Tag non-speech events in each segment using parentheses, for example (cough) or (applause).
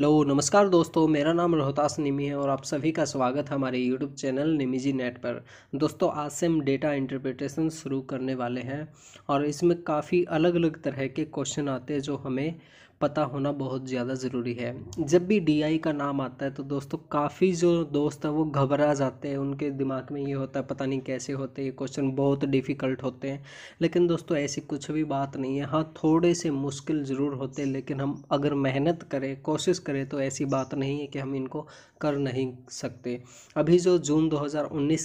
Hello नमस्कार दोस्तों मेरा नाम रोहतास निमी है और आप सभी का स्वागत है हमारे यूट्यूब चैनल निमी जी नेट पर दोस्तों आज से हम डेटा इंटरप्रिटेशन शुरू करने वाले हैं और इसमें काफ़ी अलग अलग तरह के क्वेश्चन आते हैं जो हमें पता होना बहुत ज़्यादा ज़रूरी है जब भी डी का नाम आता है तो दोस्तों काफ़ी जो दोस्त हैं वो घबरा जाते हैं उनके दिमाग में ये होता है पता नहीं कैसे होते ये क्वेश्चन बहुत डिफ़िकल्ट होते हैं लेकिन दोस्तों ऐसी कुछ भी बात नहीं है हाँ थोड़े से मुश्किल ज़रूर होते हैं लेकिन हम अगर मेहनत करें कोशिश करें तो ऐसी बात नहीं है कि हम इनको कर नहीं सकते अभी जो जून दो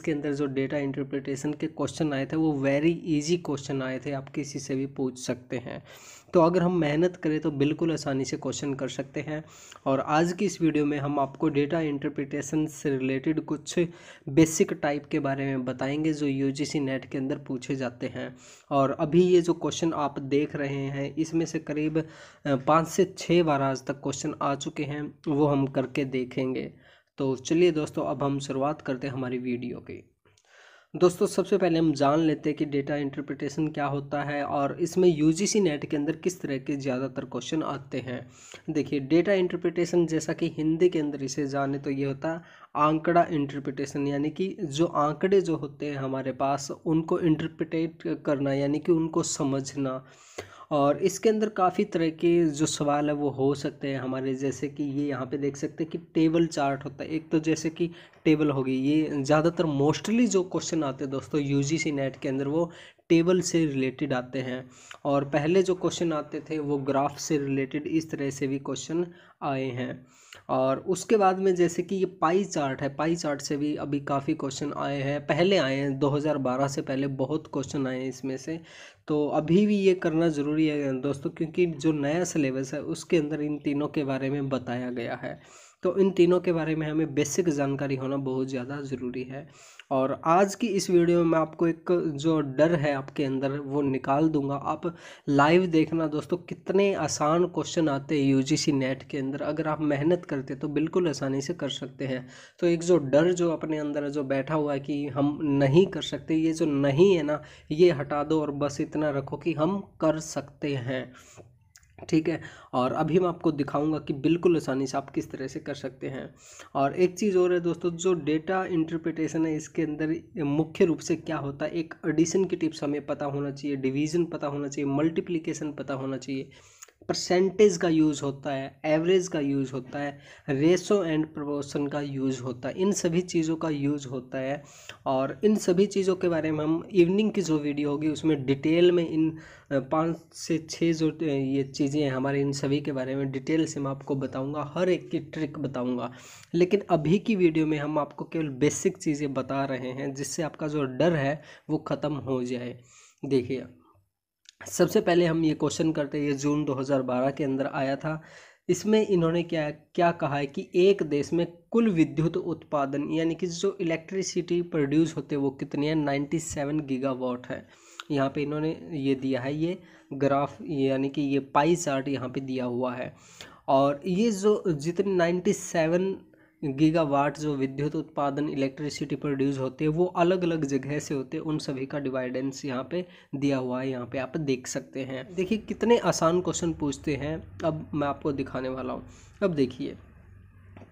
के अंदर जो डेटा इंटरप्रिटेशन के क्वेश्चन आए थे वो वेरी ईजी क्वेश्चन आए थे आप किसी से भी पूछ सकते हैं तो अगर हम मेहनत करें तो बिल्कुल आसानी से क्वेश्चन कर सकते हैं और आज की इस वीडियो में हम आपको डेटा इंटरप्रिटेशन से रिलेटेड कुछ बेसिक टाइप के बारे में बताएंगे जो यू नेट के अंदर पूछे जाते हैं और अभी ये जो क्वेश्चन आप देख रहे हैं इसमें से करीब पाँच से छः बार आज तक क्वेश्चन आ चुके हैं वो हम करके देखेंगे तो चलिए दोस्तों अब हम शुरुआत करते हैं हमारी वीडियो की दोस्तों सबसे पहले हम जान लेते हैं कि डेटा इंटरप्रिटेशन क्या होता है और इसमें यूजीसी नेट के अंदर किस तरह के ज़्यादातर क्वेश्चन आते हैं देखिए डेटा इंटरप्रिटेशन जैसा कि हिंदी के अंदर इसे जाने तो ये होता है आंकड़ा इंटरप्रिटेशन यानी कि जो आंकड़े जो होते हैं हमारे पास उनको इंटरप्रिटेट करना यानी कि उनको समझना और इसके अंदर काफ़ी तरह के जो सवाल है वो हो सकते हैं हमारे जैसे कि ये यहाँ पे देख सकते हैं कि टेबल चार्ट होता है एक तो जैसे कि टेबल होगी ये ज़्यादातर मोस्टली जो क्वेश्चन आते हैं दोस्तों यूजीसी नेट के अंदर वो टेबल से रिलेटेड आते हैं और पहले जो क्वेश्चन आते थे वो ग्राफ से रिलेटेड इस तरह से भी क्वेश्चन आए हैं और उसके बाद में जैसे कि ये पाई चार्ट है पाई चार्ट से भी अभी काफ़ी क्वेश्चन आए हैं पहले आए हैं 2012 से पहले बहुत क्वेश्चन आए हैं इसमें से तो अभी भी ये करना ज़रूरी है दोस्तों क्योंकि जो नया सिलेबस है उसके अंदर इन तीनों के बारे में बताया गया है तो इन तीनों के बारे में हमें बेसिक जानकारी होना बहुत ज़्यादा ज़रूरी है और आज की इस वीडियो में आपको एक जो डर है आपके अंदर वो निकाल दूंगा आप लाइव देखना दोस्तों कितने आसान क्वेश्चन आते हैं यूजीसी नेट के अंदर अगर आप मेहनत करते तो बिल्कुल आसानी से कर सकते हैं तो एक जो डर जो अपने अंदर जो बैठा हुआ है कि हम नहीं कर सकते ये जो नहीं है ना ये हटा दो और बस इतना रखो कि हम कर सकते हैं ठीक है और अभी मैं आपको दिखाऊंगा कि बिल्कुल आसानी से आप किस तरह से कर सकते हैं और एक चीज़ और है दोस्तों जो डेटा इंटरप्रिटेशन है इसके अंदर मुख्य रूप से क्या होता है एक एडिशन की टिप्स हमें पता होना चाहिए डिवीज़न पता होना चाहिए मल्टीप्लिकेशन पता होना चाहिए परसेंटेज का यूज़ होता है एवरेज का यूज़ होता है रेसो एंड प्रोपोर्शन का यूज़ होता है इन सभी चीज़ों का यूज़ होता है और इन सभी चीज़ों के बारे में हम इवनिंग की जो वीडियो होगी उसमें डिटेल में इन पाँच से छः जो ये चीज़ें हैं हमारे इन सभी के बारे में डिटेल से मैं आपको बताऊँगा हर एक की ट्रिक बताऊँगा लेकिन अभी की वीडियो में हम आपको केवल बेसिक चीज़ें बता रहे हैं जिससे आपका जो डर है वो ख़त्म हो जाए देखिए सबसे पहले हम ये क्वेश्चन करते हैं ये जून 2012 के अंदर आया था इसमें इन्होंने क्या क्या कहा है कि एक देश में कुल विद्युत उत्पादन यानी कि जो इलेक्ट्रिसिटी प्रोड्यूस होते हैं वो कितने हैं 97 गीगावाट है यहाँ पे इन्होंने ये दिया है ये ग्राफ यानी कि ये पाई चार्ट यहाँ पे दिया हुआ है और ये जो जितने 97 गीगावाट जो विद्युत उत्पादन इलेक्ट्रिसिटी प्रोड्यूस होते हैं वो अलग अलग जगह से होते हैं उन सभी का डिवाइडेंस यहाँ पे दिया हुआ है यहाँ पे आप देख सकते हैं देखिए कितने आसान क्वेश्चन पूछते हैं अब मैं आपको दिखाने वाला हूँ अब देखिए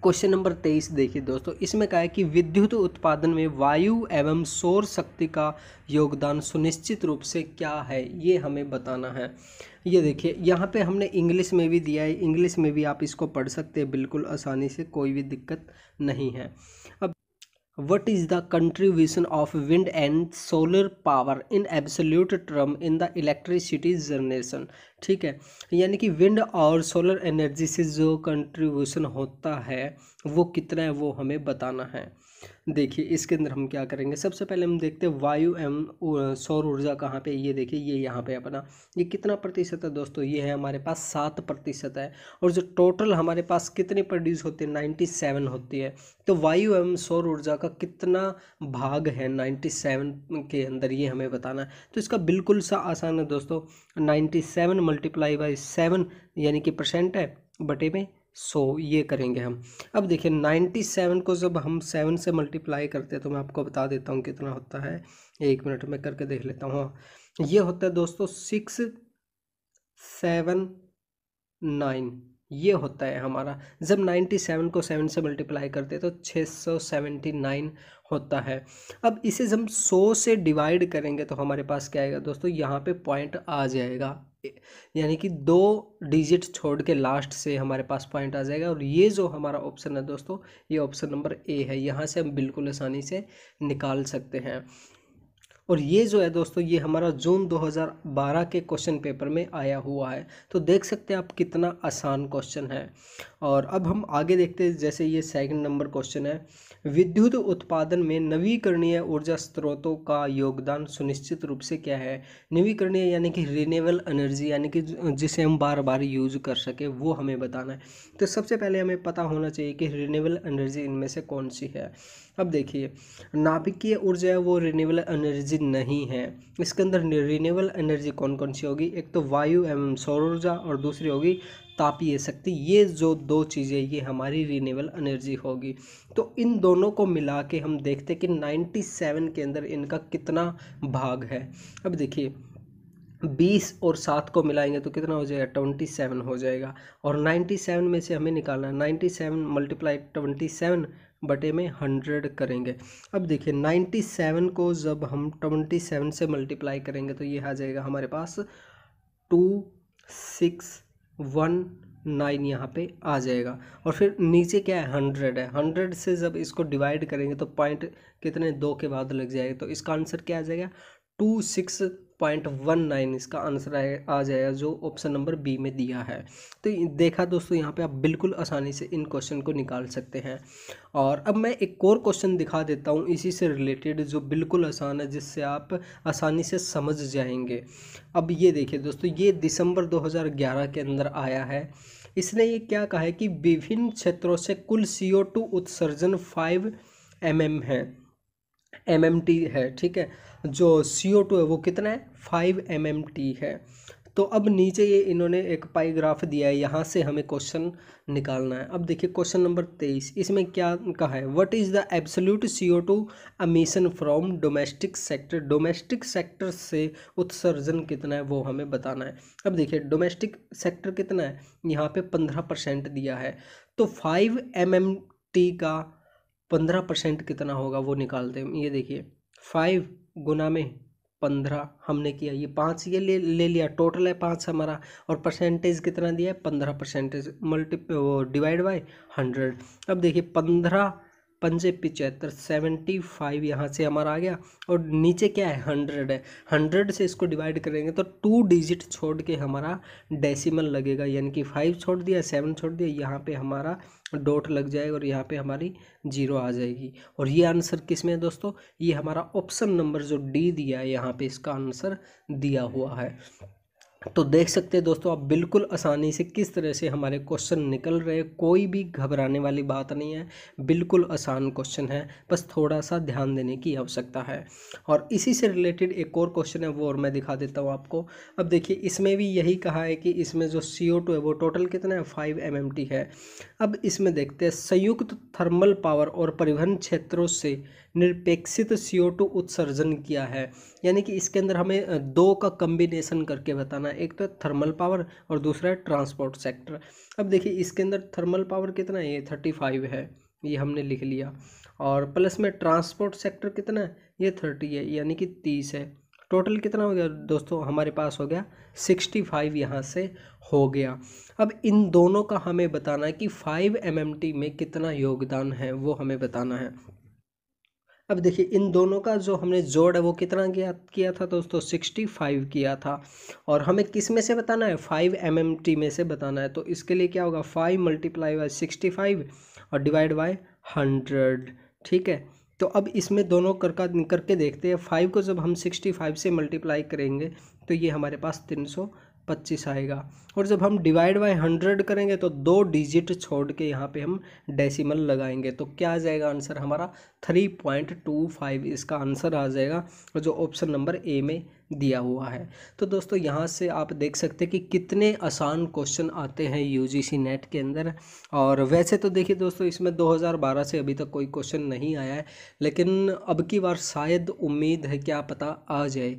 क्वेश्चन नंबर तेईस देखिए दोस्तों इसमें कहा है कि विद्युत उत्पादन में वायु एवं सौर शक्ति का योगदान सुनिश्चित रूप से क्या है ये हमें बताना है ये देखिए यहाँ पे हमने इंग्लिश में भी दिया है इंग्लिश में भी आप इसको पढ़ सकते हैं बिल्कुल आसानी से कोई भी दिक्कत नहीं है अब What is the contribution of wind and solar power in absolute term in the electricity generation ठीक है यानी कि विंड और सोलर एनर्जी से जो कंट्रीब्यूशन होता है वो कितना है वो हमें बताना है देखिए इसके अंदर हम क्या करेंगे सबसे पहले हम देखते हैं वायु एम सौर ऊर्जा कहाँ पे ये देखिए ये यहाँ पे अपना ये कितना प्रतिशत है दोस्तों ये है हमारे पास सात प्रतिशत है और जो टोटल हमारे पास कितने प्रोड्यूस होते हैं नाइन्टी सेवन होती है तो वायु एवं सौर ऊर्जा का कितना भाग है नाइन्टी सेवन के अंदर ये हमें बताना है तो इसका बिल्कुल सा आसान है दोस्तों ninety seven multiply by seven यानी कि परसेंट है बटे में सो ये करेंगे हम अब देखिए नाइन्टी सेवन को जब हम सेवन से मल्टीप्लाई करते हैं तो मैं आपको बता देता हूँ कितना होता है एक मिनट में करके देख लेता हूँ हाँ। ये होता है दोस्तों सिक्स सेवन नाइन ये होता है हमारा जब 97 को 7 से मल्टीप्लाई करते हैं तो 679 होता है अब इसे जब 100 से डिवाइड करेंगे तो हमारे पास क्या आएगा दोस्तों यहाँ पे पॉइंट आ जाएगा यानी कि दो डिजिट छोड़ के लास्ट से हमारे पास पॉइंट आ जाएगा और ये जो हमारा ऑप्शन है दोस्तों ये ऑप्शन नंबर ए है यहाँ से हम बिल्कुल आसानी से निकाल सकते हैं और ये जो है दोस्तों ये हमारा जून 2012 के क्वेश्चन पेपर में आया हुआ है तो देख सकते हैं आप कितना आसान क्वेश्चन है और अब हम आगे देखते हैं जैसे ये सेकंड नंबर क्वेश्चन है विद्युत उत्पादन में नवीकरणीय ऊर्जा स्रोतों का योगदान सुनिश्चित रूप से क्या है नवीकरणीय यानी कि रिनेबल एनर्जी यानी कि जिसे हम बार बार यूज कर सकें वो हमें बताना है तो सबसे पहले हमें पता होना चाहिए कि रिनेबल एनर्जी इनमें से कौन सी है अब देखिए नाभिकीय ऊर्जा है वो रिन्यूएबल एनर्जी नहीं है इसके अंदर रिन्यूएबल एनर्जी कौन कौन सी होगी एक तो वायु एवं सौर ऊर्जा और दूसरी होगी तापीय शक्ति ये जो दो चीज़ें ये हमारी रिन्यूएबल एनर्जी होगी तो इन दोनों को मिला के हम देखते कि 97 के अंदर इनका कितना भाग है अब देखिए बीस और सात को मिलाएंगे तो कितना हो जाएगा ट्वेंटी सेवन हो जाएगा और नाइन्टी सेवन में से हमें निकालना है ninety seven multiply twenty seven बटे में हंड्रेड करेंगे अब देखिए नाइन्टी सेवन को जब हम ट्वेंटी सेवन से मल्टीप्लाई करेंगे तो ये आ जाएगा हमारे पास टू सिक्स वन नाइन यहाँ पे आ जाएगा और फिर नीचे क्या है हंड्रेड है हंड्रेड से जब इसको डिवाइड करेंगे तो पॉइंट कितने दो के बाद लग जाएगा तो इसका आंसर क्या आ जाएगा two six point one nine इसका आंसर आ जाएगा जो ऑप्शन नंबर बी में दिया है तो देखा दोस्तों यहाँ पे आप बिल्कुल आसानी से इन क्वेश्चन को निकाल सकते हैं और अब मैं एक और क्वेश्चन दिखा देता हूँ इसी से रिलेटेड जो बिल्कुल आसान है जिससे आप आसानी से समझ जाएंगे अब ये देखिए दोस्तों ये दिसंबर दो के अंदर आया है इसने ये क्या कहा है कि विभिन्न क्षेत्रों से कुल सी उत्सर्जन फाइव एम mm है एम है ठीक है जो सी ओ टू है वो कितना है फाइव एम एम टी है तो अब नीचे ये इन्होंने एक पाईग्राफ दिया है यहाँ से हमें क्वेश्चन निकालना है अब देखिए क्वेश्चन नंबर तेईस इसमें क्या कहा है what is the absolute C O two emission from domestic sector domestic sector से उत्सर्जन कितना है वो हमें बताना है अब देखिए डोमेस्टिक सेक्टर कितना है यहाँ पे पंद्रह परसेंट दिया है तो फाइव एम एम टी का पंद्रह परसेंट कितना होगा वो निकालते हैं ये देखिए फाइव गुना में पंद्रह हमने किया ये पाँच ये ले ले लिया टोटल है पाँच हमारा और परसेंटेज कितना दिया है पंद्रह percentage multi divide by hundred अब देखिए पंद्रह पंजे पिचहत्तर सेवेंटी फाइव यहाँ से हमारा आ गया और नीचे क्या है हंड्रेड है हंड्रेड से इसको डिवाइड करेंगे तो टू डिजिट छोड़ के हमारा डेसिमल लगेगा यानी कि फाइव छोड़ दिया सेवन छोड़ दिया यहाँ पे हमारा डॉट लग जाएगा और यहाँ पे हमारी जीरो आ जाएगी और ये आंसर किस में है दोस्तों ये हमारा ऑप्शन नंबर जो डी दिया है यहाँ पर इसका आंसर दिया हुआ है तो देख सकते हैं दोस्तों आप बिल्कुल आसानी से किस तरह से हमारे क्वेश्चन निकल रहे कोई भी घबराने वाली बात नहीं है बिल्कुल आसान क्वेश्चन है बस थोड़ा सा ध्यान देने की आवश्यकता है और इसी से रिलेटेड एक और क्वेश्चन है वो और मैं दिखा देता हूँ आपको अब देखिए इसमें भी यही कहा है कि इसमें जो सी ओ टू है वो टोटल कितना है फाइव एम एम टी है अब इसमें देखते हैं संयुक्त थर्मल पावर और परिवहन क्षेत्रों से निरपेक्षित टू उत्सर्जन किया है यानी कि इसके अंदर हमें दो का कम्बिनेसन करके बताना है एक तो थर्मल पावर और दूसरा है ट्रांसपोर्ट सेक्टर अब देखिए इसके अंदर थर्मल पावर कितना है ये थर्टी फाइव है ये हमने लिख लिया और प्लस में ट्रांसपोर्ट सेक्टर कितना है ये थर्टी है यानी कि तीस है टोटल कितना हो गया दोस्तों हमारे पास हो गया सिक्सटी फाइव यहाँ से हो गया अब इन दोनों का हमें बताना है कि फाइव एम में कितना योगदान है वो हमें बताना है अब देखिए इन दोनों का जो हमने जोड़ है वो कितना किया किया था दोस्तों सिक्सटी फाइव किया था और हमें किस में से बताना है फाइव एम एम टी में से बताना है तो इसके लिए क्या होगा five multiply by sixty five और डिवाइड बाय हंड्रेड ठीक है तो अब इसमें दोनों कर का करके देखते हैं फाइव को जब हम सिक्सटी फाइव से मल्टीप्लाई करेंगे तो ये हमारे पास तीन सौ पच्चीस आएगा और जब हम डिवाइड बाय हंड्रेड करेंगे तो दो डिजिट छोड़ के यहाँ पे हम डेसिमल लगाएंगे तो क्या आ जाएगा आंसर हमारा थ्री पॉइंट टू फाइव इसका आंसर आ जाएगा जो ऑप्शन नंबर ए में दिया हुआ है तो दोस्तों यहाँ से आप देख सकते हैं कि कितने आसान क्वेश्चन आते हैं यूजीसी नेट के अंदर और वैसे तो देखिए दोस्तों इसमें 2012 से अभी तक कोई क्वेश्चन नहीं आया है लेकिन अब की बार शायद उम्मीद है क्या पता आ जाए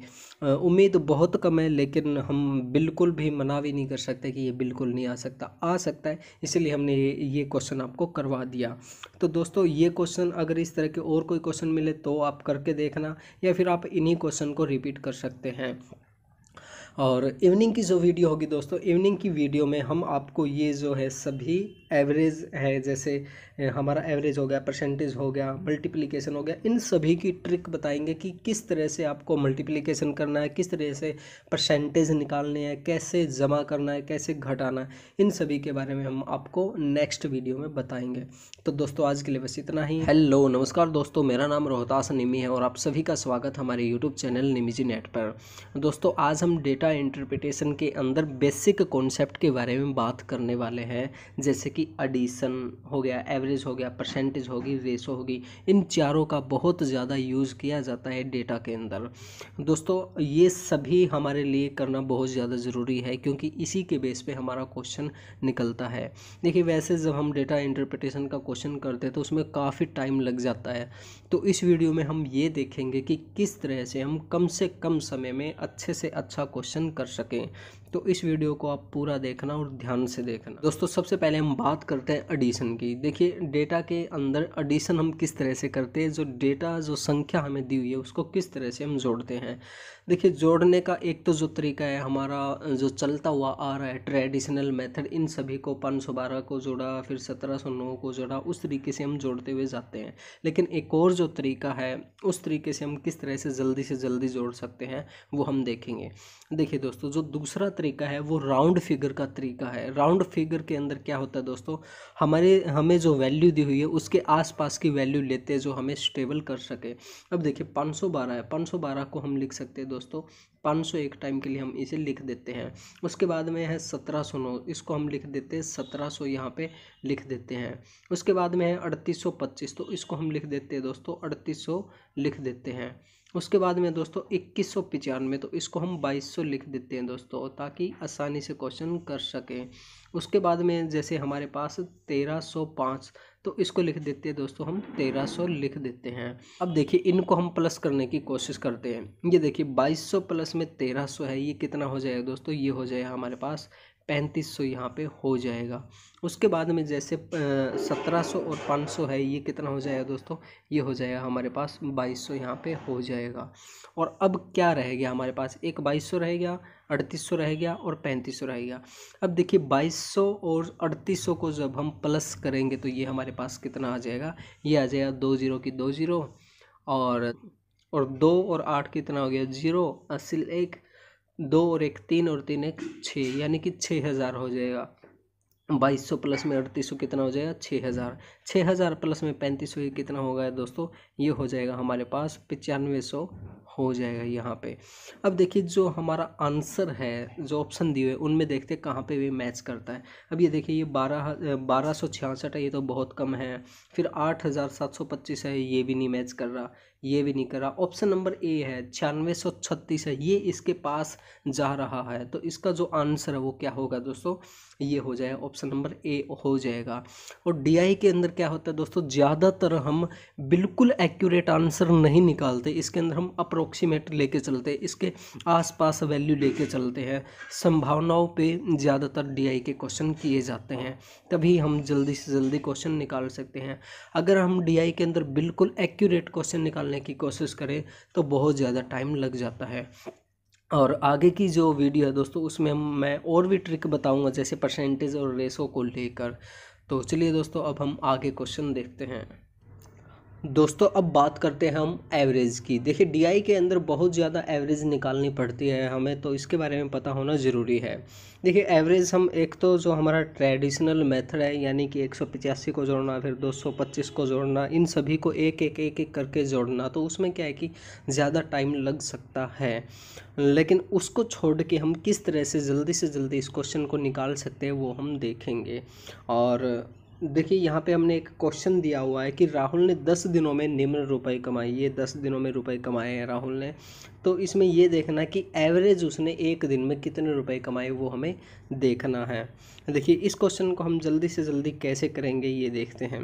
उम्मीद बहुत कम है लेकिन हम बिल्कुल भी मना भी नहीं कर सकते कि ये बिल्कुल नहीं आ सकता आ सकता है इसीलिए हमने ये ये क्वेश्चन आपको करवा दिया तो दोस्तों ये क्वेश्चन अगर इस तरह के और कोई क्वेश्चन मिले तो आप करके देखना या फिर आप इन्हीं क्वेश्चन को रिपीट कर सकते सकते हैं और इवनिंग की जो वीडियो होगी दोस्तों इवनिंग की वीडियो में हम आपको ये जो है सभी एवरेज है जैसे हमारा एवरेज हो गया परसेंटेज हो गया मल्टीप्लिकेशन हो गया इन सभी की ट्रिक बताएंगे कि किस तरह से आपको मल्टीप्लिकेशन करना है किस तरह से परसेंटेज निकालने हैं कैसे जमा करना है कैसे घटाना है इन सभी के बारे में हम आपको नेक्स्ट वीडियो में बताएंगे तो दोस्तों आज के लिए बस इतना ही हेलो नमस्कार दोस्तों मेरा नाम रोहतास निमी है और आप सभी का स्वागत हमारे यूट्यूब चैनल निमीजी नेट पर दोस्तों आज हम डेटा इंटरप्रिटेशन के अंदर बेसिक कॉन्सेप्ट के बारे में बात करने वाले हैं जैसे कि एडिशन हो गया एवरेज एवरेज हो गया परसेंटेज होगी रेशो होगी इन चारों का बहुत ज़्यादा यूज़ किया जाता है डेटा के अंदर दोस्तों ये सभी हमारे लिए करना बहुत ज़्यादा ज़रूरी है क्योंकि इसी के बेस पे हमारा क्वेश्चन निकलता है देखिए वैसे जब हम डेटा इंटरप्रिटेशन का क्वेश्चन करते हैं तो उसमें काफ़ी टाइम लग जाता है तो इस वीडियो में हम ये देखेंगे कि किस तरह से हम कम से कम समय में अच्छे से अच्छा क्वेश्चन कर सकें तो इस वीडियो को आप पूरा देखना और ध्यान से देखना दोस्तों सबसे पहले हम बात करते हैं एडिशन की देखिए डेटा के अंदर एडिशन हम किस तरह से करते हैं जो डेटा जो संख्या हमें दी हुई है उसको किस तरह से हम जोड़ते हैं देखिए जोड़ने का एक तो जो तरीका है हमारा जो चलता हुआ आ रहा है ट्रेडिशनल मेथड इन सभी को पाँच सौ बारह को जोड़ा फिर सत्रह सौ नौ को जोड़ा उस तरीके से हम जोड़ते हुए जाते हैं लेकिन एक और जो तरीका है उस तरीके से हम किस तरह से जल्दी से जल्दी जोड़ सकते हैं वो हम देखेंगे देखिए दोस्तों जो दूसरा तरीका है वो राउंड फिगर का तरीका है राउंड फिगर के अंदर क्या होता है दोस्तों हमारे हमें जो वैल्यू दी हुई है उसके आसपास की वैल्यू लेते हैं जो हमें स्टेबल कर सके अब देखिए पाँच है पाँच को हम लिख सकते हैं दोस्तों पाँच सौ एक टाइम के लिए हम इसे लिख देते हैं उसके बाद में है सत्रह सौ नौ इसको हम लिख देते हैं सत्रह सौ यहाँ पे लिख देते हैं उसके बाद में है अड़तीस सौ पच्चीस तो इसको हम लिख देते हैं दोस्तों अड़तीस सौ लिख देते हैं उसके बाद में दोस्तों इक्कीस सौ पचानवे तो इसको हम बाईस सौ लिख देते हैं दोस्तों ताकि आसानी से क्वेश्चन कर सकें उसके बाद में जैसे हमारे पास तेरह सौ पाँच तो इसको लिख देते हैं दोस्तों हम 1300 लिख देते हैं अब देखिए इनको हम प्लस करने की कोशिश करते हैं ये देखिए 2200 प्लस में 1300 है ये कितना हो जाएगा दोस्तों ये हो जाएगा हमारे पास पैंतीस सौ यहाँ पर हो जाएगा उसके बाद में जैसे सत्रह सौ और पाँच सौ है ये कितना हो जाएगा दोस्तों ये हो जाएगा हमारे पास बाईस सौ यहाँ पर हो जाएगा और अब क्या रह गया हमारे पास एक बाईस सौ रह गया अड़तीस सौ रह गया और पैंतीस सौ रह गया अब देखिए बाईस सौ और अड़तीस सौ को जब हम प्लस करेंगे तो ये हमारे पास कितना आ जाएगा ये आ जाएगा दो ज़ीरो की दो ज़ीरो और और दो और आठ कितना हो गया जीरो असल एक दो और एक तीन और तीन एक छः यानी कि छः हज़ार हो जाएगा बाईस सौ प्लस में अड़तीस सौ कितना हो जाएगा छः हज़ार छः हज़ार प्लस में पैंतीस सौ कितना होगा दोस्तों ये हो जाएगा हमारे पास पचानवे सौ हो जाएगा यहाँ पे अब देखिए जो हमारा आंसर है जो ऑप्शन दिए हुए उनमें देखते हैं कहाँ पे वे मैच करता है अब ये देखिए ये बारह बारह सौ छियासठ है ये तो बहुत कम है फिर आठ हज़ार सात सौ पच्चीस है ये भी नहीं मैच कर रहा ये भी नहीं कर रहा ऑप्शन नंबर ए है छियानवे सौ छत्तीस है ये इसके पास जा रहा है तो इसका जो आंसर है वो क्या होगा दोस्तों ये हो जाएगा ऑप्शन नंबर ए हो जाएगा और डी के अंदर क्या होता है दोस्तों ज़्यादातर हम बिल्कुल एक्यूरेट आंसर नहीं निकालते इसके अंदर हम अप्रोक्सीमेट लेके चलते हैं इसके आसपास वैल्यू लेके चलते हैं संभावनाओं पे ज़्यादातर डी के क्वेश्चन किए जाते हैं तभी हम जल्दी से जल्दी क्वेश्चन निकाल सकते हैं अगर हम डी के अंदर बिल्कुल एक्यूरेट क्वेश्चन निकालने निकालने की कोशिश करें तो बहुत ज़्यादा टाइम लग जाता है और आगे की जो वीडियो है दोस्तों उसमें मैं और भी ट्रिक बताऊंगा जैसे परसेंटेज और रेशो को लेकर तो चलिए दोस्तों अब हम आगे क्वेश्चन देखते हैं दोस्तों अब बात करते हैं हम एवरेज की देखिए डीआई के अंदर बहुत ज़्यादा एवरेज निकालनी पड़ती है हमें तो इसके बारे में पता होना ज़रूरी है देखिए एवरेज हम एक तो जो हमारा ट्रेडिशनल मेथड है यानी कि एक को जोड़ना फिर 225 को जोड़ना इन सभी को एक एक एक एक करके जोड़ना तो उसमें क्या है कि ज़्यादा टाइम लग सकता है लेकिन उसको छोड़ के हम किस तरह से जल्दी से जल्दी इस क्वेश्चन को निकाल सकते हैं वो हम देखेंगे और देखिए यहाँ पे हमने एक क्वेश्चन दिया हुआ है कि राहुल ने दस दिनों में निम्न रुपए कमाए ये दस दिनों में रुपए कमाए हैं राहुल ने तो इसमें ये देखना कि एवरेज उसने एक दिन में कितने रुपए कमाए वो हमें देखना है देखिए इस क्वेश्चन को हम जल्दी से जल्दी कैसे करेंगे ये देखते हैं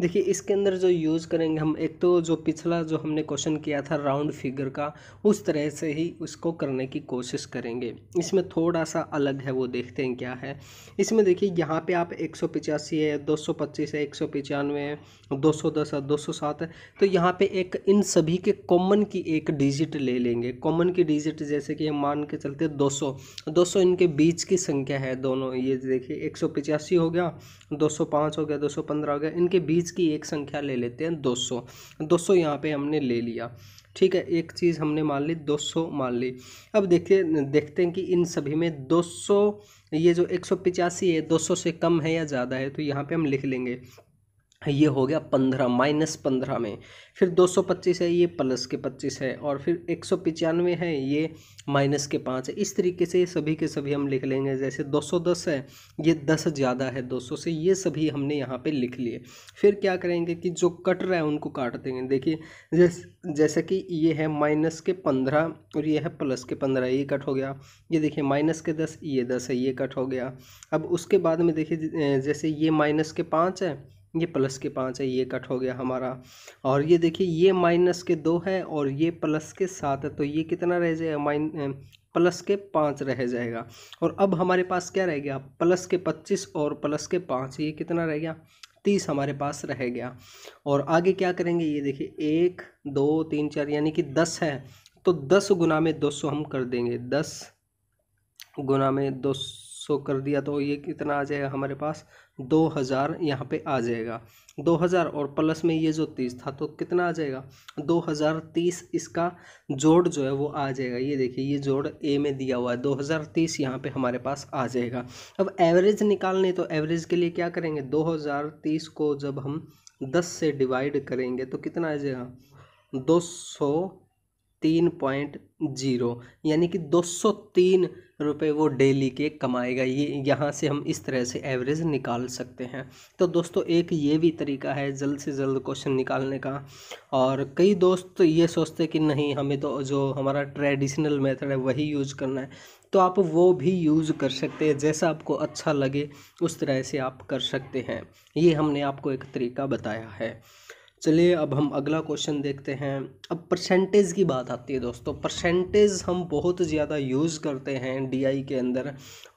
देखिए इसके अंदर जो यूज़ करेंगे हम एक तो जो पिछला जो हमने क्वेश्चन किया था राउंड फिगर का उस तरह से ही उसको करने की कोशिश करेंगे इसमें थोड़ा सा अलग है वो देखते हैं क्या है इसमें देखिए यहाँ पर आप एक है दो है एक है दो सौ दस है दो सौ सात है तो यहाँ पे एक इन सभी के कॉमन की एक डिजिट ले लेंगे कॉमन की डिजिट जैसे कि हम मान के चलते दो सौ दो सौ इनके बीच की संख्या है दोनों ये देखिए एक सौ पिचासी हो गया दो सौ पाँच हो गया दो सौ पंद्रह हो गया इनके बीच की एक संख्या ले लेते हैं दो सौ दो सौ यहाँ पर हमने ले लिया ठीक है एक चीज़ हमने मान ली दो सौ मान ली अब देखिए देखते हैं कि इन सभी में दो सौ ये जो एक सौ पिचासी है दो सौ से कम है या ज़्यादा है तो यहाँ पर हम लिख लेंगे ये हो गया पंद्रह माइनस पंद्रह में फिर दो सौ पच्चीस है ये प्लस के पच्चीस है और फिर एक सौ पचानवे है ये माइनस के पाँच है इस तरीके से सभी के सभी हम लिख लेंगे जैसे दो सौ दस है ये दस ज़्यादा है दो सौ से ये सभी हमने यहाँ पे लिख लिए फिर क्या करेंगे कि जो कट रहा है उनको काट देंगे देखिए जैस जैसे कि ये है माइनस के पंद्रह और ये है प्लस के पंद्रह ये कट हो गया ये देखिए माइनस के दस ये दस है ये कट हो गया अब उसके बाद में देखिए जैसे ये माइनस के पाँच है ये प्लस के पाँच है ये कट हो गया हमारा और ये देखिए ये माइनस के दो है और ये प्लस के सात है तो ये कितना रह जाएगा माइन प्लस के पाँच रह जाएगा और अब हमारे पास क्या रह गया प्लस के पच्चीस और प्लस के पाँच ये कितना रह गया तीस हमारे पास रह गया और आगे क्या करेंगे ये देखिए एक दो तीन चार यानी कि दस है तो दस गुना में दो सौ हम कर देंगे दस गुना में दो सौ कर दिया तो ये कितना आ जाएगा हमारे पास दो हज़ार यहाँ पे आ जाएगा दो हज़ार और प्लस में ये जो तीस था तो कितना आ जाएगा दो हज़ार तीस इसका जोड़ जो है वो आ जाएगा ये देखिए ये जोड़ ए में दिया हुआ है दो हज़ार तीस यहाँ पर हमारे पास आ जाएगा अब एवरेज निकालने तो एवरेज के लिए क्या करेंगे दो हज़ार तीस को जब हम दस से डिवाइड करेंगे तो कितना आ जाएगा दो सौ तीन पॉइंट जीरो यानी कि दो सौ तीन रुपए वो डेली के कमाएगा ये यहाँ से हम इस तरह से एवरेज निकाल सकते हैं तो दोस्तों एक ये भी तरीका है जल्द से जल्द क्वेश्चन निकालने का और कई दोस्त तो ये सोचते कि नहीं हमें तो जो हमारा ट्रेडिशनल मेथड है वही यूज़ करना है तो आप वो भी यूज़ कर सकते हैं जैसा आपको अच्छा लगे उस तरह से आप कर सकते हैं ये हमने आपको एक तरीका बताया है चलिए अब हम अगला क्वेश्चन देखते हैं अब परसेंटेज की बात आती है दोस्तों परसेंटेज हम बहुत ज़्यादा यूज़ करते हैं डीआई के अंदर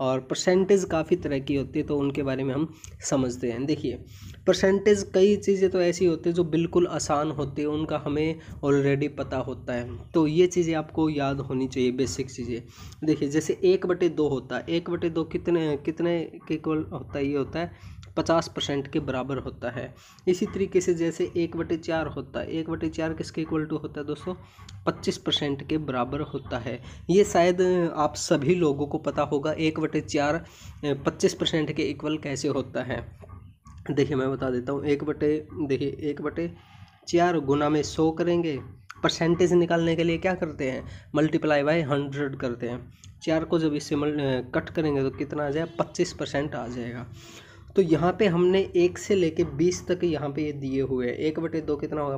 और परसेंटेज काफ़ी तरह की होती है तो उनके बारे में हम समझते हैं देखिए परसेंटेज कई चीज़ें तो ऐसी होती है जो बिल्कुल आसान होती है उनका हमें ऑलरेडी पता होता है तो ये चीज़ें आपको याद होनी चाहिए बेसिक चीज़ें देखिए जैसे एक बटे दो होता है एक बटे दो कितने कितने के इक्वल होता है ये होता है पचास परसेंट के बराबर होता है इसी तरीके से जैसे एक बटे चार होता है एक बटे चार किसके इक्वल टू होता है दोस्तों पच्चीस परसेंट के बराबर होता है ये शायद आप सभी लोगों को पता होगा एक बटे चार पच्चीस परसेंट के इक्वल कैसे होता है देखिए मैं बता देता हूँ एक बटे देखिए एक बटे चार गुना में सौ करेंगे परसेंटेज निकालने के लिए क्या करते हैं मल्टीप्लाई बाय हंड्रेड करते हैं चार को जब इससे कट करेंगे तो कितना आ जाए पच्चीस परसेंट आ जाएगा तो यहाँ पे हमने एक से लेके बीस तक यहाँ पे ये दिए हुए हैं एक बटे दो कितना होगा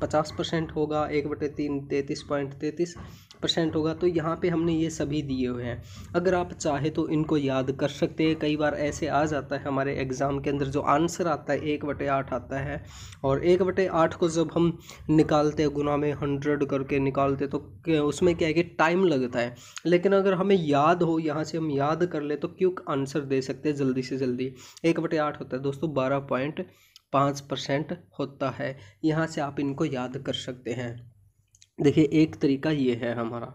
पचास परसेंट होगा एक बटे तीन तैंतीस पॉइंट तैंतीस परसेंट होगा तो यहाँ पे हमने ये सभी दिए हुए हैं अगर आप चाहे तो इनको याद कर सकते हैं कई बार ऐसे आ जाता है हमारे एग्ज़ाम के अंदर जो आंसर आता है एक बटे आठ आता है और एक बटे आठ को जब हम निकालते हैं गुना में हंड्रेड करके निकालते तो उसमें क्या है कि टाइम लगता है लेकिन अगर हमें याद हो यहाँ से हम याद कर ले तो क्यों आंसर दे सकते हैं जल्दी से जल्दी एक बटे आठ होता है दोस्तों बारह पॉइंट पाँच परसेंट होता है यहाँ से आप इनको याद कर सकते हैं देखिए एक तरीका ये है हमारा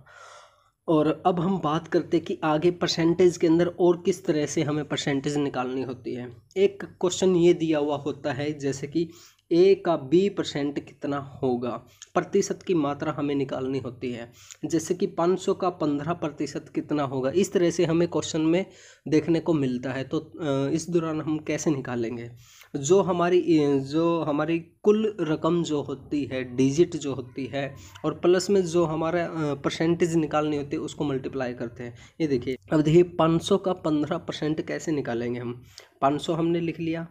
और अब हम बात करते कि आगे परसेंटेज के अंदर और किस तरह से हमें परसेंटेज निकालनी होती है एक क्वेश्चन ये दिया हुआ होता है जैसे कि ए का बी परसेंट कितना होगा प्रतिशत की मात्रा हमें निकालनी होती है जैसे कि 500 का 15 प्रतिशत कितना होगा इस तरह से हमें क्वेश्चन में देखने को मिलता है तो इस दौरान हम कैसे निकालेंगे जो हमारी जो हमारी कुल रकम जो होती है डिजिट जो होती है और प्लस में जो हमारा परसेंटेज निकालनी होती है उसको मल्टीप्लाई करते हैं ये देखिए अब देखिए 500 का 15 परसेंट कैसे निकालेंगे हम 500 हमने लिख लिया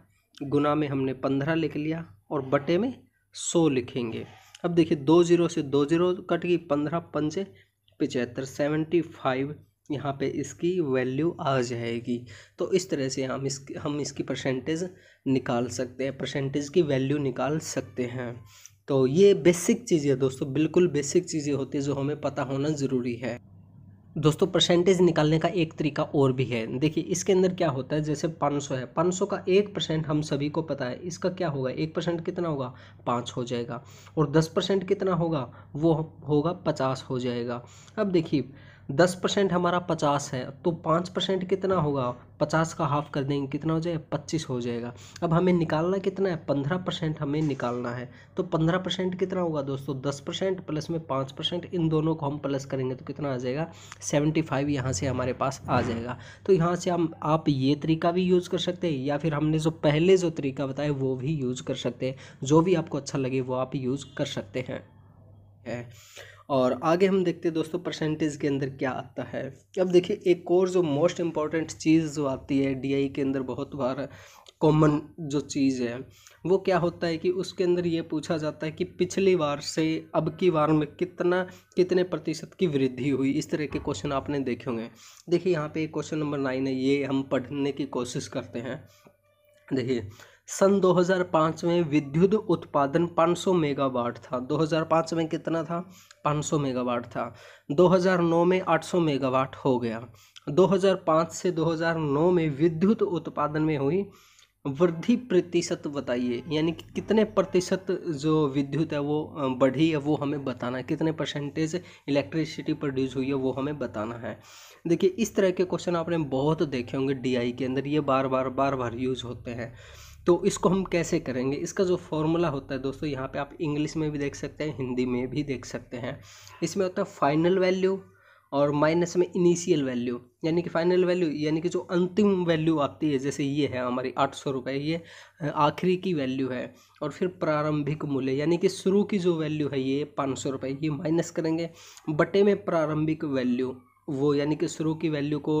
गुना में हमने 15 लिख लिया और बटे में 100 लिखेंगे अब देखिए दो जीरो से दो जीरो कट गई पंद्रह पंजे पिचहत्तर सेवेंटी फाइव यहाँ पे इसकी वैल्यू आ जाएगी तो इस तरह से हम इस हम इसकी परसेंटेज निकाल सकते हैं परसेंटेज की वैल्यू निकाल सकते हैं तो ये बेसिक चीज़ें दोस्तों बिल्कुल बेसिक चीज़ें होती है जो हमें पता होना ज़रूरी है दोस्तों परसेंटेज निकालने का एक तरीका और भी है देखिए इसके अंदर क्या होता है जैसे 500 है 500 का एक परसेंट हम सभी को पता है इसका क्या होगा एक परसेंट कितना होगा पाँच हो जाएगा और दस परसेंट कितना होगा वो होगा पचास हो जाएगा अब देखिए दस परसेंट हमारा पचास है तो पाँच परसेंट कितना होगा पचास का हाफ कर देंगे कितना हो जाएगा पच्चीस हो जाएगा अब हमें निकालना कितना है पंद्रह परसेंट हमें निकालना है तो पंद्रह परसेंट कितना होगा दोस्तों दस परसेंट प्लस में पाँच परसेंट इन दोनों को हम प्लस करेंगे तो कितना आ जाएगा सेवेंटी फाइव यहाँ से हमारे पास आ जाएगा तो यहाँ से हम आप ये तरीका भी यूज़ कर सकते हैं या फिर हमने जो पहले जो तरीका बताया वो भी यूज़ कर सकते हैं जो भी आपको अच्छा लगे वो आप यूज़ कर सकते हैं है और आगे हम देखते हैं दोस्तों परसेंटेज के अंदर क्या आता है अब देखिए एक और जो मोस्ट इम्पॉर्टेंट चीज़ जो आती है डी e के अंदर बहुत बार कॉमन जो चीज़ है वो क्या होता है कि उसके अंदर ये पूछा जाता है कि पिछली बार से अब की बार में कितना कितने प्रतिशत की वृद्धि हुई इस तरह के क्वेश्चन आपने देखे होंगे देखिए यहाँ पे क्वेश्चन नंबर नाइन है ये हम पढ़ने की कोशिश करते हैं देखिए सन 2005 में विद्युत उत्पादन 500 मेगावाट था 2005 में कितना था 500 मेगावाट था 2009 में 800 मेगावाट हो गया 2005 से 2009 में विद्युत उत्पादन में हुई वृद्धि प्रतिशत बताइए यानी कि कितने प्रतिशत जो विद्युत है वो बढ़ी है वो हमें बताना है कितने परसेंटेज इलेक्ट्रिसिटी प्रोड्यूस हुई है वो हमें बताना है देखिए इस तरह के क्वेश्चन आपने बहुत देखे होंगे डीआई के अंदर ये बार बार बार बार यूज़ होते हैं तो इसको हम कैसे करेंगे इसका जो फॉर्मूला होता है दोस्तों यहाँ पे आप इंग्लिश में भी देख सकते हैं हिंदी में भी देख सकते हैं इसमें होता है फाइनल वैल्यू और माइनस में इनिशियल वैल्यू यानी कि फाइनल वैल्यू यानी कि जो अंतिम वैल्यू आती है जैसे ये है हमारी आठ सौ रुपये ये आखिरी की वैल्यू है और फिर प्रारंभिक मूल्य यानी कि शुरू की जो वैल्यू है ये पाँच सौ रुपये ये माइनस करेंगे बटे में प्रारंभिक वैल्यू वो यानी कि शुरू की वैल्यू को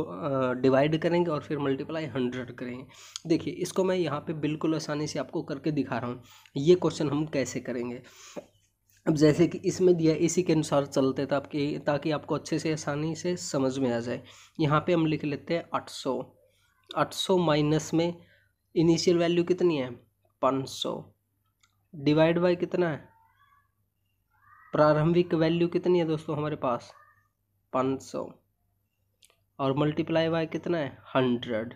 डिवाइड करेंगे और फिर मल्टीप्लाई हंड्रेड करेंगे देखिए इसको मैं यहाँ पे बिल्कुल आसानी से आपको करके दिखा रहा हूँ ये क्वेश्चन हम कैसे करेंगे अब जैसे कि इसमें दिया इसी के अनुसार चलते थे आपके ताकि आपको अच्छे से आसानी से समझ में आ जाए यहाँ पर हम लिख लेते हैं आठ सौ सौ माइनस में इनिशियल वैल्यू कितनी है पाँच सौ डिवाइड बाई कितना है प्रारंभिक वैल्यू कितनी है दोस्तों हमारे पास पाँच सौ और मल्टीप्लाई बाय कितना है हंड्रेड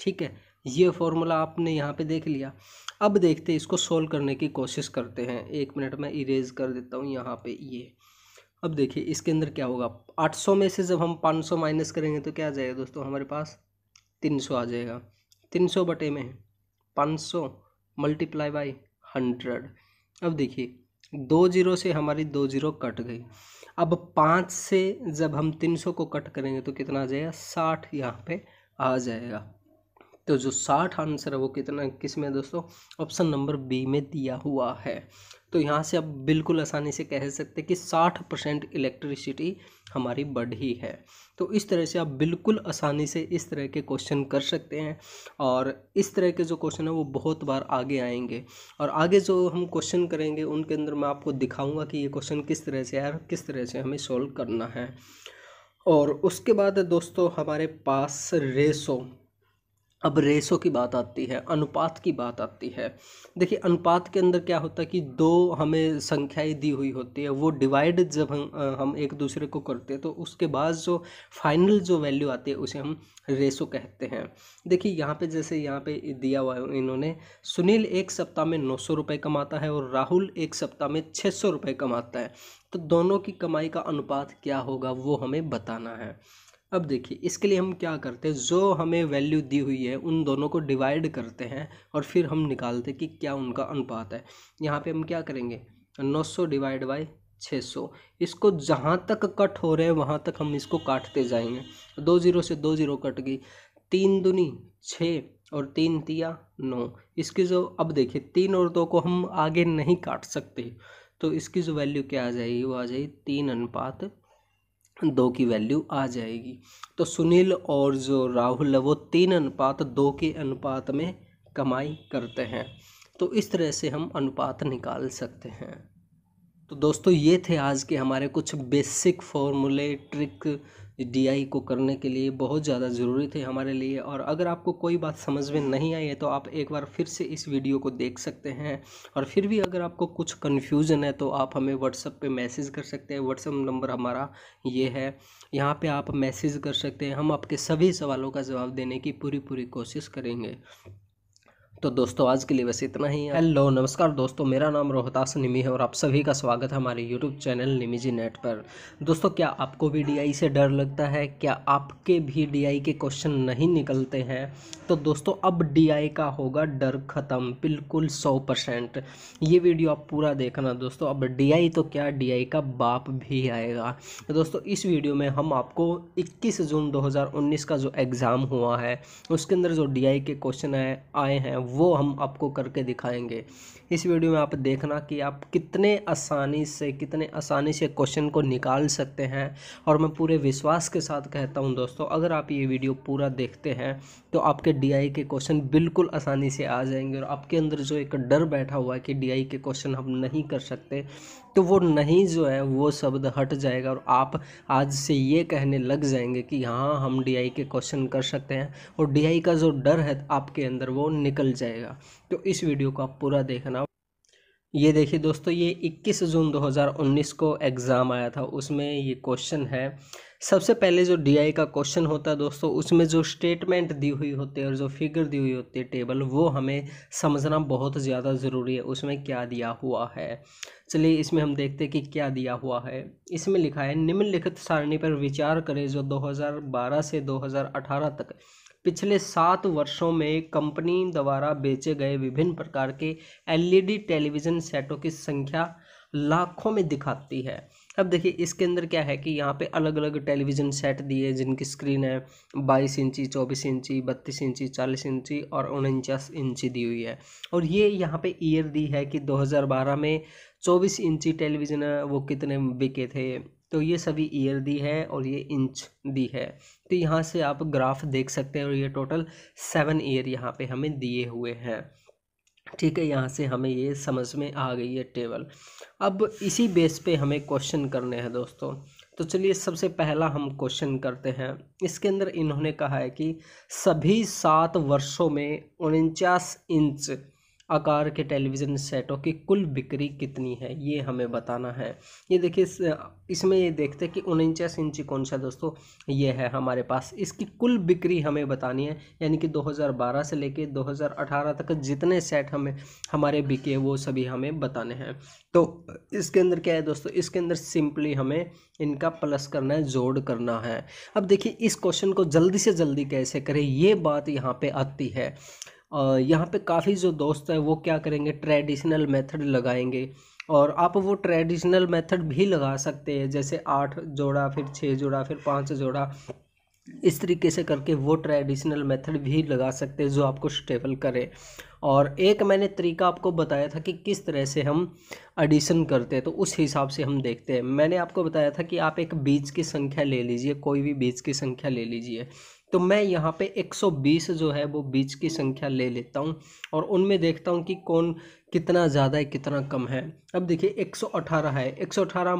ठीक है ये फॉर्मूला आपने यहाँ पे देख लिया अब देखते इसको सोल्व करने की कोशिश करते हैं एक मिनट में इरेज कर देता हूँ यहाँ पे ये अब देखिए इसके अंदर क्या होगा आठ सौ में से जब हम पाँच सौ माइनस करेंगे तो क्या आ जाएगा दोस्तों हमारे पास तीन सौ आ जाएगा तीन सौ बटे में पाँच सौ मल्टीप्लाई बाई हंड्रेड अब देखिए दो जीरो से हमारी दो जीरो कट गई अब पाँच से जब हम तीन सौ को कट करेंगे तो कितना आ जाएगा साठ यहाँ पे आ जाएगा तो जो साठ आंसर है वो कितना किस में दोस्तों ऑप्शन नंबर बी में दिया हुआ है तो यहाँ से आप बिल्कुल आसानी से कह सकते कि साठ परसेंट इलेक्ट्रिसिटी हमारी बढ़ी है तो इस तरह से आप बिल्कुल आसानी से इस तरह के क्वेश्चन कर सकते हैं और इस तरह के जो क्वेश्चन हैं वो बहुत बार आगे आएंगे और आगे जो हम क्वेश्चन करेंगे उनके अंदर मैं आपको दिखाऊंगा कि ये क्वेश्चन किस तरह से है किस तरह से हमें सॉल्व करना है और उसके बाद दोस्तों हमारे पास रेसो अब रेसो की बात आती है अनुपात की बात आती है देखिए अनुपात के अंदर क्या होता है कि दो हमें संख्याएं दी हुई होती है वो डिवाइड जब हम हम एक दूसरे को करते हैं तो उसके बाद जो फाइनल जो वैल्यू आती है उसे हम रेसो कहते हैं देखिए यहाँ पे जैसे यहाँ पे दिया हुआ है इन्होंने सुनील एक सप्ताह में नौ सौ रुपये कमाता है और राहुल एक सप्ताह में छः सौ रुपये कमाता है तो दोनों की कमाई का अनुपात क्या होगा वो हमें बताना है अब देखिए इसके लिए हम क्या करते हैं जो हमें वैल्यू दी हुई है उन दोनों को डिवाइड करते हैं और फिर हम निकालते हैं कि क्या उनका अनुपात है यहाँ पे हम क्या करेंगे नौ सौ डिवाइड बाई छः सौ इसको जहाँ तक कट हो रहे हैं वहाँ तक हम इसको काटते जाएंगे दो ज़ीरो से दो ज़ीरो कट गई तीन दुनी छः और तीन तिया नौ इसकी जो अब देखिए तीन और दो को हम आगे नहीं काट सकते तो इसकी जो वैल्यू क्या आ जाएगी वो आ जाएगी तीन अनुपात दो की वैल्यू आ जाएगी तो सुनील और जो राहुल है वो तीन अनुपात दो के अनुपात में कमाई करते हैं तो इस तरह से हम अनुपात निकाल सकते हैं तो दोस्तों ये थे आज के हमारे कुछ बेसिक फॉर्मूले ट्रिक डी आई को करने के लिए बहुत ज़्यादा ज़रूरी थे हमारे लिए और अगर आपको कोई बात समझ में नहीं आई है तो आप एक बार फिर से इस वीडियो को देख सकते हैं और फिर भी अगर आपको कुछ कन्फ्यूज़न है तो आप हमें व्हाट्सअप पे मैसेज कर सकते हैं व्हाट्सअप नंबर हमारा ये है यहाँ पे आप मैसेज कर सकते हैं हम आपके सभी सवालों का जवाब देने की पूरी पूरी कोशिश करेंगे तो दोस्तों आज के लिए बस इतना ही हेलो नमस्कार दोस्तों मेरा नाम रोहतास निमी है और आप सभी का स्वागत है हमारे यूट्यूब चैनल निमी जी नेट पर दोस्तों क्या आपको भी डीआई से डर लगता है क्या आपके भी डीआई के क्वेश्चन नहीं निकलते हैं तो दोस्तों अब डीआई का होगा डर ख़त्म बिल्कुल सौ परसेंट ये वीडियो आप पूरा देखना दोस्तों अब डी तो क्या डी का बाप भी आएगा तो दोस्तों इस वीडियो में हम आपको इक्कीस जून दो का जो एग्ज़ाम हुआ है उसके अंदर जो डी के क्वेश्चन आए हैं वो हम आपको करके दिखाएंगे इस वीडियो में आप देखना कि आप कितने आसानी से कितने आसानी से क्वेश्चन को निकाल सकते हैं और मैं पूरे विश्वास के साथ कहता हूँ दोस्तों अगर आप ये वीडियो पूरा देखते हैं तो आपके डी के क्वेश्चन बिल्कुल आसानी से आ जाएंगे और आपके अंदर जो एक डर बैठा हुआ है कि डी के क्वेश्चन हम नहीं कर सकते तो वो नहीं जो है वो शब्द हट जाएगा और आप आज से ये कहने लग जाएंगे कि हाँ हम डी के क्वेश्चन कर सकते हैं और डी का जो डर है आपके अंदर वो निकल जाएगा तो इस वीडियो को आप पूरा देखना ये देखिए दोस्तों ये 21 जून 2019 को एग्ज़ाम आया था उसमें ये क्वेश्चन है सबसे पहले जो डीआई का क्वेश्चन होता है दोस्तों उसमें जो स्टेटमेंट दी हुई होती है और जो फिगर दी हुई होती है टेबल वो हमें समझना बहुत ज़्यादा ज़रूरी है उसमें क्या दिया हुआ है चलिए इसमें हम देखते हैं कि क्या दिया हुआ है इसमें लिखा है निम्नलिखित सारणी पर विचार करें जो दो से दो तक पिछले सात वर्षों में कंपनी द्वारा बेचे गए विभिन्न प्रकार के एलईडी टेलीविज़न सेटों की संख्या लाखों में दिखाती है अब देखिए इसके अंदर क्या है कि यहाँ पे अलग अलग टेलीविज़न सेट दिए जिनकी स्क्रीन है बाईस इंची चौबीस इंची बत्तीस इंची चालीस इंची और उनचास इंची दी हुई है और ये यहाँ पे ईयर दी है कि 2012 में चौबीस इंची टेलीविज़न वो कितने बिके थे तो ये सभी ईयर दी है और ये इंच दी है तो यहाँ से आप ग्राफ देख सकते हैं और ये टोटल सेवन ईयर यहाँ पे हमें दिए हुए हैं ठीक है यहाँ से हमें ये समझ में आ गई है टेबल अब इसी बेस पे हमें क्वेश्चन करने हैं दोस्तों तो चलिए सबसे पहला हम क्वेश्चन करते हैं इसके अंदर इन्होंने कहा है कि सभी सात वर्षों में उनचास इंच आकार के टेलीविज़न सेटों की कुल बिक्री कितनी है ये हमें बताना है ये देखिए इसमें ये देखते हैं कि उनचास इंची कौन सा दोस्तों ये है हमारे पास इसकी कुल बिक्री हमें बतानी है यानी कि 2012 से लेके 2018 तक जितने सेट हमें हमारे बिके वो सभी हमें बताने हैं तो इसके अंदर क्या है दोस्तों इसके अंदर सिंपली हमें इनका प्लस करना है जोड़ करना है अब देखिए इस क्वेश्चन को जल्दी से जल्दी कैसे करें ये बात यहाँ पर आती है यहाँ पे काफ़ी जो दोस्त हैं वो क्या करेंगे ट्रेडिशनल मेथड लगाएंगे और आप वो ट्रेडिशनल मेथड भी लगा सकते हैं जैसे आठ जोड़ा फिर छः जोड़ा फिर पाँच जोड़ा इस तरीके से करके वो ट्रेडिशनल मेथड भी लगा सकते हैं जो आपको स्टेबल करे और एक मैंने तरीका आपको बताया था कि किस तरह से हम एडिशन करते हैं तो उस हिसाब से हम देखते हैं मैंने आपको बताया था कि आप एक बीज की संख्या ले लीजिए कोई भी बीज की संख्या ले लीजिए तो मैं यहाँ पे 120 जो है वो बीज की संख्या ले लेता हूँ और उनमें देखता हूँ कि कौन कितना ज़्यादा है कितना कम है अब देखिए 118 है 118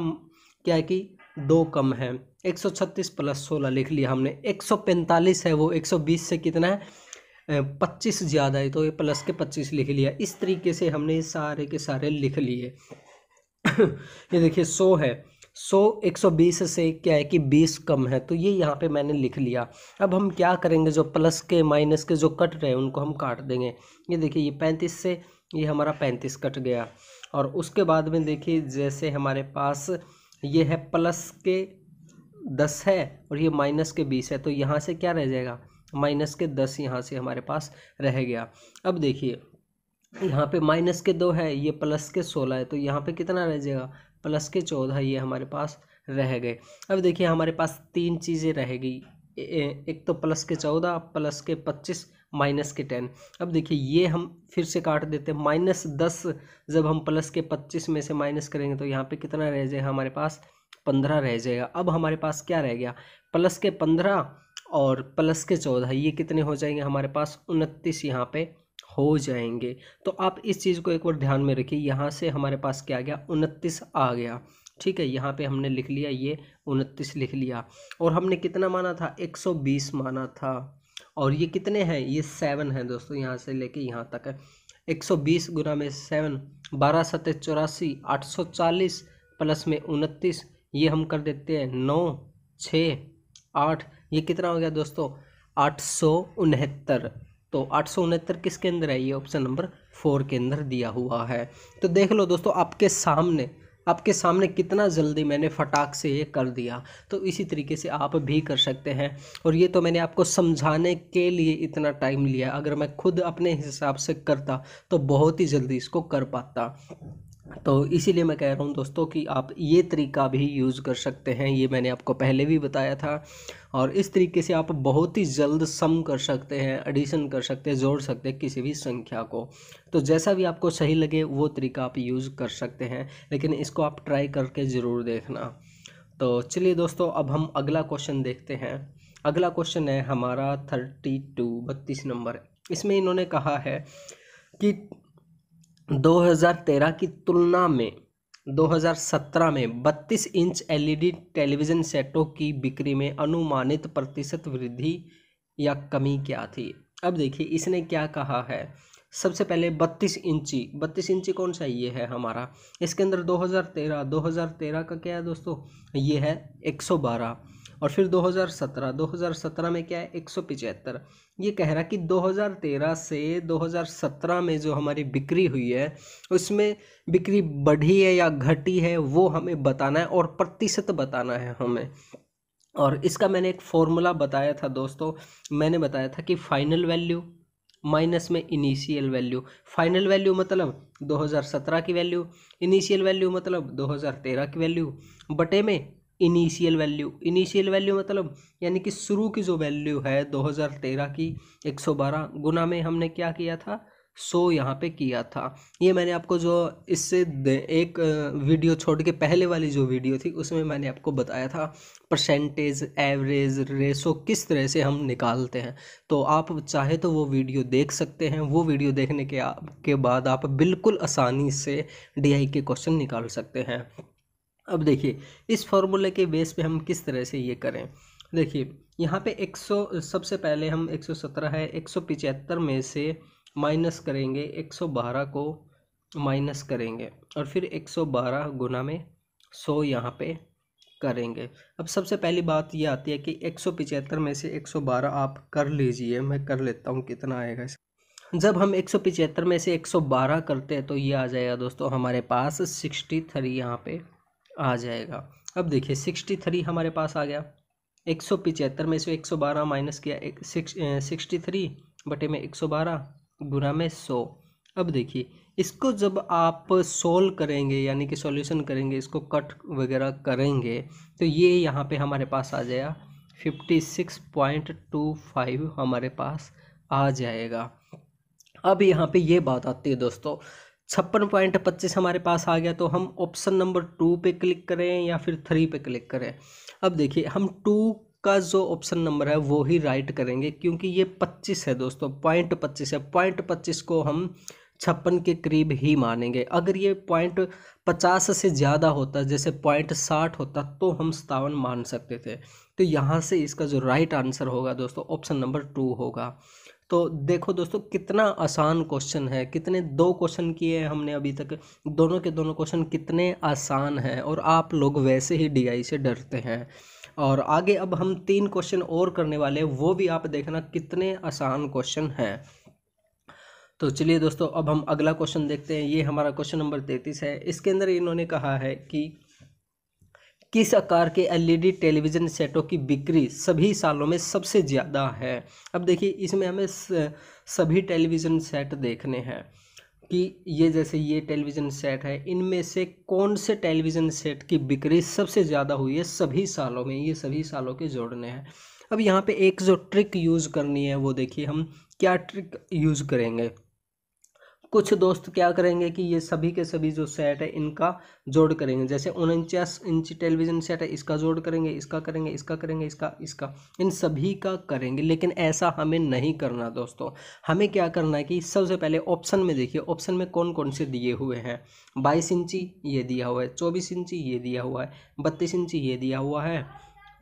क्या है कि दो कम है 136 प्लस सोलह लिख लिया हमने 145 है वो 120 से कितना है पच्चीस ज़्यादा है तो ये प्लस के पच्चीस लिख लिया इस तरीके से हमने सारे के सारे लिख लिए (coughs) ये देखिए सौ है सौ एक सौ बीस से क्या है कि बीस कम है तो ये यहाँ पे मैंने लिख लिया अब हम क्या करेंगे जो प्लस के माइनस के जो कट रहे हैं उनको हम काट देंगे ये देखिए ये पैंतीस से ये हमारा पैंतीस कट गया और उसके बाद में देखिए जैसे हमारे पास ये है प्लस के दस है और ये माइनस के बीस है तो यहाँ से क्या रह जाएगा माइनस के दस यहाँ से हमारे पास रह गया अब देखिए यहाँ पे माइनस के दो है ये प्लस के सोलह है तो यहाँ पे कितना रह जाएगा प्लस के चौदह ये हमारे पास रह गए अब देखिए हमारे पास तीन चीज़ें रह गई एक तो प्लस के चौदह प्लस के पच्चीस माइनस के टेन अब देखिए ये हम फिर से काट देते हैं माइनस दस जब हम प्लस के पच्चीस में से माइनस करेंगे तो यहाँ पे कितना रह जाएगा हमारे पास पंद्रह रह जाएगा अब हमारे पास क्या रह गया प्लस के पंद्रह और प्लस के चौदह ये कितने हो जाएंगे हमारे पास उनतीस यहाँ पर हो जाएंगे तो आप इस चीज़ को एक बार ध्यान में रखिए यहाँ से हमारे पास क्या आ गया उनतीस आ गया ठीक है यहाँ पे हमने लिख लिया ये उनतीस लिख लिया और हमने कितना माना था 120 माना था और ये कितने हैं ये सेवन हैं दोस्तों यहाँ से लेके यहाँ तक है बीस गुना में सेवन बारह सत्तर चौरासी आठ सौ चालीस प्लस में उनतीस ये हम कर देते हैं नौ छः आठ ये कितना हो गया दोस्तों आठ सौ उनहत्तर तो आठ सौ उनहत्तर किसके अंदर है ये ऑप्शन नंबर फोर के अंदर दिया हुआ है तो देख लो दोस्तों आपके सामने आपके सामने कितना जल्दी मैंने फटाक से ये कर दिया तो इसी तरीके से आप भी कर सकते हैं और ये तो मैंने आपको समझाने के लिए इतना टाइम लिया अगर मैं खुद अपने हिसाब से करता तो बहुत ही जल्दी इसको कर पाता तो इसीलिए मैं कह रहा हूँ दोस्तों कि आप ये तरीका भी यूज़ कर सकते हैं ये मैंने आपको पहले भी बताया था और इस तरीके से आप बहुत ही जल्द सम कर सकते हैं एडिशन कर सकते हैं जोड़ सकते हैं किसी भी संख्या को तो जैसा भी आपको सही लगे वो तरीका आप यूज़ कर सकते हैं लेकिन इसको आप ट्राई करके ज़रूर देखना तो चलिए दोस्तों अब हम अगला क्वेश्चन देखते हैं अगला क्वेश्चन है हमारा थर्टी टू बत्तीस नंबर इसमें इन्होंने कहा है कि 2013 की तुलना में 2017 में 32 इंच एलईडी टेलीविज़न सेटों की बिक्री में अनुमानित प्रतिशत वृद्धि या कमी क्या थी अब देखिए इसने क्या कहा है सबसे पहले 32 इंची 32 इंची कौन सा ये है हमारा इसके अंदर 2013 2013 का क्या है दोस्तों ये है 112 और फिर 2017 2017 में क्या है एक सौ पिचहत्तर ये कह रहा कि 2013 से 2017 में जो हमारी बिक्री हुई है उसमें बिक्री बढ़ी है या घटी है वो हमें बताना है और प्रतिशत बताना है हमें और इसका मैंने एक फॉर्मूला बताया था दोस्तों मैंने बताया था कि फाइनल वैल्यू माइनस में इनिशियल वैल्यू फाइनल वैल्यू मतलब 2017 की वैल्यू इनिशियल वैल्यू मतलब 2013 की वैल्यू बटे में इनिशियल वैल्यू इनिशियल वैल्यू मतलब यानी कि शुरू की जो वैल्यू है 2013 की 112 गुना में हमने क्या किया था सो यहाँ पे किया था ये मैंने आपको जो इससे एक वीडियो छोड़ के पहले वाली जो वीडियो थी उसमें मैंने आपको बताया था परसेंटेज एवरेज रेसो किस तरह से हम निकालते हैं तो आप चाहे तो वो वीडियो देख सकते हैं वो वीडियो देखने के, के बाद आप बिल्कुल आसानी से डी के क्वेश्चन निकाल सकते हैं अब देखिए इस फार्मूले के बेस पे हम किस तरह से ये करें देखिए यहाँ पे 100 सबसे पहले हम 117 है 175 में से माइनस करेंगे 112 को माइनस करेंगे और फिर 112 गुना में 100 यहाँ पे करेंगे अब सबसे पहली बात ये आती है कि 175 में से 112 आप कर लीजिए मैं कर लेता हूँ कितना आएगा जब हम 175 में से 112 करते हैं तो ये आ जाएगा दोस्तों हमारे पास 63 यहाँ पर आ जाएगा अब देखिए सिक्सटी थ्री हमारे पास आ गया एक सौ पिचहत्तर में से एक सौ बारह माइनस किया एक सिक्सटी थ्री बटे में एक सौ बारह गुना में सौ अब देखिए इसको जब आप सोल्व करेंगे यानी कि सॉल्यूशन करेंगे इसको कट वगैरह करेंगे तो ये यहाँ पे हमारे पास आ जाएगा fifty six point two five हमारे पास आ जाएगा अब यहाँ पे ये बात आती है दोस्तों छप्पन पॉइंट पच्चीस हमारे पास आ गया तो हम ऑप्शन नंबर टू पे क्लिक करें या फिर थ्री पे क्लिक करें अब देखिए हम टू का जो ऑप्शन नंबर है वो ही राइट करेंगे क्योंकि ये पच्चीस है दोस्तों पॉइंट पच्चीस है पॉइंट पच्चीस को हम छप्पन के करीब ही मानेंगे अगर ये पॉइंट पचास से ज़्यादा होता जैसे पॉइंट साठ होता तो हम सतावन मान सकते थे तो यहाँ से इसका जो राइट आंसर होगा दोस्तों ऑप्शन नंबर टू होगा तो देखो दोस्तों कितना आसान क्वेश्चन है कितने दो क्वेश्चन किए हैं हमने अभी तक दोनों के दोनों क्वेश्चन कितने आसान हैं और आप लोग वैसे ही डीआई से डरते हैं और आगे अब हम तीन क्वेश्चन और करने वाले हैं वो भी आप देखना कितने आसान क्वेश्चन हैं तो चलिए दोस्तों अब हम अगला क्वेश्चन देखते हैं ये हमारा क्वेश्चन नंबर तैंतीस है इसके अंदर इन्होंने कहा है कि किस आकार के एलईडी टेलीविज़न सेटों की बिक्री सभी सालों में सबसे ज़्यादा है अब देखिए इसमें हमें सभी टेलीविज़न सेट देखने हैं कि ये जैसे ये टेलीविज़न सेट है इनमें से कौन से टेलीविज़न सेट की बिक्री सबसे ज़्यादा हुई है सभी सालों में ये सभी सालों के जोड़ने हैं अब यहाँ पे एक जो ट्रिक यूज़ करनी है वो देखिए हम क्या ट्रिक यूज़ करेंगे कुछ दोस्त क्या करेंगे कि ये सभी के सभी जो सेट है इनका जोड़ करेंगे जैसे उनचास इंच टेलीविज़न सेट है इसका जोड़ करेंगे इसका करेंगे इसका करेंगे इसका इसका इन सभी का करेंगे लेकिन ऐसा हमें नहीं करना दोस्तों हमें क्या करना है कि सबसे पहले ऑप्शन में देखिए ऑप्शन में कौन कौन से दिए हुए हैं बाईस इंची ये दिया हुआ है चौबीस इंची ये दिया हुआ है बत्तीस इंची ये दिया हुआ है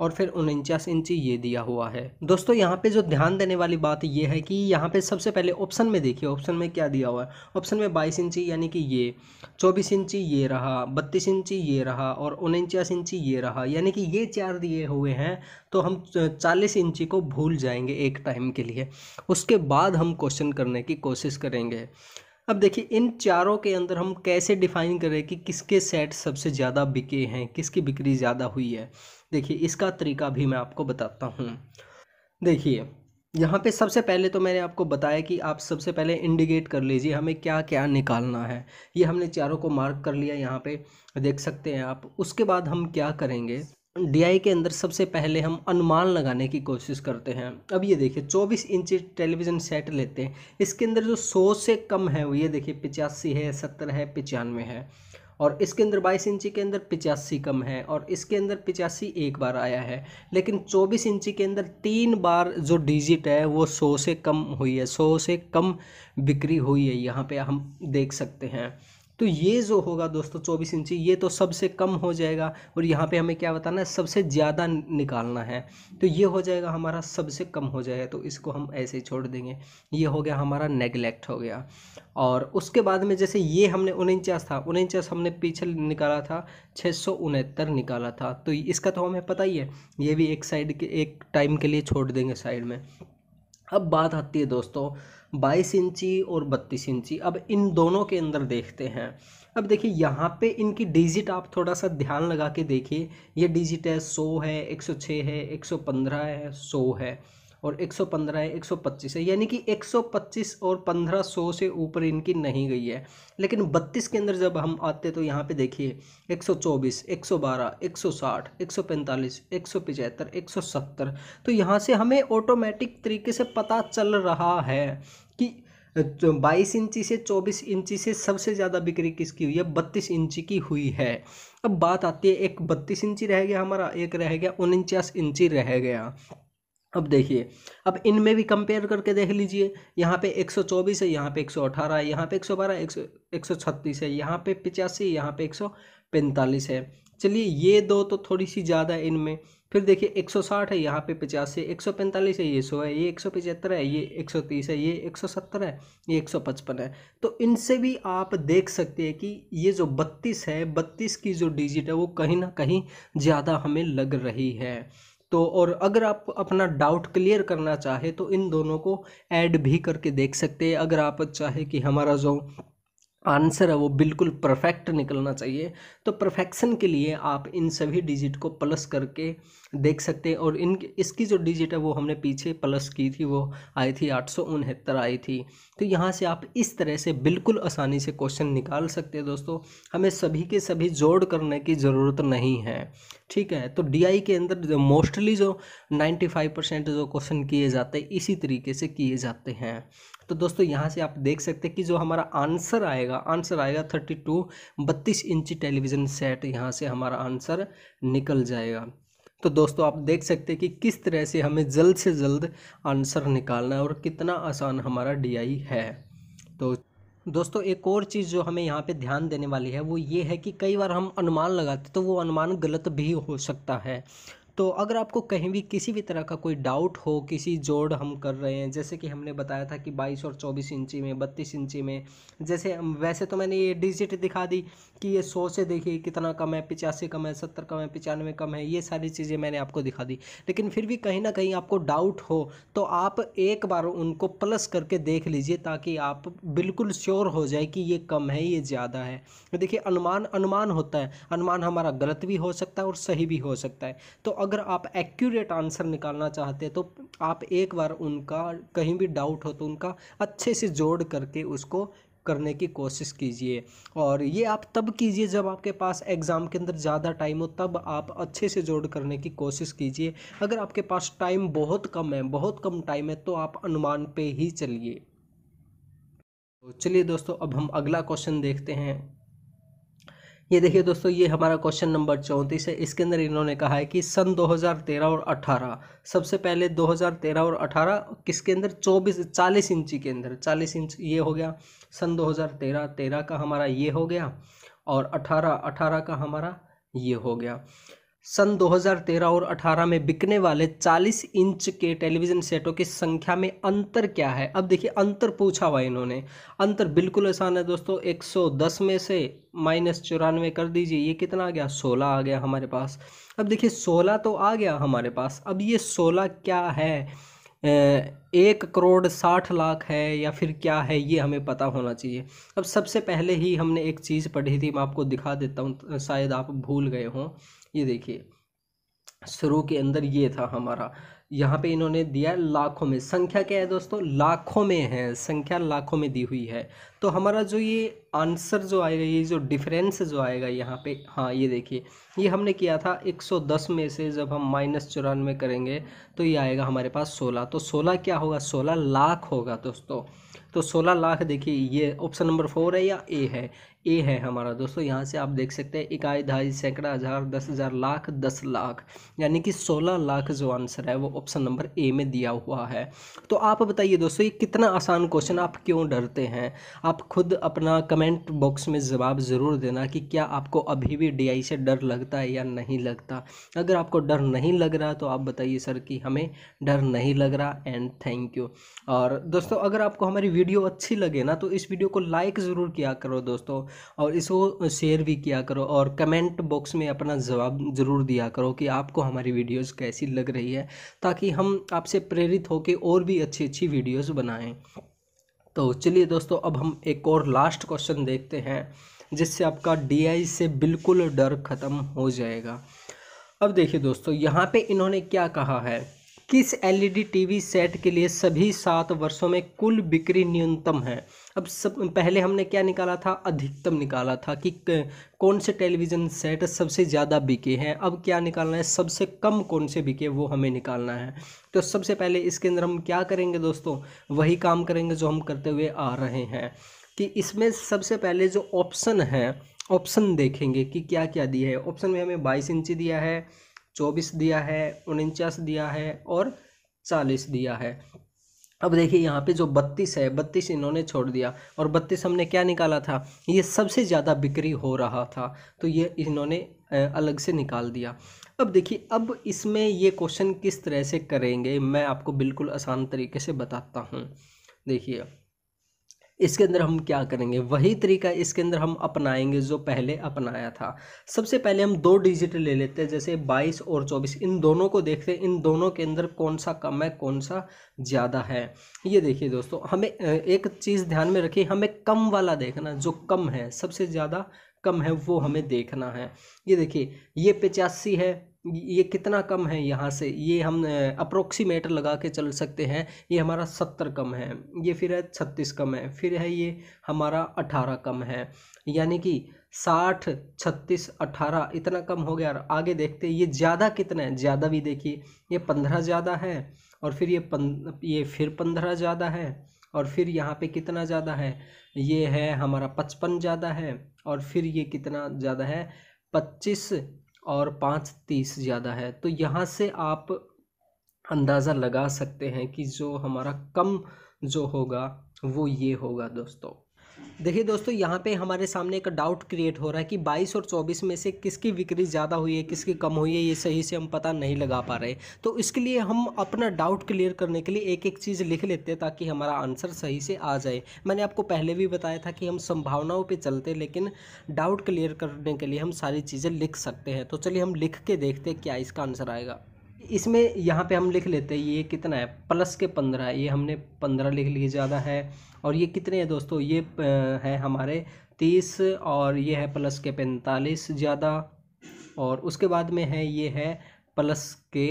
और फिर उनचास इंची ये दिया हुआ है दोस्तों यहाँ पे जो ध्यान देने वाली बात ये है कि यहाँ पे सबसे पहले ऑप्शन में देखिए ऑप्शन में क्या दिया हुआ है ऑप्शन में बाईस इंची यानी कि ये चौबीस इंची ये रहा बत्तीस इंची ये रहा और उनचास इंची ये रहा यानी कि ये चार दिए हुए हैं तो हम चालीस इंची को भूल जाएंगे एक टाइम के लिए उसके बाद हम क्वेश्चन करने की कोशिश करेंगे अब देखिए इन चारों के अंदर हम कैसे डिफाइन करें कि किसके सेट सबसे ज़्यादा बिके हैं किसकी बिक्री ज़्यादा हुई है देखिए इसका तरीका भी मैं आपको बताता हूँ देखिए यहाँ पे सबसे पहले तो मैंने आपको बताया कि आप सबसे पहले इंडिकेट कर लीजिए हमें क्या क्या निकालना है ये हमने चारों को मार्क कर लिया यहाँ पे देख सकते हैं आप उसके बाद हम क्या करेंगे डीआई के अंदर सबसे पहले हम अनुमान लगाने की कोशिश करते हैं अब ये देखिए 24 इंच टेलीविज़न सेट लेते हैं इसके अंदर जो 100 से कम है वो ये देखिए पिचासी है सत्तर है पचानवे है और इसके अंदर बाईस इंची के अंदर पिचासी कम है और इसके अंदर पिचासी एक बार आया है लेकिन चौबीस इंची के अंदर तीन बार जो डिजिट है वो सौ से कम हुई है सौ से कम बिक्री हुई है यहाँ पे हम देख सकते हैं तो ये जो होगा दोस्तों चौबीस इंची ये तो सबसे कम हो जाएगा और यहाँ पे हमें क्या बताना है सबसे ज़्यादा निकालना है तो ये हो जाएगा हमारा सबसे कम हो जाएगा तो इसको हम ऐसे ही छोड़ देंगे ये हो गया हमारा नेगलेक्ट हो गया और उसके बाद में जैसे ये हमने उनचास था उनचास हमने पीछे निकाला था छः निकाला था तो इसका तो हमें पता ही है ये भी एक साइड के एक टाइम के लिए छोड़ देंगे साइड में अब बात आती है दोस्तों बाईस इंची और बत्तीस इंची अब इन दोनों के अंदर देखते हैं अब देखिए यहाँ पे इनकी डिजिट आप थोड़ा सा ध्यान लगा के देखिए ये डिजिट है सौ है एक सौ छः है एक सौ पंद्रह है सौ है और 115 है 125 है यानी कि 125 और 1500 से ऊपर इनकी नहीं गई है लेकिन 32 के अंदर जब हम आते तो यहाँ पे देखिए 124 112 160 145 175 तो यहाँ से हमें ऑटोमेटिक तरीके से पता चल रहा है कि तो बाईस इंची से चौबीस इंची से सबसे ज़्यादा बिक्री किसकी हुई है बत्तीस इंची की हुई है अब बात आती है एक बत्तीस इंची रह गया हमारा एक रह गया उनचास इंची रह गया अब देखिए अब इनमें भी कंपेयर करके देख लीजिए यहाँ पे 124 है यहाँ पे 118 है यहाँ पे 112 सौ एक है यहाँ पे पिचासी यहाँ पे 145 है चलिए ये दो तो थोड़ी सी ज़्यादा है इनमें फिर देखिए 160 है यहाँ पे पचासी एक सौ पैंतालीस है ये सौ है ये एक सौ पचहत्तर है ये एक सौ तीस है ये एक सौ सत्तर है ये एक सौ पचपन है तो इनसे भी आप देख सकते हैं कि ये जो बत्तीस है बत्तीस की जो डिजिट है वो कहीं ना कहीं ज़्यादा हमें लग रही है तो और अगर आप अपना डाउट क्लियर करना चाहे तो इन दोनों को ऐड भी करके देख सकते हैं अगर आप चाहे कि हमारा जो आंसर है वो बिल्कुल परफेक्ट निकलना चाहिए तो परफेक्शन के लिए आप इन सभी डिजिट को प्लस करके देख सकते हैं और इन इसकी जो डिजिट है वो हमने पीछे प्लस की थी वो आई थी आठ सौ उनहत्तर आई थी तो यहाँ से आप इस तरह से बिल्कुल आसानी से क्वेश्चन निकाल सकते हैं दोस्तों हमें सभी के सभी जोड़ करने की ज़रूरत नहीं है ठीक है तो डीआई के अंदर जो मोस्टली जो नाइन्टी फाइव परसेंट जो क्वेश्चन किए जाते हैं इसी तरीके से किए जाते हैं तो दोस्तों यहाँ से आप देख सकते हैं कि जो हमारा आंसर आएगा आंसर आएगा थर्टी टू बत्तीस इंची टेलीविज़न सेट यहाँ से हमारा आंसर निकल जाएगा तो दोस्तों आप देख सकते हैं कि किस तरह से हमें जल्द से जल्द आंसर निकालना है और कितना आसान हमारा डी है तो दोस्तों एक और चीज़ जो हमें यहाँ पे ध्यान देने वाली है वो ये है कि कई बार हम अनुमान लगाते तो वो अनुमान गलत भी हो सकता है तो अगर आपको कहीं भी किसी भी तरह का कोई डाउट हो किसी जोड़ हम कर रहे हैं जैसे कि हमने बताया था कि 22 और 24 इंची में 32 इंची में जैसे वैसे तो मैंने ये डिजिट दिखा दी कि ये सौ से देखिए कितना कम है पिचासी कम है सत्तर कम है पचानवे कम है ये सारी चीज़ें मैंने आपको दिखा दी लेकिन फिर भी कहीं ना कहीं आपको डाउट हो तो आप एक बार उनको प्लस करके देख लीजिए ताकि आप बिल्कुल श्योर हो जाए कि ये कम है ये ज़्यादा है देखिए अनुमान अनुमान होता है अनुमान हमारा गलत भी हो सकता है और सही भी हो सकता है तो अगर आप एक्यूरेट आंसर निकालना चाहते हैं तो आप एक बार उनका कहीं भी डाउट हो तो उनका अच्छे से जोड़ करके उसको करने की कोशिश कीजिए और ये आप तब कीजिए जब आपके पास एग्ज़ाम के अंदर ज़्यादा टाइम हो तब आप अच्छे से जोड़ करने की कोशिश कीजिए अगर आपके पास टाइम बहुत कम है बहुत कम टाइम है तो आप अनुमान पे ही चलिए तो चलिए दोस्तों अब हम अगला क्वेश्चन देखते हैं ये देखिए दोस्तों ये हमारा क्वेश्चन नंबर चौंतीस है इसके अंदर इन्होंने कहा है कि सन 2013 और 18 सबसे पहले 2013 और 18 किसके अंदर 24 40 इंची के अंदर 40 इंच ये हो गया सन 2013 13 का हमारा ये हो गया और 18 18 का हमारा ये हो गया सन 2013 और 18 में बिकने वाले 40 इंच के टेलीविज़न सेटों की संख्या में अंतर क्या है अब देखिए अंतर पूछा हुआ इन्होंने अंतर बिल्कुल आसान है दोस्तों 110 में से माइनस चौरानवे कर दीजिए ये कितना आ गया 16 आ गया हमारे पास अब देखिए 16 तो आ गया हमारे पास अब ये 16 क्या है एक करोड़ साठ लाख है या फिर क्या है ये हमें पता होना चाहिए अब सबसे पहले ही हमने एक चीज़ पढ़ी थी मैं आपको दिखा देता हूँ शायद आप भूल गए हों ये देखिए शुरू के अंदर ये था हमारा यहाँ पे इन्होंने दिया लाखों में संख्या क्या है दोस्तों लाखों में है संख्या लाखों में दी हुई है तो हमारा जो ये आंसर जो आएगा ये जो डिफरेंस जो आएगा यहाँ पे हाँ ये देखिए ये हमने किया था 110 में से जब हम माइनस चौरानवे करेंगे तो ये आएगा हमारे पास 16 तो 16 क्या होगा 16 लाख होगा दोस्तों तो 16 लाख देखिए ये ऑप्शन नंबर फोर है या ए है ए है हमारा दोस्तों यहाँ से आप देख सकते हैं इकाई ढाई सैकड़ा हज़ार दस हज़ार लाख दस लाख यानी कि सोलह लाख जो आंसर है वो ऑप्शन नंबर ए में दिया हुआ है तो आप बताइए दोस्तों ये कितना आसान क्वेश्चन आप क्यों डरते हैं आप खुद अपना कमेंट बॉक्स में जवाब ज़रूर देना कि क्या आपको अभी भी डी से डर लगता है या नहीं लगता अगर आपको डर नहीं लग रहा तो आप बताइए सर कि हमें डर नहीं लग रहा एंड थैंक यू और दोस्तों अगर आपको हमारी वीडियो अच्छी लगे ना तो इस वीडियो को लाइक ज़रूर किया करो दोस्तों और इसको शेयर भी किया करो और कमेंट बॉक्स में अपना जवाब ज़रूर दिया करो कि आपको हमारी वीडियोस कैसी लग रही है ताकि हम आपसे प्रेरित होकर और भी अच्छी अच्छी वीडियोस बनाएं तो चलिए दोस्तों अब हम एक और लास्ट क्वेश्चन देखते हैं जिससे आपका डी से बिल्कुल डर ख़त्म हो जाएगा अब देखिए दोस्तों यहाँ पे इन्होंने क्या कहा है किस एलईडी टीवी सेट के लिए सभी सात वर्षों में कुल बिक्री न्यूनतम है अब सब पहले हमने क्या निकाला था अधिकतम निकाला था कि कौन से टेलीविज़न सेट सबसे ज़्यादा बिके हैं अब क्या निकालना है सबसे कम कौन से बिके वो हमें निकालना है तो सबसे पहले इसके अंदर हम क्या करेंगे दोस्तों वही काम करेंगे जो हम करते हुए आ रहे हैं कि इसमें सबसे पहले जो ऑप्शन है ऑप्शन देखेंगे कि क्या क्या दिया है ऑप्शन में हमें बाईस इंची दिया है चौबीस दिया है उनचास दिया है और चालीस दिया है अब देखिए यहाँ पे जो बत्तीस है बत्तीस इन्होंने छोड़ दिया और बत्तीस हमने क्या निकाला था ये सबसे ज़्यादा बिक्री हो रहा था तो ये इन्होंने अलग से निकाल दिया अब देखिए अब इसमें ये क्वेश्चन किस तरह से करेंगे मैं आपको बिल्कुल आसान तरीके से बताता हूँ देखिए इसके अंदर हम क्या करेंगे वही तरीका इसके अंदर हम अपनाएंगे जो पहले अपनाया था सबसे पहले हम दो डिजिट ले लेते हैं जैसे 22 और 24 इन दोनों को देखते हैं इन दोनों के अंदर कौन सा कम है कौन सा ज़्यादा है ये देखिए दोस्तों हमें एक चीज़ ध्यान में रखिए हमें कम वाला देखना जो कम है सबसे ज़्यादा कम है वो हमें देखना है ये देखिए ये पचासी है ये कितना कम है यहाँ से ये हम अप्रोक्सीमेट लगा के चल सकते हैं ये हमारा सत्तर कम है ये फिर है छत्तीस कम है फिर है ये हमारा अठारह कम है यानी कि साठ छत्तीस अठारह इतना कम हो गया और आगे देखते ये ज़्यादा कितना है ज़्यादा भी देखिए ये पंद्रह ज़्यादा है और फिर ये पन ये फिर पंद्रह ज़्यादा है और फिर यहाँ पे कितना ज़्यादा है ये है हमारा पचपन ज़्यादा है और फिर ये कितना ज़्यादा है पच्चीस और पाँच तीस ज़्यादा है तो यहाँ से आप अंदाज़ा लगा सकते हैं कि जो हमारा कम जो होगा वो ये होगा दोस्तों देखिए दोस्तों यहाँ पे हमारे सामने एक डाउट क्रिएट हो रहा है कि 22 और 24 में से किसकी बिक्री ज़्यादा हुई है किसकी कम हुई है ये सही से हम पता नहीं लगा पा रहे तो इसके लिए हम अपना डाउट क्लियर करने के लिए एक एक चीज़ लिख लेते हैं ताकि हमारा आंसर सही से आ जाए मैंने आपको पहले भी बताया था कि हम संभावनाओं पर चलते लेकिन डाउट क्लियर करने के लिए हम सारी चीज़ें लिख सकते हैं तो चलिए हम लिख के देखते हैं क्या इसका आंसर आएगा इसमें यहाँ पे हम लिख लेते हैं ये कितना है प्लस के पंद्रह ये हमने पंद्रह लिख लिए ज़्यादा है और ये कितने हैं दोस्तों ये है हमारे तीस और ये है प्लस के पैंतालीस ज़्यादा और उसके बाद में है ये है प्लस के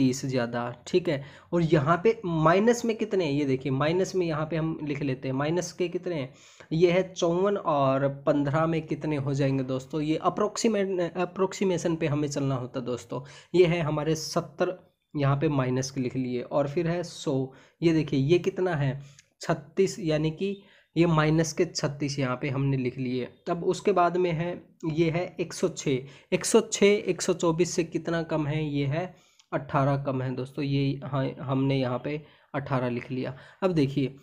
तीस ज़्यादा ठीक है और यहाँ पे माइनस में कितने हैं ये देखिए माइनस में यहाँ पे हम लिख लेते हैं माइनस के कितने हैं ये है चौवन और पंद्रह में कितने हो जाएंगे दोस्तों ये अप्रोक्सीमेट अप्रोक्सीमेशन पे हमें चलना होता दोस्तों ये है हमारे सत्तर यहाँ पे माइनस के लिख लिए और फिर है सौ ये देखिए ये कितना है छत्तीस यानी कि ये माइनस के छत्तीस यहाँ पे हमने लिख लिए तब उसके बाद में है ये है एक सौ छः एक सौ छः एक सौ चौबीस से कितना कम है ये है अट्ठारह कम है दोस्तों ये हाँ हमने यहाँ पे अट्ठारह लिख लिया अब देखिए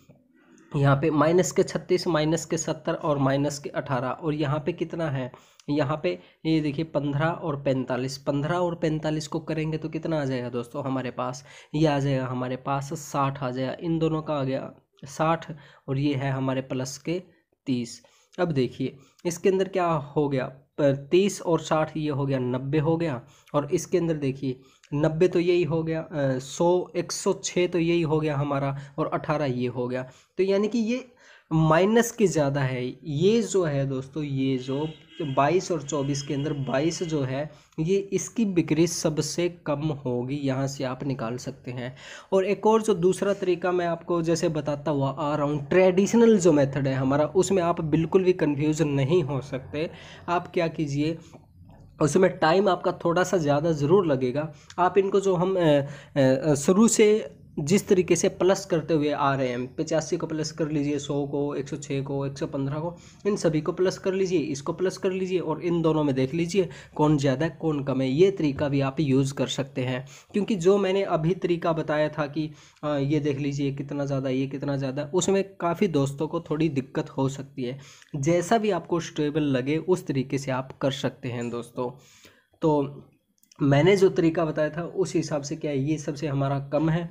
यहाँ पे माइनस के छत्तीस माइनस के सत्तर और माइनस के अठारह और यहाँ पे कितना है यहाँ पे ये देखिए पंद्रह और पैंतालीस पंद्रह और पैंतालीस को करेंगे तो कितना आ जाएगा दोस्तों हमारे पास ये आ जाएगा हमारे पास साठ आ जाएगा इन दोनों का आ गया साठ और ये है हमारे प्लस के तीस अब देखिए इसके अंदर क्या हो गया तीस और साठ ये हो गया नब्बे हो गया और इसके अंदर देखिए नब्बे तो यही हो गया सौ एक सौ छः तो यही हो गया हमारा और अठारह ये हो गया तो यानी कि ये माइनस की ज़्यादा है ये जो है दोस्तों ये जो 22 और 24 के अंदर 22 जो है ये इसकी बिक्री सबसे कम होगी यहाँ से आप निकाल सकते हैं और एक और जो दूसरा तरीका मैं आपको जैसे बताता हुआ आ रहा हूँ ट्रेडिशनल जो मेथड है हमारा उसमें आप बिल्कुल भी कंफ्यूज नहीं हो सकते आप क्या कीजिए उसमें टाइम आपका थोड़ा सा ज़्यादा ज़रूर लगेगा आप इनको जो हम शुरू से जिस तरीके से प्लस करते हुए आ रहे हैं पचासी को प्लस कर लीजिए सौ को एक सौ छः को एक सौ पंद्रह को इन सभी को प्लस कर लीजिए इसको प्लस कर लीजिए और इन दोनों में देख लीजिए कौन ज़्यादा कौन कम है ये तरीका भी आप यूज़ कर सकते हैं क्योंकि जो मैंने अभी तरीका बताया था कि आ, ये देख लीजिए कितना ज़्यादा ये कितना ज़्यादा उसमें काफ़ी दोस्तों को थोड़ी दिक्कत हो सकती है जैसा भी आपको स्टेबल लगे उस तरीके से आप कर सकते हैं दोस्तों तो मैंने जो तरीका बताया था उस हिसाब से क्या है ये सबसे हमारा कम है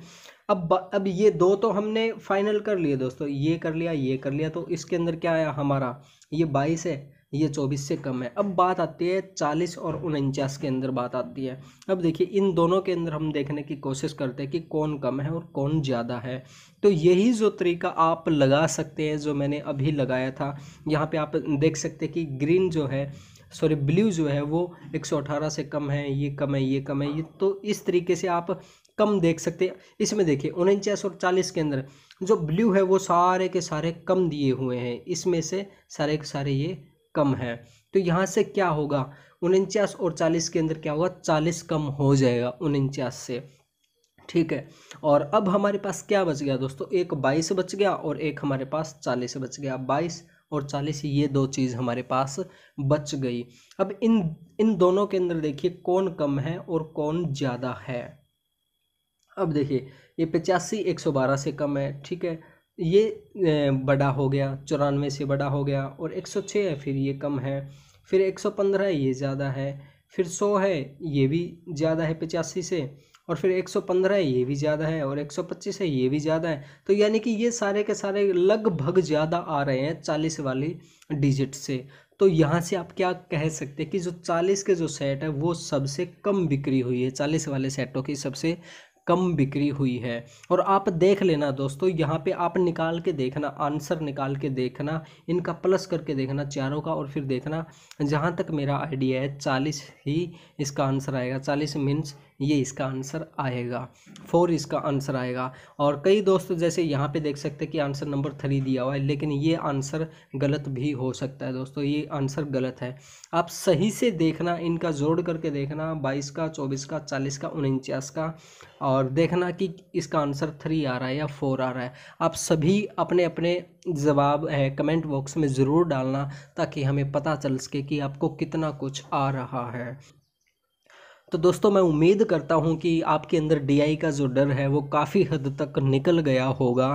अब अब ये दो तो हमने फाइनल कर लिए दोस्तों ये कर लिया ये कर लिया तो इसके अंदर क्या आया हमारा ये बाईस है ये चौबीस से कम है अब बात आती है चालीस और उनचास के अंदर बात आती है अब देखिए इन दोनों के अंदर हम देखने की कोशिश करते हैं कि कौन कम है और कौन ज़्यादा है तो यही जो तरीका आप लगा सकते हैं जो मैंने अभी लगाया था यहाँ पे आप देख सकते हैं कि ग्रीन जो है सॉरी ब्लू जो है वो 118 से कम है ये कम है ये कम है ये तो इस तरीके से आप कम देख सकते हैं इसमें देखिए उनचास और चालीस के अंदर जो ब्लू है वो सारे के सारे कम दिए हुए हैं इसमें से सारे के सारे ये कम है तो यहाँ से क्या होगा उनचास और चालीस के अंदर क्या होगा चालीस कम हो जाएगा उनचास से ठीक है और अब हमारे पास क्या बच गया दोस्तों एक बाईस बच गया और एक हमारे पास चालीस बच गया बाईस और चालीस ये दो चीज़ हमारे पास बच गई अब इन इन दोनों के अंदर देखिए कौन कम है और कौन ज़्यादा है अब देखिए ये पचासी एक सौ बारह से कम है ठीक है ये बड़ा हो गया चौरानवे से बड़ा हो गया और एक सौ छः है फिर ये कम है फिर एक सौ पंद्रह ये ज़्यादा है फिर सौ है ये भी ज़्यादा है पचासी से और फिर एक सौ पंद्रह है ये भी ज़्यादा है और एक सौ पच्चीस है ये भी ज़्यादा है तो यानी कि ये सारे के सारे लगभग ज़्यादा आ रहे हैं चालीस वाली डिजिट से तो यहाँ से आप क्या कह सकते हैं कि जो चालीस के जो सेट है वो सबसे कम बिक्री हुई है चालीस वाले सेटों की सबसे कम बिक्री हुई है और आप देख लेना दोस्तों यहाँ पे आप निकाल के देखना आंसर निकाल के देखना इनका प्लस करके देखना चारों का और फिर देखना जहाँ तक मेरा आइडिया है चालीस ही इसका आंसर आएगा चालीस मीन्स ये इसका आंसर आएगा फोर इसका आंसर आएगा और कई दोस्त जैसे यहाँ पे देख सकते हैं कि आंसर नंबर थ्री दिया हुआ है लेकिन ये आंसर गलत भी हो सकता है दोस्तों ये आंसर गलत है आप सही से देखना इनका जोड़ करके देखना बाईस का चौबीस का चालीस का उनचास का और देखना कि इसका आंसर थ्री आ रहा है या फोर आ रहा है आप सभी अपने अपने जवाब है कमेंट बॉक्स में ज़रूर डालना ताकि हमें पता चल सके कि आपको कितना कुछ आ रहा है तो दोस्तों मैं उम्मीद करता हूँ कि आपके अंदर डी का जो डर है वो काफ़ी हद तक निकल गया होगा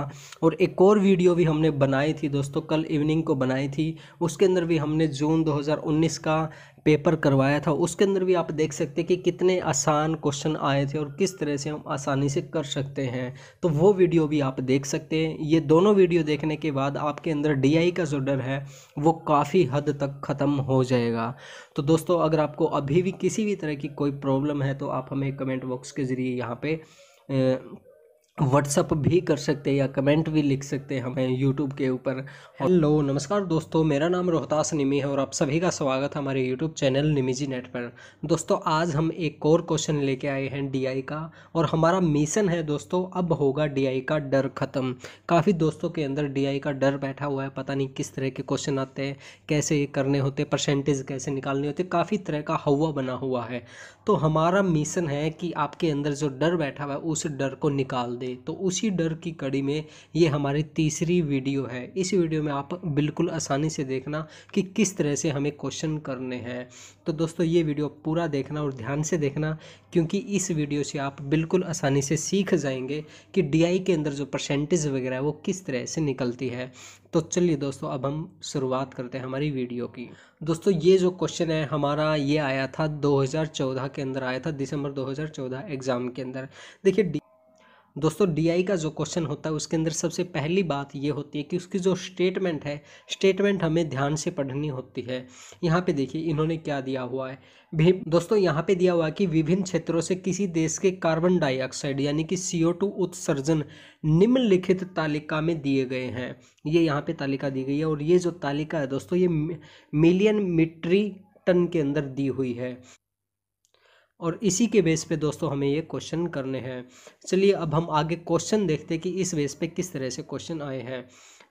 और एक और वीडियो भी हमने बनाई थी दोस्तों कल इवनिंग को बनाई थी उसके अंदर भी हमने जून 2019 का पेपर करवाया था उसके अंदर भी आप देख सकते हैं कि कितने आसान क्वेश्चन आए थे और किस तरह से हम आसानी से कर सकते हैं तो वो वीडियो भी आप देख सकते हैं ये दोनों वीडियो देखने के बाद आपके अंदर डी का जो डर है वो काफ़ी हद तक ख़त्म हो जाएगा तो दोस्तों अगर आपको अभी भी किसी भी तरह की कोई प्रॉब्लम है तो आप हमें कमेंट बॉक्स के ज़रिए यहाँ पर व्हाट्सअप भी कर सकते हैं या कमेंट भी लिख सकते हैं हमें यूट्यूब के ऊपर हेलो नमस्कार दोस्तों मेरा नाम रोहतास निमी है और आप सभी का स्वागत है हमारे यूट्यूब चैनल निमीजी नेट पर दोस्तों आज हम एक और क्वेश्चन लेके आए हैं डीआई का और हमारा मिशन है दोस्तों अब होगा डीआई का डर ख़त्म काफ़ी दोस्तों के अंदर डी का डर बैठा हुआ है पता नहीं किस तरह के क्वेश्चन आते हैं कैसे करने होते परसेंटेज कैसे निकालने होते काफ़ी तरह का हवा बना हुआ है तो हमारा मिशन है कि आपके अंदर जो डर बैठा हुआ है उस डर को निकाल दे तो उसी डर की कड़ी में ये हमारी तीसरी वीडियो है इस वीडियो में आप बिल्कुल आसानी से देखना कि किस तरह से हमें क्वेश्चन करने हैं तो दोस्तों ये वीडियो पूरा देखना और ध्यान से देखना क्योंकि इस वीडियो से आप बिल्कुल आसानी से सीख जाएंगे कि डी के अंदर जो परसेंटेज वगैरह है वो किस तरह से निकलती है तो चलिए दोस्तों अब हम शुरुआत करते हैं हमारी वीडियो की दोस्तों ये जो क्वेश्चन है हमारा ये आया था 2014 के अंदर आया था दिसंबर 2014 एग्ज़ाम के अंदर देखिए दोस्तों डीआई का जो क्वेश्चन होता है उसके अंदर सबसे पहली बात ये होती है कि उसकी जो स्टेटमेंट है स्टेटमेंट हमें ध्यान से पढ़नी होती है यहाँ पे देखिए इन्होंने क्या दिया हुआ है भी दोस्तों यहाँ पे दिया हुआ है कि विभिन्न क्षेत्रों से किसी देश के कार्बन डाइऑक्साइड यानी कि सी उत्सर्जन निम्नलिखित तालिका में दिए गए हैं ये यहाँ पर तालिका दी गई है और ये जो तालिका है दोस्तों ये मिलियन मिट्री टन के अंदर दी हुई है और इसी के बेस पे दोस्तों हमें ये क्वेश्चन करने हैं चलिए अब हम आगे क्वेश्चन देखते हैं कि इस बेस पे किस तरह से क्वेश्चन आए हैं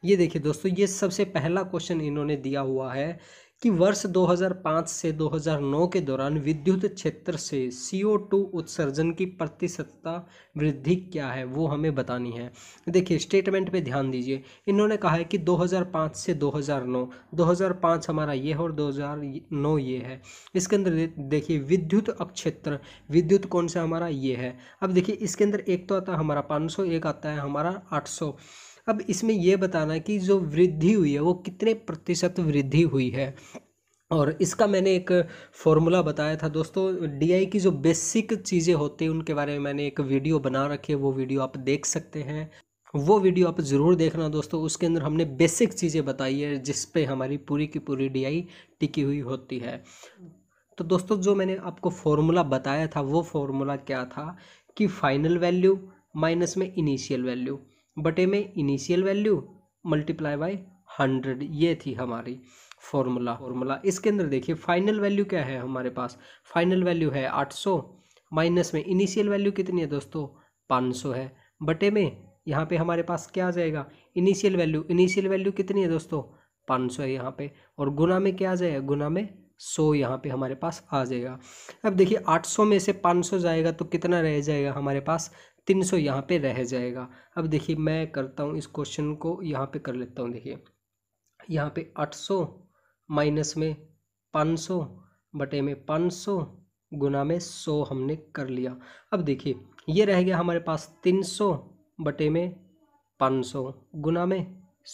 ये देखिए दोस्तों ये सबसे पहला क्वेश्चन इन्होंने दिया हुआ है कि वर्ष 2005 से 2009 के दौरान विद्युत क्षेत्र से CO2 उत्सर्जन की प्रतिशतता वृद्धि क्या है वो हमें बतानी है देखिए स्टेटमेंट पे ध्यान दीजिए इन्होंने कहा है कि 2005 से 2009 2005 हमारा ये है और 2009 ये है इसके अंदर देखिए विद्युत क्षेत्र विद्युत कौन सा हमारा ये है अब देखिए इसके अंदर एक तो आता है हमारा पाँच एक आता है हमारा आठ अब इसमें यह बताना कि जो वृद्धि हुई है वो कितने प्रतिशत वृद्धि हुई है और इसका मैंने एक फॉर्मूला बताया था दोस्तों डीआई की जो बेसिक चीज़ें होती हैं उनके बारे में मैंने एक वीडियो बना रखी है वो वीडियो आप देख सकते हैं वो वीडियो आप ज़रूर देखना दोस्तों उसके अंदर हमने बेसिक चीज़ें बताई है जिस पे हमारी पूरी की पूरी डीआई टिकी हुई होती है तो दोस्तों जो मैंने आपको फॉर्मूला बताया था वो फॉर्मूला क्या था कि फाइनल वैल्यू माइनस में इनिशियल वैल्यू बटे में initial value multiply by hundred ये थी हमारी फॉर्मूला फॉर्मूला इसके अंदर देखिए फाइनल वैल्यू क्या है हमारे पास फाइनल वैल्यू है आठ सौ माइनस में इनिशियल वैल्यू कितनी है दोस्तों पाँच सौ है बटे में यहाँ पे हमारे पास क्या आ जाएगा इनिशियल वैल्यू इनिशियल वैल्यू कितनी है दोस्तों पाँच सौ है यहाँ पे और गुना में क्या आ जाएगा गुना में सौ यहाँ पे हमारे पास आ जाएगा अब देखिए 800 में से 500 जाएगा तो कितना रह जाएगा हमारे पास 300 सौ यहाँ पर रह जाएगा अब देखिए मैं करता हूँ इस क्वेश्चन को यहाँ पे कर लेता हूँ देखिए यहाँ पे 800 माइनस में 500 बटे में 500 गुना में 100 हमने कर लिया अब देखिए ये रह गया हमारे पास 300 बटे में सौ गुना में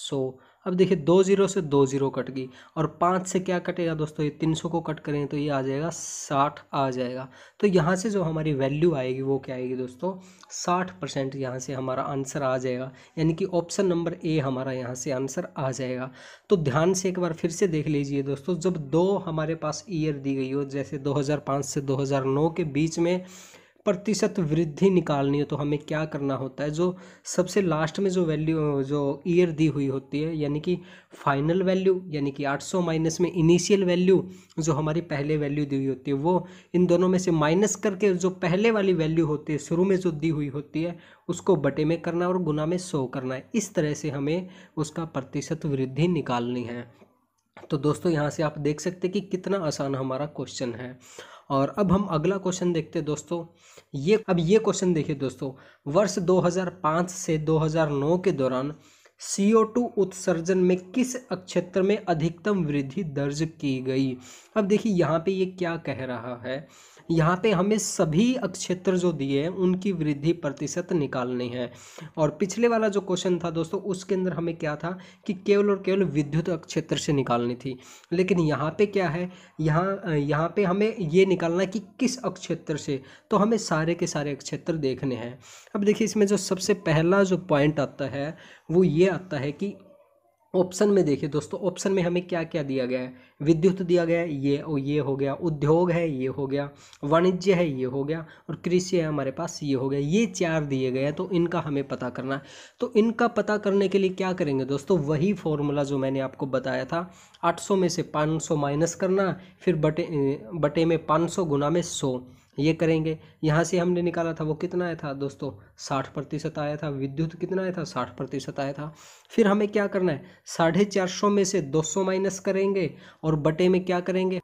सौ अब देखिए दो जीरो से दो जीरो कट गई और पाँच से क्या कटेगा दोस्तों ये तीन सौ को कट करें तो ये आ जाएगा साठ आ जाएगा तो यहाँ से जो हमारी वैल्यू आएगी वो क्या आएगी दोस्तों साठ परसेंट यहाँ से हमारा आंसर आ जाएगा यानी कि ऑप्शन नंबर ए हमारा यहाँ से आंसर आ जाएगा तो ध्यान से एक बार फिर से देख लीजिए दोस्तों जब दो हमारे पास ईयर दी गई हो जैसे दो से दो के बीच में प्रतिशत वृद्धि निकालनी हो तो हमें क्या करना होता है जो सबसे लास्ट में जो वैल्यू जो ईयर दी हुई होती है यानी कि फाइनल वैल्यू यानी कि 800 माइनस में इनिशियल वैल्यू जो हमारी पहले वैल्यू दी हुई होती है वो इन दोनों में से माइनस करके जो पहले वाली वैल्यू होती है शुरू में जो दी हुई होती है उसको बटे में करना और गुना में सौ करना है इस तरह से हमें उसका प्रतिशत वृद्धि निकालनी है तो दोस्तों यहाँ से आप देख सकते हैं कि कितना आसान हमारा क्वेश्चन है और अब हम अगला क्वेश्चन देखते हैं दोस्तों ये अब ये क्वेश्चन देखिए दोस्तों वर्ष 2005 से 2009 के दौरान टू उत्सर्जन में किस क्षेत्र में अधिकतम वृद्धि दर्ज की गई अब देखिए यहाँ पे ये क्या कह रहा है यहाँ पे हमें सभी अक्षेत्र जो दिए हैं उनकी वृद्धि प्रतिशत निकालनी है और पिछले वाला जो क्वेश्चन था दोस्तों उसके अंदर हमें क्या था कि केवल और केवल विद्युत क्षेत्र से निकालनी थी लेकिन यहाँ पे क्या है यहाँ यहाँ पे हमें ये निकालना है कि किस अक्षेत्र से तो हमें सारे के सारे अक्षेत्र देखने हैं अब देखिए इसमें जो सबसे पहला जो पॉइंट आता है वो ये आता है कि ऑप्शन में देखिए दोस्तों ऑप्शन में हमें क्या क्या दिया गया है विद्युत दिया गया है ये और ये हो गया उद्योग है ये हो गया वाणिज्य है ये हो गया और कृषि है हमारे पास ये हो गया ये चार दिए गए हैं तो इनका हमें पता करना है तो इनका पता करने के लिए क्या करेंगे दोस्तों वही फॉर्मूला जो मैंने आपको बताया था आठ में से पाँच माइनस करना फिर बटे बटे में पाँच गुना में सौ ये करेंगे यहाँ से हमने निकाला था वो कितना आया था दोस्तों साठ प्रतिशत आया था विद्युत कितना आया था साठ प्रतिशत आया था फिर हमें क्या करना है साढ़े चार सौ में से दो सौ माइनस करेंगे और बटे में क्या करेंगे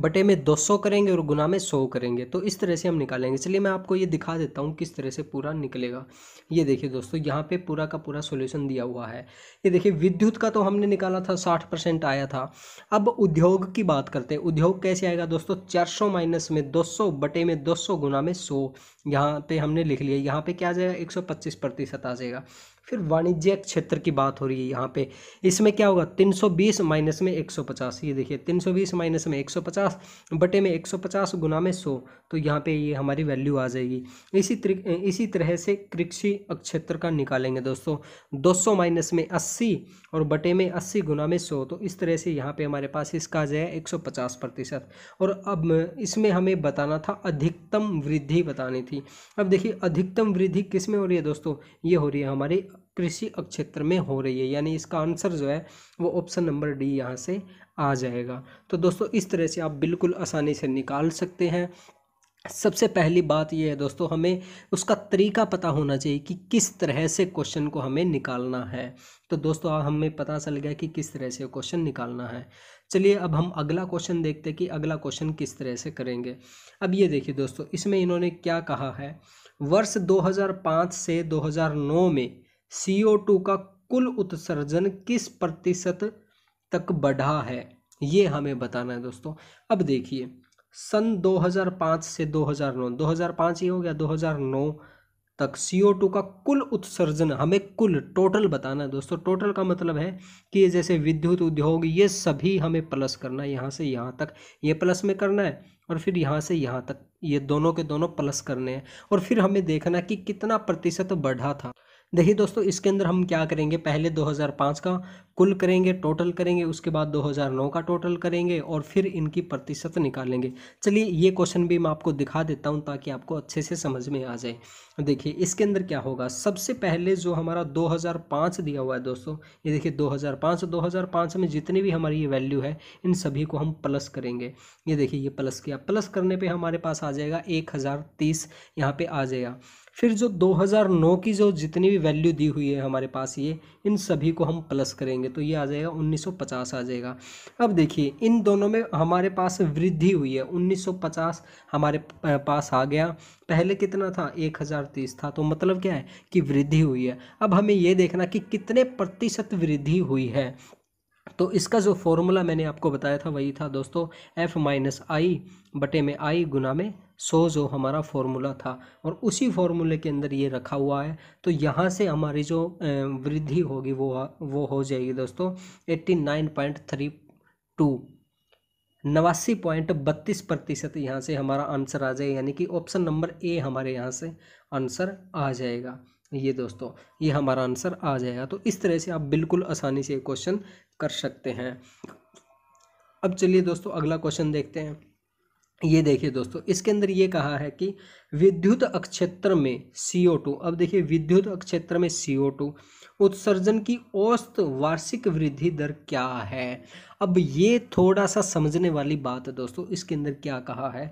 बटे में 200 करेंगे और गुना में 100 करेंगे तो इस तरह से हम निकालेंगे चलिए मैं आपको ये दिखा देता हूँ किस तरह से पूरा निकलेगा ये देखिए दोस्तों यहाँ पे पूरा का पूरा सॉल्यूशन दिया हुआ है ये देखिए विद्युत का तो हमने निकाला था 60 परसेंट आया था अब उद्योग की बात करते हैं उद्योग कैसे आएगा दोस्तों चार सौ माइनस में दो सौ बटे में दो सौ गुना में सौ यहाँ पर हमने लिख लिया यहाँ पर क्या आ जाएगा एक सौ पच्चीस प्रतिशत आ जाएगा फिर वाणिज्य क्षेत्र की बात हो रही है यहाँ पे इसमें क्या होगा 320 माइनस में 150 ये देखिए 320 माइनस में 150 बटे में 150 गुना में 100 तो यहाँ पे ये हमारी वैल्यू आ जाएगी इसी इसी तरह से कृषि क्षेत्र का निकालेंगे दोस्तों 200 माइनस में 80 और बटे में 80 गुना में 100 तो इस तरह से यहाँ पे हमारे पास इसका आ जाए एक प्रतिशत और अब इसमें हमें बताना था अधिकतम वृद्धि बतानी थी अब देखिए अधिकतम वृद्धि किस में हो रही है दोस्तों ये हो रही है हमारी कृषि क्षेत्र में हो रही है यानी इसका आंसर जो है वो ऑप्शन नंबर डी यहाँ से आ जाएगा तो दोस्तों इस तरह से आप बिल्कुल आसानी से निकाल सकते हैं सबसे पहली बात यह है दोस्तों हमें उसका तरीका पता होना चाहिए कि किस तरह से क्वेश्चन को हमें निकालना है तो दोस्तों हमें पता चल गया कि किस तरह से क्वेश्चन निकालना है चलिए अब हम अगला क्वेश्चन देखते हैं कि अगला क्वेश्चन किस तरह से करेंगे अब ये देखिए दोस्तों इसमें इन्होंने क्या कहा है वर्ष 2005 से 2009 में टू का कुल उत्सर्जन किस प्रतिशत तक बढ़ा है ये हमें बताना है दोस्तों अब देखिए सन 2005 से 2009 2005 ये हो गया 2009 तक टू का कुल उत्सर्जन हमें कुल टोटल बताना है दोस्तों टोटल का मतलब है कि जैसे विद्युत उद्योग ये सभी हमें प्लस करना है यहाँ से यहाँ तक ये प्लस में करना है और फिर यहाँ से यहाँ तक ये दोनों के दोनों प्लस करने हैं और फिर हमें देखना कि कितना प्रतिशत बढ़ा था देखिए दोस्तों इसके अंदर हम क्या करेंगे पहले 2005 का कुल करेंगे टोटल करेंगे उसके बाद 2009 का टोटल करेंगे और फिर इनकी प्रतिशत निकालेंगे चलिए ये क्वेश्चन भी मैं आपको दिखा देता हूँ ताकि आपको अच्छे से समझ में आ जाए देखिए इसके अंदर क्या होगा सबसे पहले जो हमारा 2005 दिया हुआ है दोस्तों ये देखिए 2005 2005 में जितनी भी हमारी ये वैल्यू है इन सभी को हम प्लस करेंगे ये देखिए ये प्लस किया प्लस करने पर हमारे पास आ जाएगा एक हज़ार तीस यहाँ आ जाएगा फिर जो 2009 की जो जितनी भी वैल्यू दी हुई है हमारे पास ये इन सभी को हम प्लस करेंगे तो ये आ जाएगा 1950 आ जाएगा अब देखिए इन दोनों में हमारे पास वृद्धि हुई है 1950 हमारे पास आ गया पहले कितना था 1030 था तो मतलब क्या है कि वृद्धि हुई है अब हमें ये देखना कि कितने प्रतिशत वृद्धि हुई है तो इसका जो फॉर्मूला मैंने आपको बताया था वही था दोस्तों एफ माइनस आई बटे में आई गुना में सो जो हमारा फॉर्मूला था और उसी फॉर्मूले के अंदर ये रखा हुआ है तो यहाँ से हमारी जो वृद्धि होगी वो वो हो जाएगी दोस्तों eighty nine point three two नवासी पॉइंट बत्तीस प्रतिशत यहाँ से हमारा आंसर आ जाएगा यानी कि ऑप्शन नंबर ए हमारे यहाँ से आंसर आ जाएगा ये दोस्तों ये हमारा आंसर आ जाएगा तो इस तरह से आप बिल्कुल आसानी से क्वेश्चन कर सकते हैं अब चलिए दोस्तों अगला क्वेश्चन देखते हैं ये देखिए दोस्तों इसके अंदर ये कहा है कि विद्युत अक्षेत्र में CO2 अब देखिए विद्युत अक्षेत्र में CO2 उत्सर्जन की औसत वार्षिक वृद्धि दर क्या है अब ये थोड़ा सा समझने वाली बात है दोस्तों इसके अंदर क्या कहा है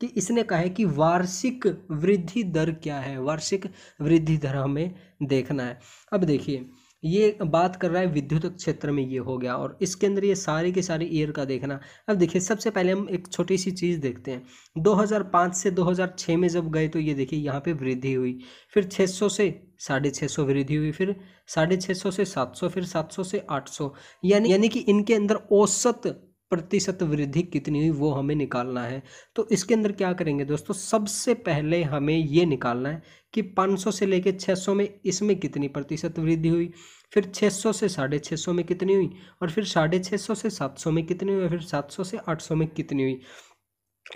कि इसने कहा है कि वार्षिक वृद्धि दर क्या है वार्षिक वृद्धि दर हमें देखना है अब देखिए ये बात कर रहा है विद्युत क्षेत्र में ये हो गया और इसके अंदर ये सारे के सारे ईयर का देखना अब देखिए सबसे पहले हम एक छोटी सी चीज़ देखते हैं 2005 से 2006 में जब गए तो ये देखिए यहाँ पे वृद्धि हुई फिर 600 से साढ़े छः सौ वृद्धि हुई फिर साढ़े छः सौ से सात सौ फिर सात सौ से आठ सौ यानी यानी कि इनके अंदर औसत प्रतिशत वृद्धि कितनी हुई वो हमें निकालना है तो इसके अंदर क्या करेंगे दोस्तों सबसे पहले हमें ये निकालना है कि 500 से लेके 600 में इसमें कितनी प्रतिशत वृद्धि हुई फिर 600 से साढ़े छः में कितनी हुई और फिर साढ़े छः से 700 में कितनी हुई और फिर 700 से 800 में कितनी हुई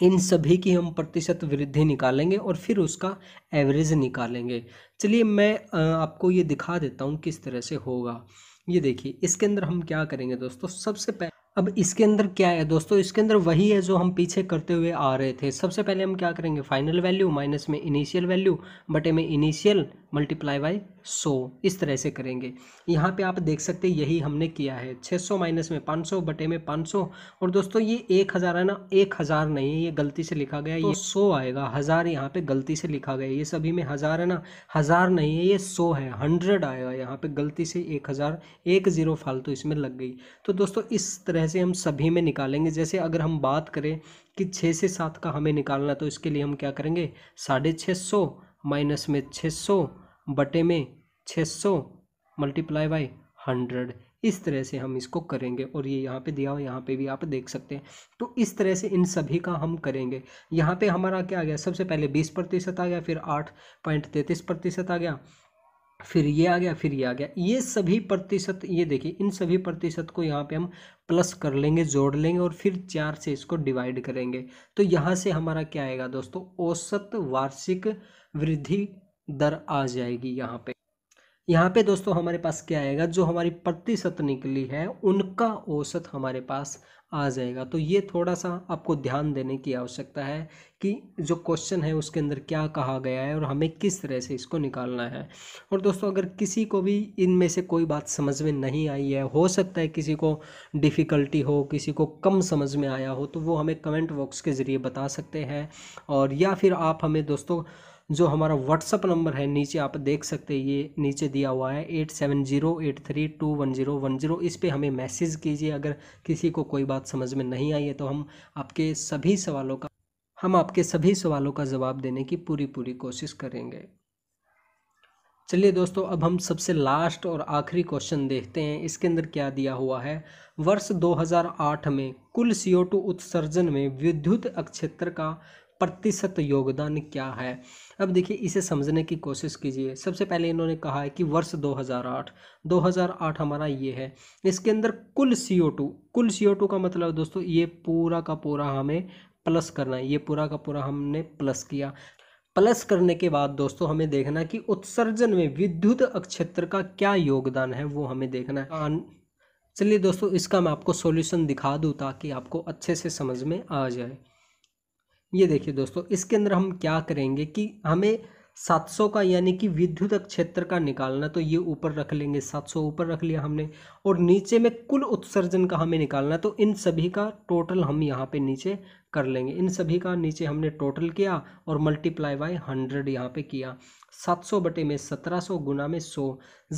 इन सभी की हम प्रतिशत वृद्धि निकालेंगे और फिर उसका एवरेज निकालेंगे चलिए मैं आपको ये दिखा देता हूँ किस तरह से होगा ये देखिए इसके अंदर हम क्या करेंगे दोस्तों सबसे पहले अब इसके अंदर क्या है दोस्तों इसके अंदर वही है जो हम पीछे करते हुए आ रहे थे सबसे पहले हम क्या करेंगे फाइनल वैल्यू माइनस में इनिशियल वैल्यू बटे में इनिशियल मल्टीप्लाई बाई सौ इस तरह से करेंगे यहाँ पे आप देख सकते हैं यही हमने किया है 600 माइनस में 500 बटे में 500 और दोस्तों ये एक हज़ार है ना एक हज़ार नहीं है ये गलती से लिखा गया ये सौ आएगा हज़ार यहाँ पे गलती से लिखा गया ये सभी में हज़ार है ना हज़ार नहीं है ये सौ है हंड्रेड आएगा यहाँ पर गलती से एक हज़ार एक ज़ीरो फालतू इसमें लग गई तो दोस्तों इस तरह से हम सभी में निकालेंगे जैसे अगर हम बात करें कि छः से सात का हमें निकालना तो इसके लिए हम क्या करेंगे साढ़े छः सौ माइनस में छः सौ बटे में छः सौ मल्टीप्लाई बाई हंड्रेड इस तरह से हम इसको करेंगे और ये यहाँ पे दिया हुआ यहाँ पे भी आप देख सकते हैं तो इस तरह से इन सभी का हम करेंगे यहाँ पे हमारा क्या आ गया सबसे पहले बीस प्रतिशत आ गया फिर आठ पॉइंट तैंतीस प्रतिशत आ गया फिर ये आ गया फिर ये आ गया ये सभी प्रतिशत ये देखिए इन सभी प्रतिशत को यहाँ पे हम प्लस कर लेंगे जोड़ लेंगे और फिर चार से इसको डिवाइड करेंगे तो यहाँ से हमारा क्या आएगा दोस्तों औसत वार्षिक वृद्धि दर आ जाएगी यहाँ पे यहाँ पे दोस्तों हमारे पास क्या आएगा जो हमारी प्रतिशत निकली है उनका औसत हमारे पास आ जाएगा तो ये थोड़ा सा आपको ध्यान देने की आवश्यकता है कि जो क्वेश्चन है उसके अंदर क्या कहा गया है और हमें किस तरह से इसको निकालना है और दोस्तों अगर किसी को भी इनमें से कोई बात समझ में नहीं आई है हो सकता है किसी को डिफ़िकल्टी हो किसी को कम समझ में आया हो तो वो हमें कमेंट बॉक्स के ज़रिए बता सकते हैं और या फिर आप हमें दोस्तों जो हमारा व्हाट्सअप नंबर है नीचे आप देख सकते हैं ये नीचे दिया हुआ है eight seven zero eight three two one zero one zero इस पर हमें मैसेज कीजिए अगर किसी को कोई बात समझ में नहीं आई है तो हम आपके सभी सवालों का हम आपके सभी सवालों का जवाब देने की पूरी पूरी कोशिश करेंगे चलिए दोस्तों अब हम सबसे लास्ट और आखिरी क्वेश्चन देखते हैं इसके अंदर क्या दिया हुआ है वर्ष 2008 में कुल सीओ उत्सर्जन में विद्युत अक्षेत्र का प्रतिशत योगदान क्या है अब देखिए इसे समझने की कोशिश कीजिए सबसे पहले इन्होंने कहा है कि वर्ष 2008 2008 हमारा ये है इसके अंदर कुल सी कुल सी का मतलब दोस्तों ये पूरा का पूरा हमें प्लस करना है ये पूरा का पूरा हमने प्लस किया प्लस करने के बाद दोस्तों हमें देखना कि उत्सर्जन में विद्युत क्षेत्र का क्या योगदान है वो हमें देखना है चलिए दोस्तों इसका मैं आपको सॉल्यूशन दिखा दूँ ताकि आपको अच्छे से समझ में आ जाए ये देखिए दोस्तों इसके अंदर हम क्या करेंगे कि हमें 700 का यानी कि विद्युत क्षेत्र का निकालना तो ये ऊपर रख लेंगे 700 ऊपर रख लिया हमने और नीचे में कुल उत्सर्जन का हमें निकालना तो इन सभी का टोटल हम यहाँ पे नीचे कर लेंगे इन सभी का नीचे हमने टोटल किया और मल्टीप्लाई बाय हंड्रेड यहाँ पे किया सात सौ बटे में सत्रह सौ गुना में सौ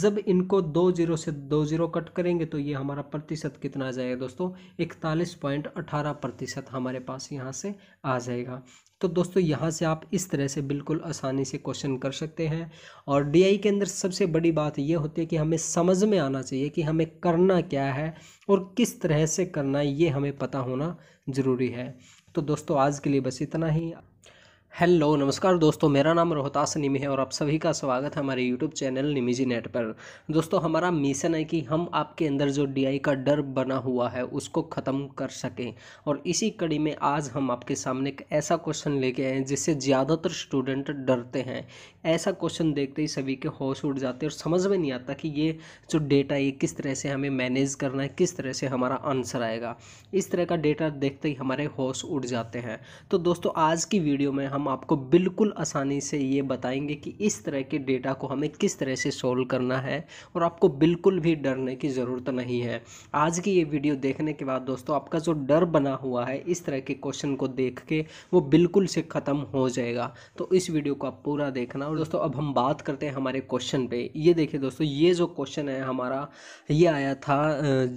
जब इनको दो जीरो से दो जीरो कट करेंगे तो ये हमारा प्रतिशत कितना आ जाएगा दोस्तों इकतालीस पॉइंट अठारह प्रतिशत हमारे पास यहाँ से आ जाएगा तो दोस्तों यहाँ से आप इस तरह से बिल्कुल आसानी से क्वेश्चन कर सकते हैं और डी के अंदर सबसे बड़ी बात यह होती है कि हमें समझ में आना चाहिए कि हमें करना क्या है और किस तरह से करना है ये हमें पता होना ज़रूरी है तो दोस्तों आज के लिए बस इतना ही हेलो नमस्कार दोस्तों मेरा नाम रोहतास निमी है और आप सभी का स्वागत है हमारे यूट्यूब चैनल निमीजी नेट पर दोस्तों हमारा मिशन है कि हम आपके अंदर जो डीआई का डर बना हुआ है उसको ख़त्म कर सकें और इसी कड़ी में आज हम आपके सामने एक ऐसा क्वेश्चन लेके आए हैं जिससे ज़्यादातर स्टूडेंट डरते हैं ऐसा क्वेश्चन देखते ही सभी के होश उड़ जाते और समझ में नहीं आता कि ये जो डेटा ये किस तरह से हमें मैनेज करना है किस तरह से हमारा आंसर आएगा इस तरह का डेटा देखते ही हमारे होश उड़ जाते हैं तो दोस्तों आज की वीडियो में हम हम आपको बिल्कुल आसानी से ये बताएंगे कि इस तरह के डेटा को हमें किस तरह से सोल्व करना है और आपको बिल्कुल भी डरने की ज़रूरत नहीं है आज की ये वीडियो देखने के बाद दोस्तों आपका जो डर बना हुआ है इस तरह के क्वेश्चन को देख के वो बिल्कुल से ख़त्म हो जाएगा तो इस वीडियो को आप पूरा देखना और दोस्तों अब हम बात करते हैं हमारे क्वेश्चन पे ये देखिए दोस्तों ये जो क्वेश्चन है हमारा ये आया था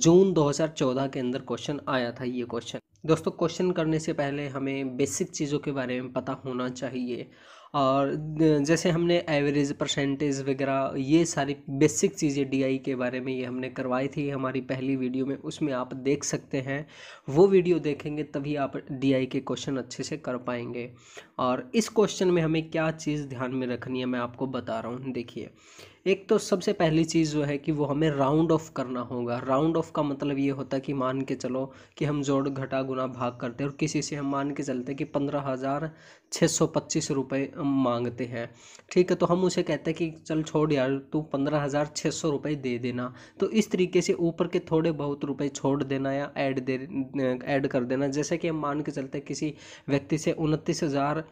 जून दो के अंदर क्वेश्चन आया था ये क्वेश्चन दोस्तों क्वेश्चन करने से पहले हमें बेसिक चीज़ों के बारे में पता होना चाहिए और जैसे हमने एवरेज परसेंटेज वगैरह ये सारी बेसिक चीज़ें डीआई के बारे में ये हमने करवाई थी हमारी पहली वीडियो में उसमें आप देख सकते हैं वो वीडियो देखेंगे तभी आप डीआई के क्वेश्चन अच्छे से कर पाएंगे और इस क्वेश्चन में हमें क्या चीज़ ध्यान में रखनी है मैं आपको बता रहा हूँ देखिए एक तो सबसे पहली चीज़ जो है कि वो हमें राउंड ऑफ करना होगा राउंड ऑफ का मतलब ये होता है कि मान के चलो कि हम जोड़ घटा गुना भाग करते हैं और किसी से हम मान के चलते हैं कि पंद्रह हज़ार छः सौ पच्चीस रुपये मांगते हैं ठीक है तो हम उसे कहते हैं कि चल छोड़ यार तू पंद्रह हज़ार छः सौ रुपये दे देना तो इस तरीके से ऊपर के थोड़े बहुत रुपये छोड़ देना या ऐड दे ऐड कर देना जैसे कि हम मान के चलते किसी व्यक्ति से उनतीस हज़ार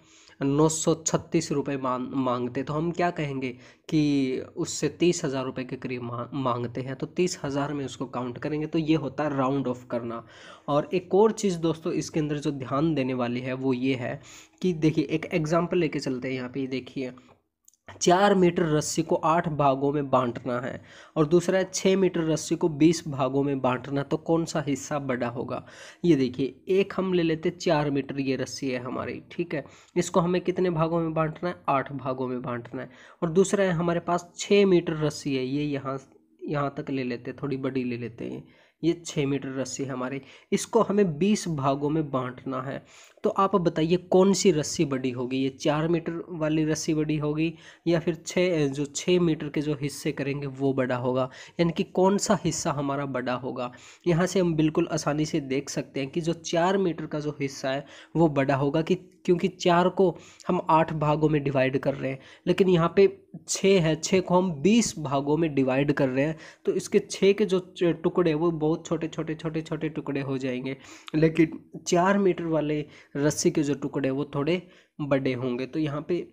नौ सौ छत्तीस रुपये मांग मांगते तो हम क्या कहेंगे कि उससे तीस हज़ार रुपये के करीब मांगते हैं तो तीस हज़ार में उसको काउंट करेंगे तो ये होता है राउंड ऑफ करना और एक और चीज़ दोस्तों इसके अंदर जो ध्यान देने वाली है वो ये है कि देखिए एक एग्ज़ाम्पल लेके चलते हैं यहाँ पे देखिए चार मीटर रस्सी को आठ भागों में बांटना है और दूसरा है छः मीटर रस्सी को बीस भागों में बांटना तो कौन सा हिस्सा बड़ा होगा ये देखिए एक हम ले लेते चार मीटर ये रस्सी है हमारी ठीक है इसको हमें कितने भागों में बांटना है आठ भागों में बांटना है और दूसरा है हमारे पास छः मीटर रस्सी है ये यहाँ यहाँ तक ले लेते थोड़ी बड़ी ले लेते हैं ये छः मीटर रस्सी हमारी इसको हमें बीस भागों में बांटना है तो आप बताइए कौन सी रस्सी बड़ी होगी ये चार मीटर वाली रस्सी बड़ी होगी या फिर छः जो छः मीटर के जो हिस्से करेंगे वो बड़ा होगा यानी कि कौन सा हिस्सा हमारा बड़ा होगा यहाँ से हम बिल्कुल आसानी से देख सकते हैं कि जो चार मीटर का जो हिस्सा है वो बड़ा होगा कि क्योंकि चार को हम आठ भागों में डिवाइड कर रहे हैं लेकिन यहाँ पे छः है छः को हम बीस भागों में डिवाइड कर रहे हैं तो इसके छः के जो टुकड़े वो बहुत छोटे छोटे छोटे छोटे टुकड़े हो जाएंगे लेकिन चार मीटर वाले रस्सी के जो टुकड़े वो थोड़े बड़े होंगे तो यहाँ पे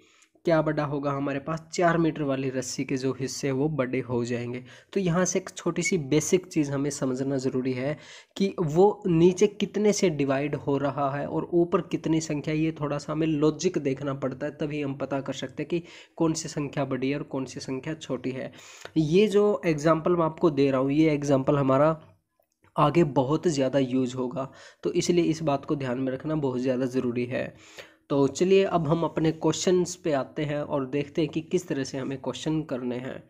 क्या बड़ा होगा हमारे पास चार मीटर वाली रस्सी के जो हिस्से वो बड़े हो जाएंगे तो यहाँ से एक छोटी सी बेसिक चीज़ हमें समझना ज़रूरी है कि वो नीचे कितने से डिवाइड हो रहा है और ऊपर कितनी संख्या ये थोड़ा सा हमें लॉजिक देखना पड़ता है तभी हम पता कर सकते हैं कि कौन सी संख्या बड़ी है और कौन सी संख्या छोटी है ये जो एग्ज़ाम्पल मैं आपको दे रहा हूँ ये एग्ज़ाम्पल हमारा आगे बहुत ज़्यादा यूज होगा तो इसलिए इस बात को ध्यान में रखना बहुत ज़्यादा ज़रूरी है तो चलिए अब हम अपने क्वेश्चंस पे आते हैं और देखते हैं कि किस तरह से हमें क्वेश्चन करने हैं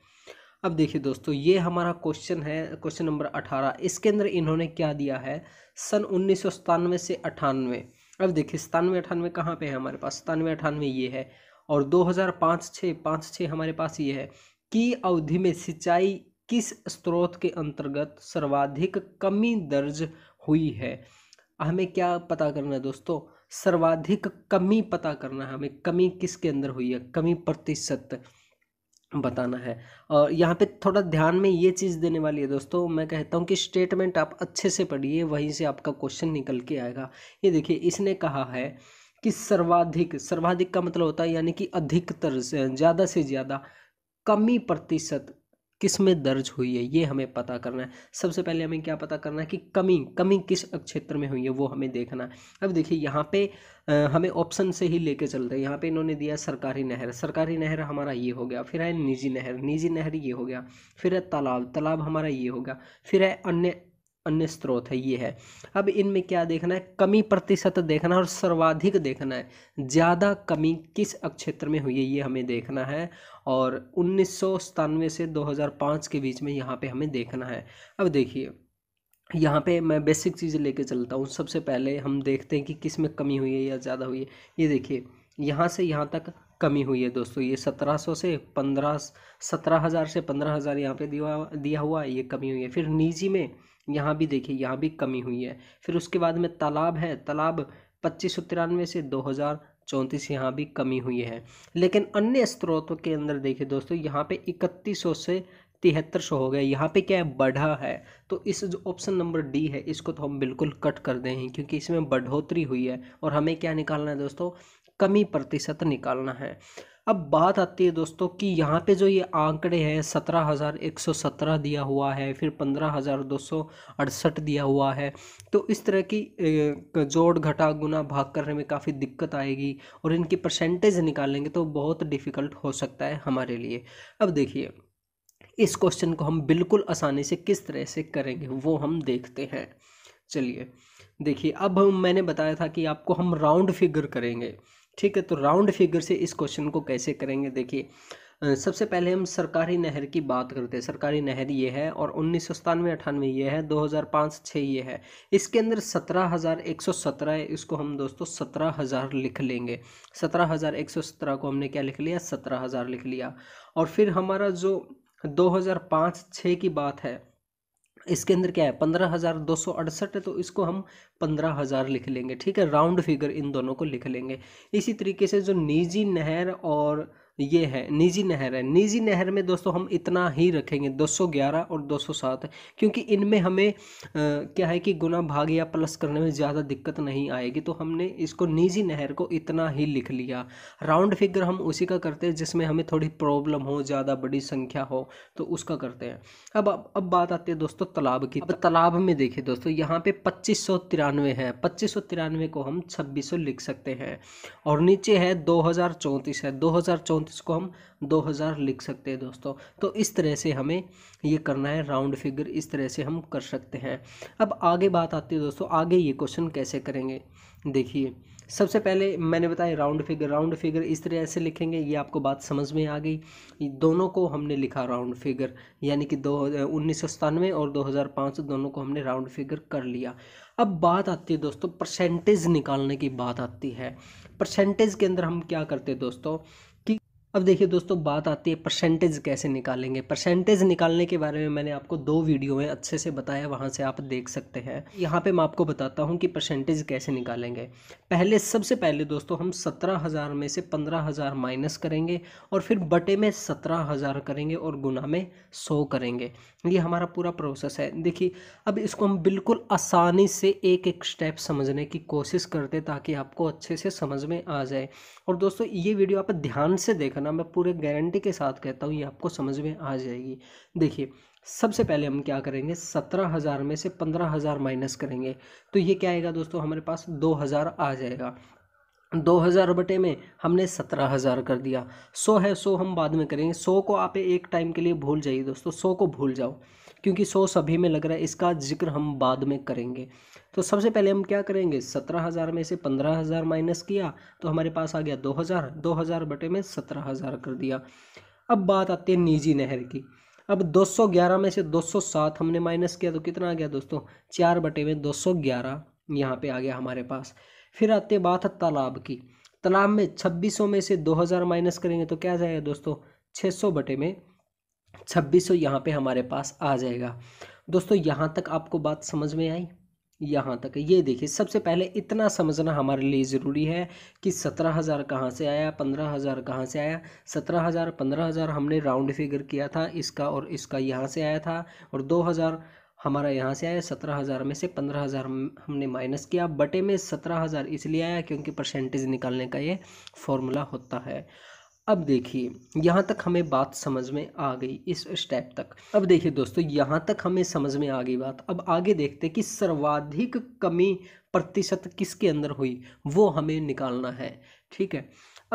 अब देखिए दोस्तों ये हमारा क्वेश्चन है क्वेश्चन नंबर अठारह इसके अंदर इन्होंने क्या दिया है सन उन्नीस से अठानवे अब देखिए सतानवे अठानवे कहाँ पे है हमारे पास सतानवे अठानवे ये है और दो हज़ार पाँच छः पाँच छः हमारे पास ये है की अवधि में सिंचाई किस स्रोत के अंतर्गत सर्वाधिक कमी दर्ज हुई है हमें क्या पता करना है दोस्तों सर्वाधिक कमी पता करना है हमें कमी किसके अंदर हुई है कमी प्रतिशत बताना है और यहाँ पे थोड़ा ध्यान में ये चीज़ देने वाली है दोस्तों मैं कहता हूँ कि स्टेटमेंट आप अच्छे से पढ़िए वहीं से आपका क्वेश्चन निकल के आएगा ये देखिए इसने कहा है कि सर्वाधिक सर्वाधिक का मतलब होता है यानी कि अधिकतर ज़्यादा से ज़्यादा कमी प्रतिशत किस में दर्ज हुई है ये हमें पता करना है सबसे पहले हमें क्या पता करना है कि कमी कमी किस क्षेत्र में हुई है वो हमें देखना है अब देखिए यहाँ पे हमें ऑप्शन से ही लेके चलते हैं यहाँ पे इन्होंने दिया सरकारी नहर सरकारी नहर हमारा ये हो गया फिर है निजी नहर निजी नहर ये हो गया फिर है तालाब तालाब हमारा ये हो गया फिर है अन्य अन्य स्रोत है ये है अब इनमें क्या देखना है कमी प्रतिशत देखना है और सर्वाधिक देखना है ज़्यादा कमी किस क्षेत्र में हुई है ये हमें देखना है और उन्नीस से 2005 के बीच में यहाँ पे हमें देखना है अब देखिए यहाँ पे मैं बेसिक चीज़ें लेके चलता हूँ सबसे पहले हम देखते हैं कि किस में कमी हुई है या ज़्यादा हुई है ये देखिए यहाँ से यहाँ तक कमी हुई है दोस्तों ये सत्रह सौ से पंद्रह सत्रह हज़ार से पंद्रह हज़ार यहाँ पे दिया दिया हुआ है ये कमी हुई है फिर निजी में यहाँ भी देखिए यहाँ भी कमी हुई है फिर उसके बाद में तालाब है तालाब पच्चीस सौ तिरानवे से दो हज़ार चौंतीस यहाँ भी कमी हुई है लेकिन अन्य स्रोतों के अंदर देखिए दोस्तों यहाँ पे इकतीस सौ से तिहत्तर सौ हो गया यहाँ पे क्या है बढ़ा है तो इस जो ऑप्शन नंबर डी है इसको तो हम बिल्कुल कट कर दें क्योंकि इसमें बढ़ोतरी हुई है और हमें क्या निकालना है दोस्तों कमी प्रतिशत निकालना है अब बात आती है दोस्तों कि यहाँ पे जो ये आंकड़े हैं सत्रह हज़ार एक सौ सत्रह दिया हुआ है फिर पंद्रह हज़ार दो सौ अड़सठ दिया हुआ है तो इस तरह की जोड़ घटा गुना भाग करने में काफ़ी दिक्कत आएगी और इनकी परसेंटेज निकालेंगे तो बहुत डिफ़िकल्ट हो सकता है हमारे लिए अब देखिए इस क्वेश्चन को हम बिल्कुल आसानी से किस तरह से करेंगे वो हम देखते हैं चलिए देखिए अब हम मैंने बताया था कि आपको हम राउंड फिगर करेंगे ठीक है तो राउंड फिगर से इस क्वेश्चन को कैसे करेंगे देखिए सबसे पहले हम सरकारी नहर की बात करते हैं सरकारी नहर ये है और उन्नीस सौ सतानवे अठानवे ये है दो हज़ार पाँच छः ये है इसके अंदर सत्रह हज़ार एक सौ सत्रह है इसको हम दोस्तों सत्रह हज़ार लिख लेंगे सत्रह हज़ार एक सौ सत्रह को हमने क्या लिख लिया सत्रह हज़ार लिख लिया और फिर हमारा जो दो हज़ार पाँच छः की बात है इसके अंदर क्या है पंद्रह हज़ार दो सौ अड़सठ है तो इसको हम पंद्रह हज़ार लिख लेंगे ठीक है राउंड फिगर इन दोनों को लिख लेंगे इसी तरीके से जो निजी नहर और ये है निजी नहर है निजी नहर में दोस्तों हम इतना ही रखेंगे 211 और 207 क्योंकि इनमें हमें आ, क्या है कि गुना भाग या प्लस करने में ज़्यादा दिक्कत नहीं आएगी तो हमने इसको निजी नहर को इतना ही लिख लिया राउंड फिगर हम उसी का करते हैं जिसमें हमें थोड़ी प्रॉब्लम हो ज़्यादा बड़ी संख्या हो तो उसका करते हैं अब अब, अब बात आती है दोस्तों तालाब की अब तालाब में देखिए दोस्तों यहाँ पे पच्चीस सौ तिरानवे है पच्चीस सौ तिरानवे को हम छब्बीस सौ लिख सकते हैं और नीचे है दो हज़ार चौंतीस है दो हज़ार चौंतीस परसेंट इसको हम 2000 लिख सकते हैं दोस्तों तो इस तरह से हमें ये करना है राउंड फिगर इस तरह से हम कर सकते हैं अब आगे बात आती है दोस्तों आगे ये क्वेश्चन कैसे करेंगे देखिए सबसे पहले मैंने बताया राउंड फिगर राउंड फिगर इस तरह से लिखेंगे ये आपको बात समझ में आ गई दोनों को हमने लिखा राउंड फिगर यानी कि दो उन्नीस और 2005 दोनों को हमने राउंड फिगर कर लिया अब बात आती है दोस्तों परसेंटेज निकालने की बात आती है परसेंटेज के अंदर हम क्या करते हैं दोस्तों अब देखिए दोस्तों बात आती है परसेंटेज कैसे निकालेंगे परसेंटेज निकालने के बारे में मैंने आपको दो वीडियो में अच्छे से बताया वहाँ से आप देख सकते हैं यहाँ पे मैं आपको बताता हूँ कि परसेंटेज कैसे निकालेंगे पहले सबसे पहले दोस्तों हम सत्रह हज़ार में से पंद्रह हज़ार माइनस करेंगे और फिर बटे में सत्रह हज़ार करेंगे और गुना में सौ करेंगे ये हमारा पूरा प्रोसेस है देखिए अब इसको हम बिल्कुल आसानी से एक एक स्टेप समझने की कोशिश करते ताकि आपको अच्छे से समझ में आ जाए और दोस्तों ये वीडियो आप ध्यान से देखें करना मैं पूरे गारंटी के साथ कहता हूँ ये आपको समझ में आ जाएगी देखिए सबसे पहले हम क्या करेंगे सत्रह हज़ार में से पंद्रह हज़ार माइनस करेंगे तो ये क्या आएगा दोस्तों हमारे पास दो हज़ार आ जाएगा दो हज़ार बटे में हमने सत्रह हज़ार कर दिया सौ है सौ हम बाद में करेंगे सौ को आप एक टाइम के लिए भूल जाइए दोस्तों सौ को भूल जाओ क्योंकि सौ सभी में लग रहा है इसका जिक्र हम बाद में करेंगे तो सबसे पहले हम क्या करेंगे सत्रह हज़ार में से पंद्रह हज़ार माइनस किया तो हमारे पास आ गया दो हज़ार दो हज़ार बटे में सत्रह हज़ार कर दिया अब बात आती है निजी नहर की अब 211 में से 207 हमने माइनस किया तो कितना आ गया दोस्तों चार बटे में 211 यहाँ पर आ गया हमारे पास फिर आते है बात है तालाब की तालाब में 2600 में से 2000 माइनस करेंगे तो क्या जाएगा दोस्तों 600 बटे में 2600 यहाँ पर हमारे पास आ जाएगा दोस्तों यहाँ तक आपको बात समझ में आई यहाँ तक ये देखिए सबसे पहले इतना समझना हमारे लिए ज़रूरी है कि सत्रह हज़ार कहाँ से आया पंद्रह हज़ार कहाँ से आया सत्रह हज़ार पंद्रह हज़ार हमने राउंड फिगर किया था इसका और इसका यहाँ से आया था और दो हज़ार हमारा यहाँ से आया सत्रह हज़ार में से पंद्रह हज़ार हमने माइनस किया बटे में सत्रह हज़ार इसलिए आया क्योंकि परसेंटेज निकालने का ये फॉर्मूला होता है अब देखिए यहाँ तक हमें बात समझ में आ गई इस स्टेप तक अब देखिए दोस्तों यहाँ तक हमें समझ में आ गई बात अब आगे देखते कि सर्वाधिक कमी प्रतिशत किसके अंदर हुई वो हमें निकालना है ठीक है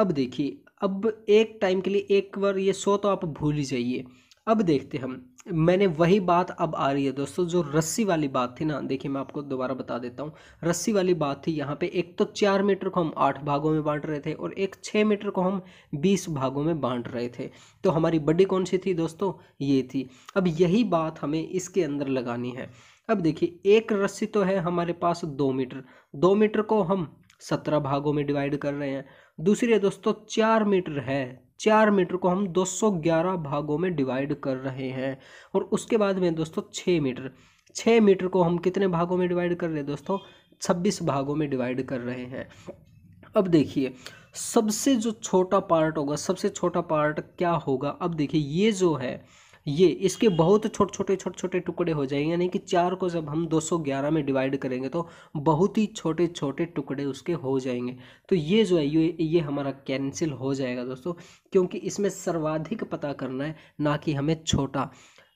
अब देखिए अब एक टाइम के लिए एक बार ये सो तो आप भूल ही जाइए अब देखते हम मैंने वही बात अब आ रही है दोस्तों जो रस्सी वाली बात थी ना देखिए मैं आपको दोबारा बता देता हूँ रस्सी वाली बात थी यहाँ पे एक तो चार मीटर को हम आठ भागों में बांट रहे थे और एक छः मीटर को हम बीस भागों में बांट रहे थे तो हमारी बड्डी कौन सी थी दोस्तों ये थी अब यही बात हमें इसके अंदर लगानी है अब देखिए एक रस्सी तो है हमारे पास दो मीटर दो मीटर को हम सत्रह भागों में डिवाइड कर रहे हैं दूसरी है दोस्तों चार मीटर है चार मीटर को हम 211 भागों में डिवाइड कर रहे हैं और उसके बाद में दोस्तों छः मीटर छः मीटर को हम कितने भागों में डिवाइड कर रहे हैं दोस्तों छब्बीस भागों में डिवाइड कर रहे हैं अब देखिए सबसे जो छोटा पार्ट होगा सबसे छोटा पार्ट क्या होगा अब देखिए ये जो है ये इसके बहुत छोटे छोटे छोटे छोटे टुकड़े हो जाएंगे यानी कि चार को जब हम 211 में डिवाइड करेंगे तो बहुत ही छोटे छोटे टुकड़े उसके हो जाएंगे तो ये जो है ये ये हमारा कैंसिल हो जाएगा दोस्तों क्योंकि इसमें सर्वाधिक पता करना है ना कि हमें छोटा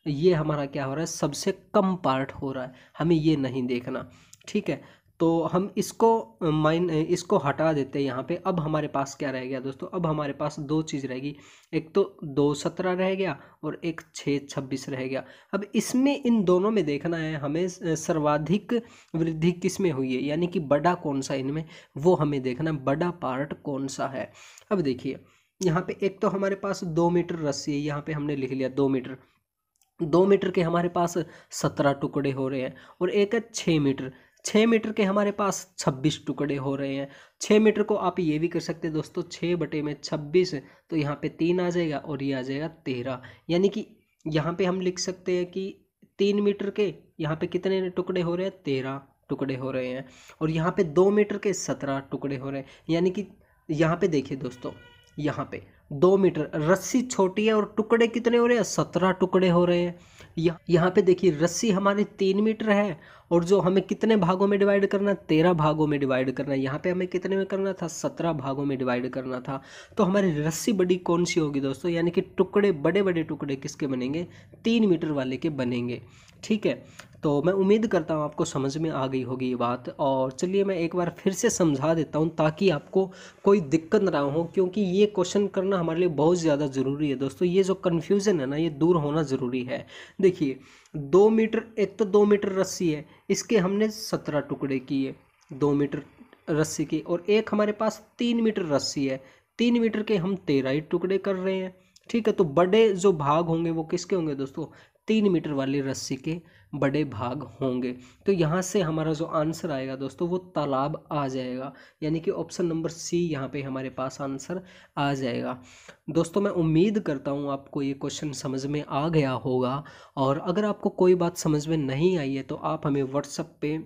ये हमारा क्या हो रहा है सबसे कम पार्ट हो रहा है हमें ये नहीं देखना ठीक है तो हम इसको माइन इसको हटा देते हैं यहाँ पे अब हमारे पास क्या रह गया दोस्तों अब हमारे पास दो चीज़ रहेगी एक तो दो सत्रह रह गया और एक छः छब्बीस रह गया अब इसमें इन दोनों में देखना है हमें सर्वाधिक वृद्धि किस में हुई है यानी कि बड़ा कौन सा इनमें वो हमें देखना है बड़ा पार्ट कौन सा है अब देखिए यहाँ पे एक तो हमारे पास दो मीटर रस्सी है यहाँ पर हमने लिख लिया दो मीटर दो मीटर के हमारे पास सत्रह टुकड़े हो रहे हैं और एक है छः मीटर छः मीटर के हमारे पास छब्बीस टुकड़े हो रहे हैं छः मीटर को आप ये भी कर सकते हैं दोस्तों छः बटे में छब्बीस तो यहाँ पे तीन आ जाएगा और ये आ जाएगा तेरह यानी कि यहाँ पे हम लिख सकते हैं कि तीन मीटर के यहाँ पे कितने टुकड़े हो रहे हैं तेरह टुकड़े हो रहे हैं और यहाँ पर दो मीटर के सत्रह टुकड़े हो रहे हैं यानी कि यहाँ पर देखिए दोस्तों यहाँ पे दो मीटर रस्सी छोटी है और टुकड़े कितने हो रहे हैं सत्रह टुकड़े हो रहे हैं यहाँ पे देखिए रस्सी हमारी तीन मीटर है और जो हमें कितने भागों में डिवाइड करना तेरह भागों में डिवाइड करना यहाँ पे हमें कितने में करना था सत्रह भागों में डिवाइड करना था तो हमारी रस्सी बड़ी कौन सी होगी दोस्तों यानी कि टुकड़े बड़े बड़े टुकड़े किसके बनेंगे तीन मीटर वाले के बनेंगे ठीक है तो मैं उम्मीद करता हूँ आपको समझ में आ गई होगी ये बात और चलिए मैं एक बार फिर से समझा देता हूँ ताकि आपको कोई दिक्कत ना हो क्योंकि ये क्वेश्चन करना हमारे लिए बहुत ज़्यादा ज़रूरी है दोस्तों ये जो कन्फ्यूज़न है ना ये दूर होना ज़रूरी है देखिए दो मीटर एक तो दो मीटर रस्सी है इसके हमने सत्रह टुकड़े किए दो मीटर रस्सी की और एक हमारे पास तीन मीटर रस्सी है तीन मीटर के हम तेरह ही टुकड़े कर रहे हैं ठीक है तो बड़े जो भाग होंगे वो किसके होंगे दोस्तों तीन मीटर वाली रस्सी के बड़े भाग होंगे तो यहाँ से हमारा जो आंसर आएगा दोस्तों वो तालाब आ जाएगा यानी कि ऑप्शन नंबर सी यहाँ पे हमारे पास आंसर आ जाएगा दोस्तों मैं उम्मीद करता हूँ आपको ये क्वेश्चन समझ में आ गया होगा और अगर आपको कोई बात समझ में नहीं आई है तो आप हमें व्हाट्सअप पर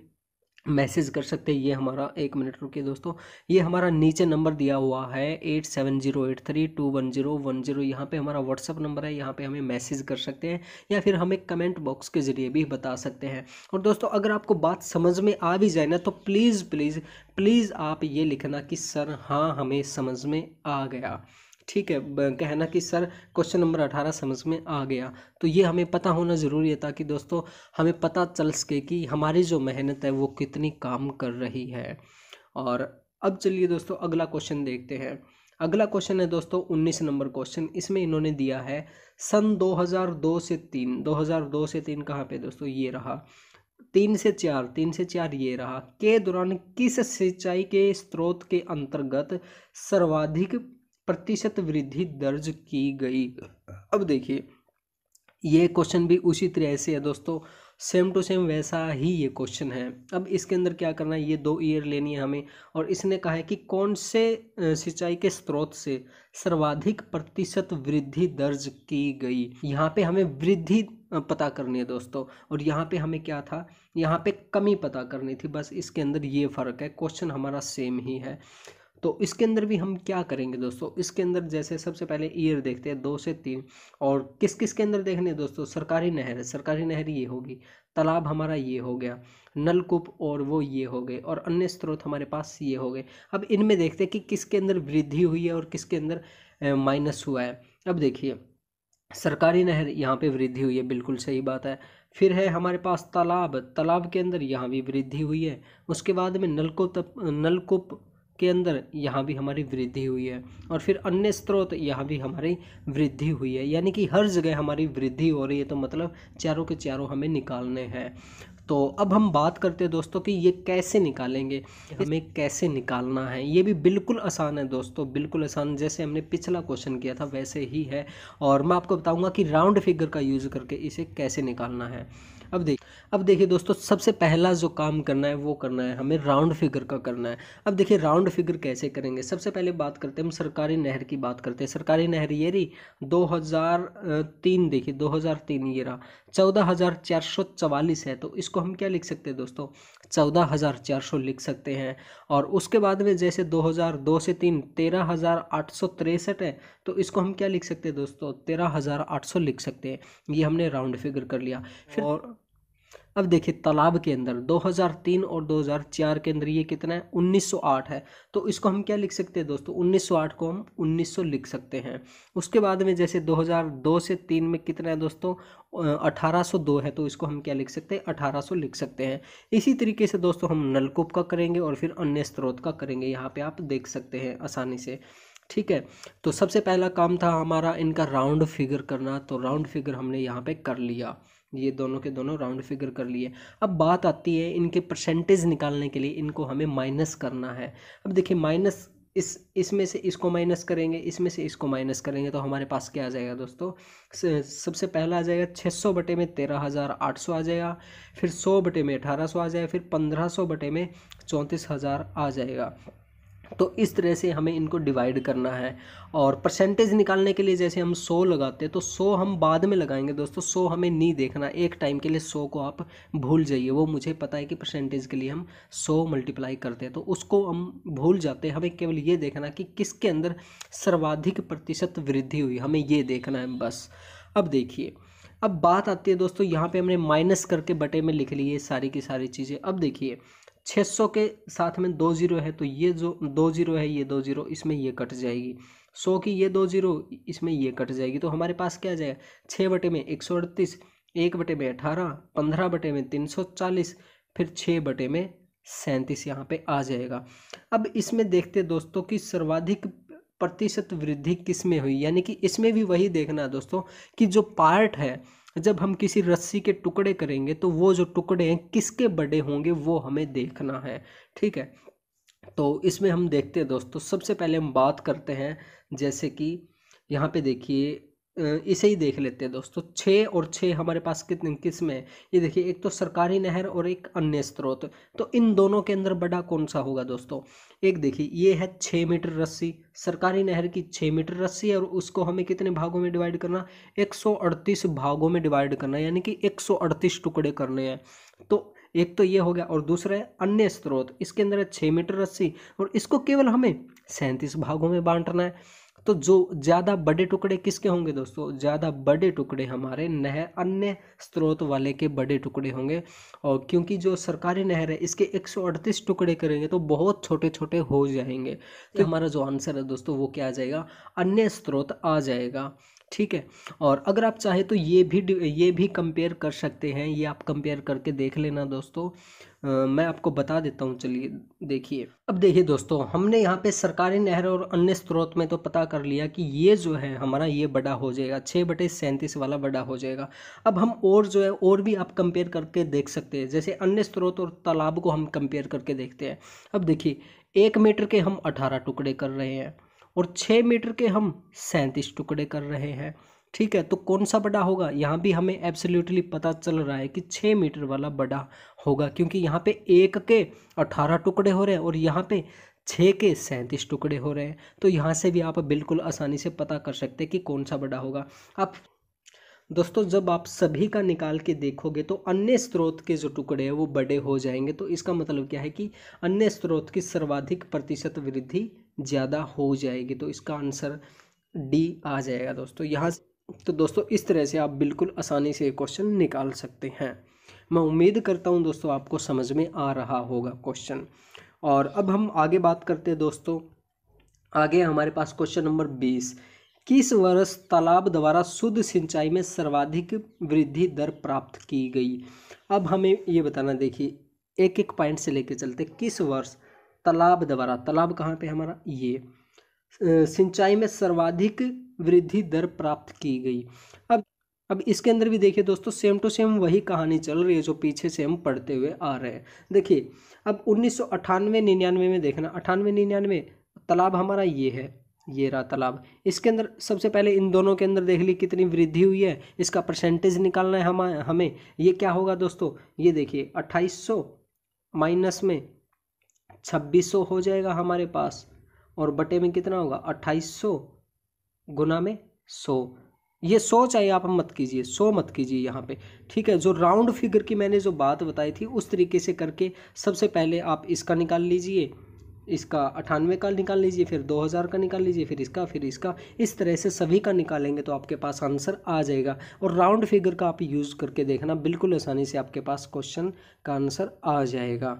मैसेज कर सकते हैं ये हमारा एक मिनट रुकिए दोस्तों ये हमारा नीचे नंबर दिया हुआ है eight seven zero eight three two one zero one zero यहाँ पर हमारा व्हाट्सअप नंबर है यहाँ पे हमें मैसेज कर सकते हैं या फिर हमें कमेंट बॉक्स के ज़रिए भी बता सकते हैं और दोस्तों अगर आपको बात समझ में आ भी जाए ना तो प्लीज़ प्लीज़ प्लीज़ आप ये लिखना कि सर हाँ हमें समझ में आ गया ठीक है कहना कि सर क्वेश्चन नंबर अठारह समझ में आ गया तो ये हमें पता होना ज़रूरी है ताकि दोस्तों हमें पता चल सके कि हमारी जो मेहनत है वो कितनी काम कर रही है और अब चलिए दोस्तों अगला क्वेश्चन देखते हैं अगला क्वेश्चन है दोस्तों उन्नीस नंबर क्वेश्चन इसमें इन्होंने दिया है सन 2002 से तीन 2002 से तीन कहाँ पे दोस्तों ये रहा तीन से चार तीन से चार ये रहा के दौरान किस सिंचाई के स्रोत के अंतर्गत सर्वाधिक प्रतिशत वृद्धि दर्ज की गई अब देखिए ये क्वेश्चन भी उसी तरह से है दोस्तों सेम टू सेम वैसा ही ये क्वेश्चन है अब इसके अंदर क्या करना है ये दो ईयर लेनी है हमें और इसने कहा है कि कौन से सिंचाई के स्रोत से सर्वाधिक प्रतिशत वृद्धि दर्ज की गई यहाँ पे हमें वृद्धि पता करनी है दोस्तों और यहाँ पे हमें क्या था यहाँ पे कमी पता करनी थी बस इसके अंदर ये फ़र्क है क्वेश्चन हमारा सेम ही है तो इसके अंदर भी हम क्या करेंगे दोस्तों इसके अंदर जैसे सबसे पहले ईयर देखते हैं दो से तीन और किस किस के अंदर देखने दोस्तों सरकारी नहर सरकारी नहर ये होगी तालाब हमारा ये हो गया नलकूप और वो ये हो गए और अन्य स्रोत हमारे पास ये हो गए अब इनमें देखते हैं कि किसके अंदर वृद्धि हुई है और किसके अंदर माइनस हुआ है अब देखिए सरकारी नहर यहाँ पे वृद्धि हुई है बिल्कुल सही बात है फिर है हमारे पास तालाब तालाब के अंदर यहाँ भी वृद्धि हुई है उसके बाद में नलकूप नलकूप के अंदर यहाँ भी हमारी वृद्धि हुई है और फिर अन्य स्रोत यहाँ भी हमारी वृद्धि हुई है यानी कि हर जगह हमारी वृद्धि हो रही है तो मतलब चारों के चारों हमें निकालने हैं तो अब हम बात करते हैं दोस्तों कि ये कैसे निकालेंगे हमें कैसे निकालना है ये भी बिल्कुल आसान है दोस्तों बिल्कुल आसान जैसे हमने पिछला क्वेश्चन किया था वैसे ही है और मैं आपको बताऊंगा कि राउंड फिगर का यूज़ करके इसे कैसे निकालना है अब देख अब देखिए दोस्तों सबसे पहला जो काम करना है वो करना है हमें राउंड फिगर का करना है अब देखिए राउंड फिगर कैसे करेंगे सबसे पहले बात करते हैं हम सरकारी नहर की बात करते हैं सरकारी नहर ये रही दो देखिए दो ये रहा चौदह है तो इसको हम क्या लिख सकते हैं दोस्तों चौदह लिख सकते हैं और उसके बाद में जैसे दो से तीन तेरह है तो इसको हम क्या लिख सकते हैं दोस्तों तेरह हज़ार आठ सौ लिख सकते हैं ये हमने राउंड फिगर कर लिया फिर और अब देखिए तालाब के अंदर 2003 और 2004 के अंदर ये कितना है 1908 है तो इसको हम क्या लिख सकते हैं दोस्तों 1908 को हम 1900 लिख सकते हैं उसके बाद में जैसे 2002 से तीन में कितना है दोस्तों 1802 है तो इसको हम क्या लिख सकते हैं 1800 लिख सकते हैं इसी तरीके से दोस्तों हम नलकूप का करेंगे और फिर अन्य स्रोत का करेंगे यहाँ पर आप देख सकते हैं आसानी से ठीक है तो सबसे पहला काम था हमारा इनका राउंड फिगर करना तो राउंड फिगर हमने यहाँ पर कर लिया ये दोनों के दोनों राउंड फिगर कर लिए अब बात आती है इनके परसेंटेज निकालने के लिए इनको हमें माइनस करना है अब देखिए माइनस इस इसमें से इसको माइनस करेंगे इसमें से इसको माइनस करेंगे तो हमारे पास क्या आ जाएगा दोस्तों सबसे पहला आ जाएगा छः सौ बटे में तेरह हज़ार आठ सौ आ जाएगा फिर सौ बटे में अठारह सौ आ जाएगा फिर पंद्रह सौ बटे में चौंतीस हज़ार आ जाएगा तो इस तरह से हमें इनको डिवाइड करना है और परसेंटेज निकालने के लिए जैसे हम सौ लगाते हैं तो सौ हम बाद में लगाएंगे दोस्तों सौ हमें नहीं देखना एक टाइम के लिए सौ को आप भूल जाइए वो मुझे पता है कि परसेंटेज के लिए हम सौ मल्टीप्लाई करते हैं तो उसको हम भूल जाते हैं हमें केवल ये देखना कि किसके अंदर सर्वाधिक प्रतिशत वृद्धि हुई हमें ये देखना है बस अब देखिए अब बात आती है दोस्तों यहाँ पे हमने माइनस करके बटे में लिख लिए सारी की सारी चीज़ें अब देखिए छः सौ के साथ में दो ज़ीरो है तो ये जो दो ज़ीरो है ये दो ज़ीरो इसमें ये कट जाएगी सौ की ये दो ज़ीरो इसमें ये कट जाएगी तो हमारे पास क्या जाएगा छः बटे में एक सौ अड़तीस एक बटे में अठारह पंद्रह बटे में तीन सौ चालीस फिर छः बटे में सैंतीस यहाँ पे आ जाएगा अब इसमें देखते दोस्तों कि सर्वाधिक प्रतिशत वृद्धि किस में हुई यानी कि इसमें भी वही देखना है दोस्तों कि जो पार्ट है जब हम किसी रस्सी के टुकड़े करेंगे तो वो जो टुकड़े हैं किसके बड़े होंगे वो हमें देखना है ठीक है तो इसमें हम देखते हैं दोस्तों सबसे पहले हम बात करते हैं जैसे कि यहाँ पे देखिए इसे ही देख लेते हैं दोस्तों छः और छः हमारे पास कितने किस में ये देखिए एक तो सरकारी नहर और एक अन्य स्रोत तो इन दोनों के अंदर बड़ा कौन सा होगा दोस्तों एक देखिए ये है छः मीटर रस्सी सरकारी नहर की छः मीटर रस्सी है और उसको हमें कितने भागों में डिवाइड करना 138 भागों में डिवाइड करना यानी कि अड़तीस टुकड़े करने हैं तो एक तो ये हो गया और दूसरा है अन्य स्रोत इसके अंदर है छः मीटर रस्सी और इसको केवल हमें सैंतीस भागों में बांटना है तो जो ज़्यादा बड़े टुकड़े किसके होंगे दोस्तों ज़्यादा बड़े टुकड़े हमारे नहर अन्य स्रोत वाले के बड़े टुकड़े होंगे और क्योंकि जो सरकारी नहर है इसके 138 टुकड़े करेंगे तो बहुत छोटे छोटे हो जाएंगे तो हमारा जो आंसर है दोस्तों वो क्या आ जाएगा अन्य स्रोत आ जाएगा ठीक है और अगर आप चाहें तो ये भी ये भी कंपेयर कर सकते हैं ये आप कंपेयर करके देख लेना दोस्तों आ, मैं आपको बता देता हूँ चलिए देखिए अब देखिए दोस्तों हमने यहाँ पे सरकारी नहर और अन्य स्रोत में तो पता कर लिया कि ये जो है हमारा ये बड़ा हो जाएगा छः बटे सैंतीस वाला बड़ा हो जाएगा अब हम और जो है और भी आप कंपेयर करके देख सकते हैं जैसे अन्य स्रोत और तालाब को हम कंपेयर करके देखते हैं अब देखिए एक मीटर के हम अठारह टुकड़े कर रहे हैं और छः मीटर के हम सैंतीस टुकड़े कर रहे हैं ठीक है तो कौन सा बड़ा होगा यहाँ भी हमें एब्सोल्युटली पता चल रहा है कि छः मीटर वाला बड़ा होगा क्योंकि यहाँ पे एक के अठारह टुकड़े हो रहे हैं और यहाँ पे छः के सैंतीस टुकड़े हो रहे हैं तो यहाँ से भी आप बिल्कुल आसानी से पता कर सकते हैं कि कौन सा बड़ा होगा आप दोस्तों जब आप सभी का निकाल के देखोगे तो अन्य स्रोत के जो टुकड़े हैं वो बड़े हो जाएंगे तो इसका मतलब क्या है कि अन्य स्रोत की सर्वाधिक प्रतिशत वृद्धि ज़्यादा हो जाएगी तो इसका आंसर डी आ जाएगा दोस्तों यहाँ तो दोस्तों इस तरह से आप बिल्कुल आसानी से ये क्वेश्चन निकाल सकते हैं मैं उम्मीद करता हूँ दोस्तों आपको समझ में आ रहा होगा क्वेश्चन और अब हम आगे बात करते हैं दोस्तों आगे हमारे पास क्वेश्चन नंबर बीस किस वर्ष तालाब द्वारा शुद्ध सिंचाई में सर्वाधिक वृद्धि दर प्राप्त की गई अब हमें ये बताना देखिए एक एक पॉइंट से लेकर चलते किस वर्ष तालाब द्वारा तालाब कहाँ पे हमारा ये सिंचाई में सर्वाधिक वृद्धि दर प्राप्त की गई अब अब इसके अंदर भी देखिए दोस्तों सेम टू सेम वही कहानी चल रही है जो पीछे से हम पढ़ते हुए आ रहे हैं देखिए अब उन्नीस सौ अठानवे निन्यानवे में देखना अठानवे निन्यानवे तालाब हमारा ये है ये रहा तालाब इसके अंदर सबसे पहले इन दोनों के अंदर देख ली कितनी वृद्धि हुई है इसका परसेंटेज निकालना है हम हमें ये क्या होगा दोस्तों ये देखिए अट्ठाईस सौ माइनस में छब्बीस सौ हो जाएगा हमारे पास और बटे में कितना होगा अट्ठाईस सौ गुना में सौ ये सौ चाहे आप मत कीजिए सौ मत कीजिए यहाँ पे ठीक है जो राउंड फिगर की मैंने जो बात बताई थी उस तरीके से करके सबसे पहले आप इसका निकाल लीजिए इसका अठानवे का निकाल लीजिए फिर दो हज़ार का निकाल लीजिए फिर इसका फिर इसका इस तरह से सभी का निकालेंगे तो आपके पास आंसर आ जाएगा और राउंड फिगर का आप यूज़ करके देखना बिल्कुल आसानी से आपके पास क्वेश्चन का आंसर आ जाएगा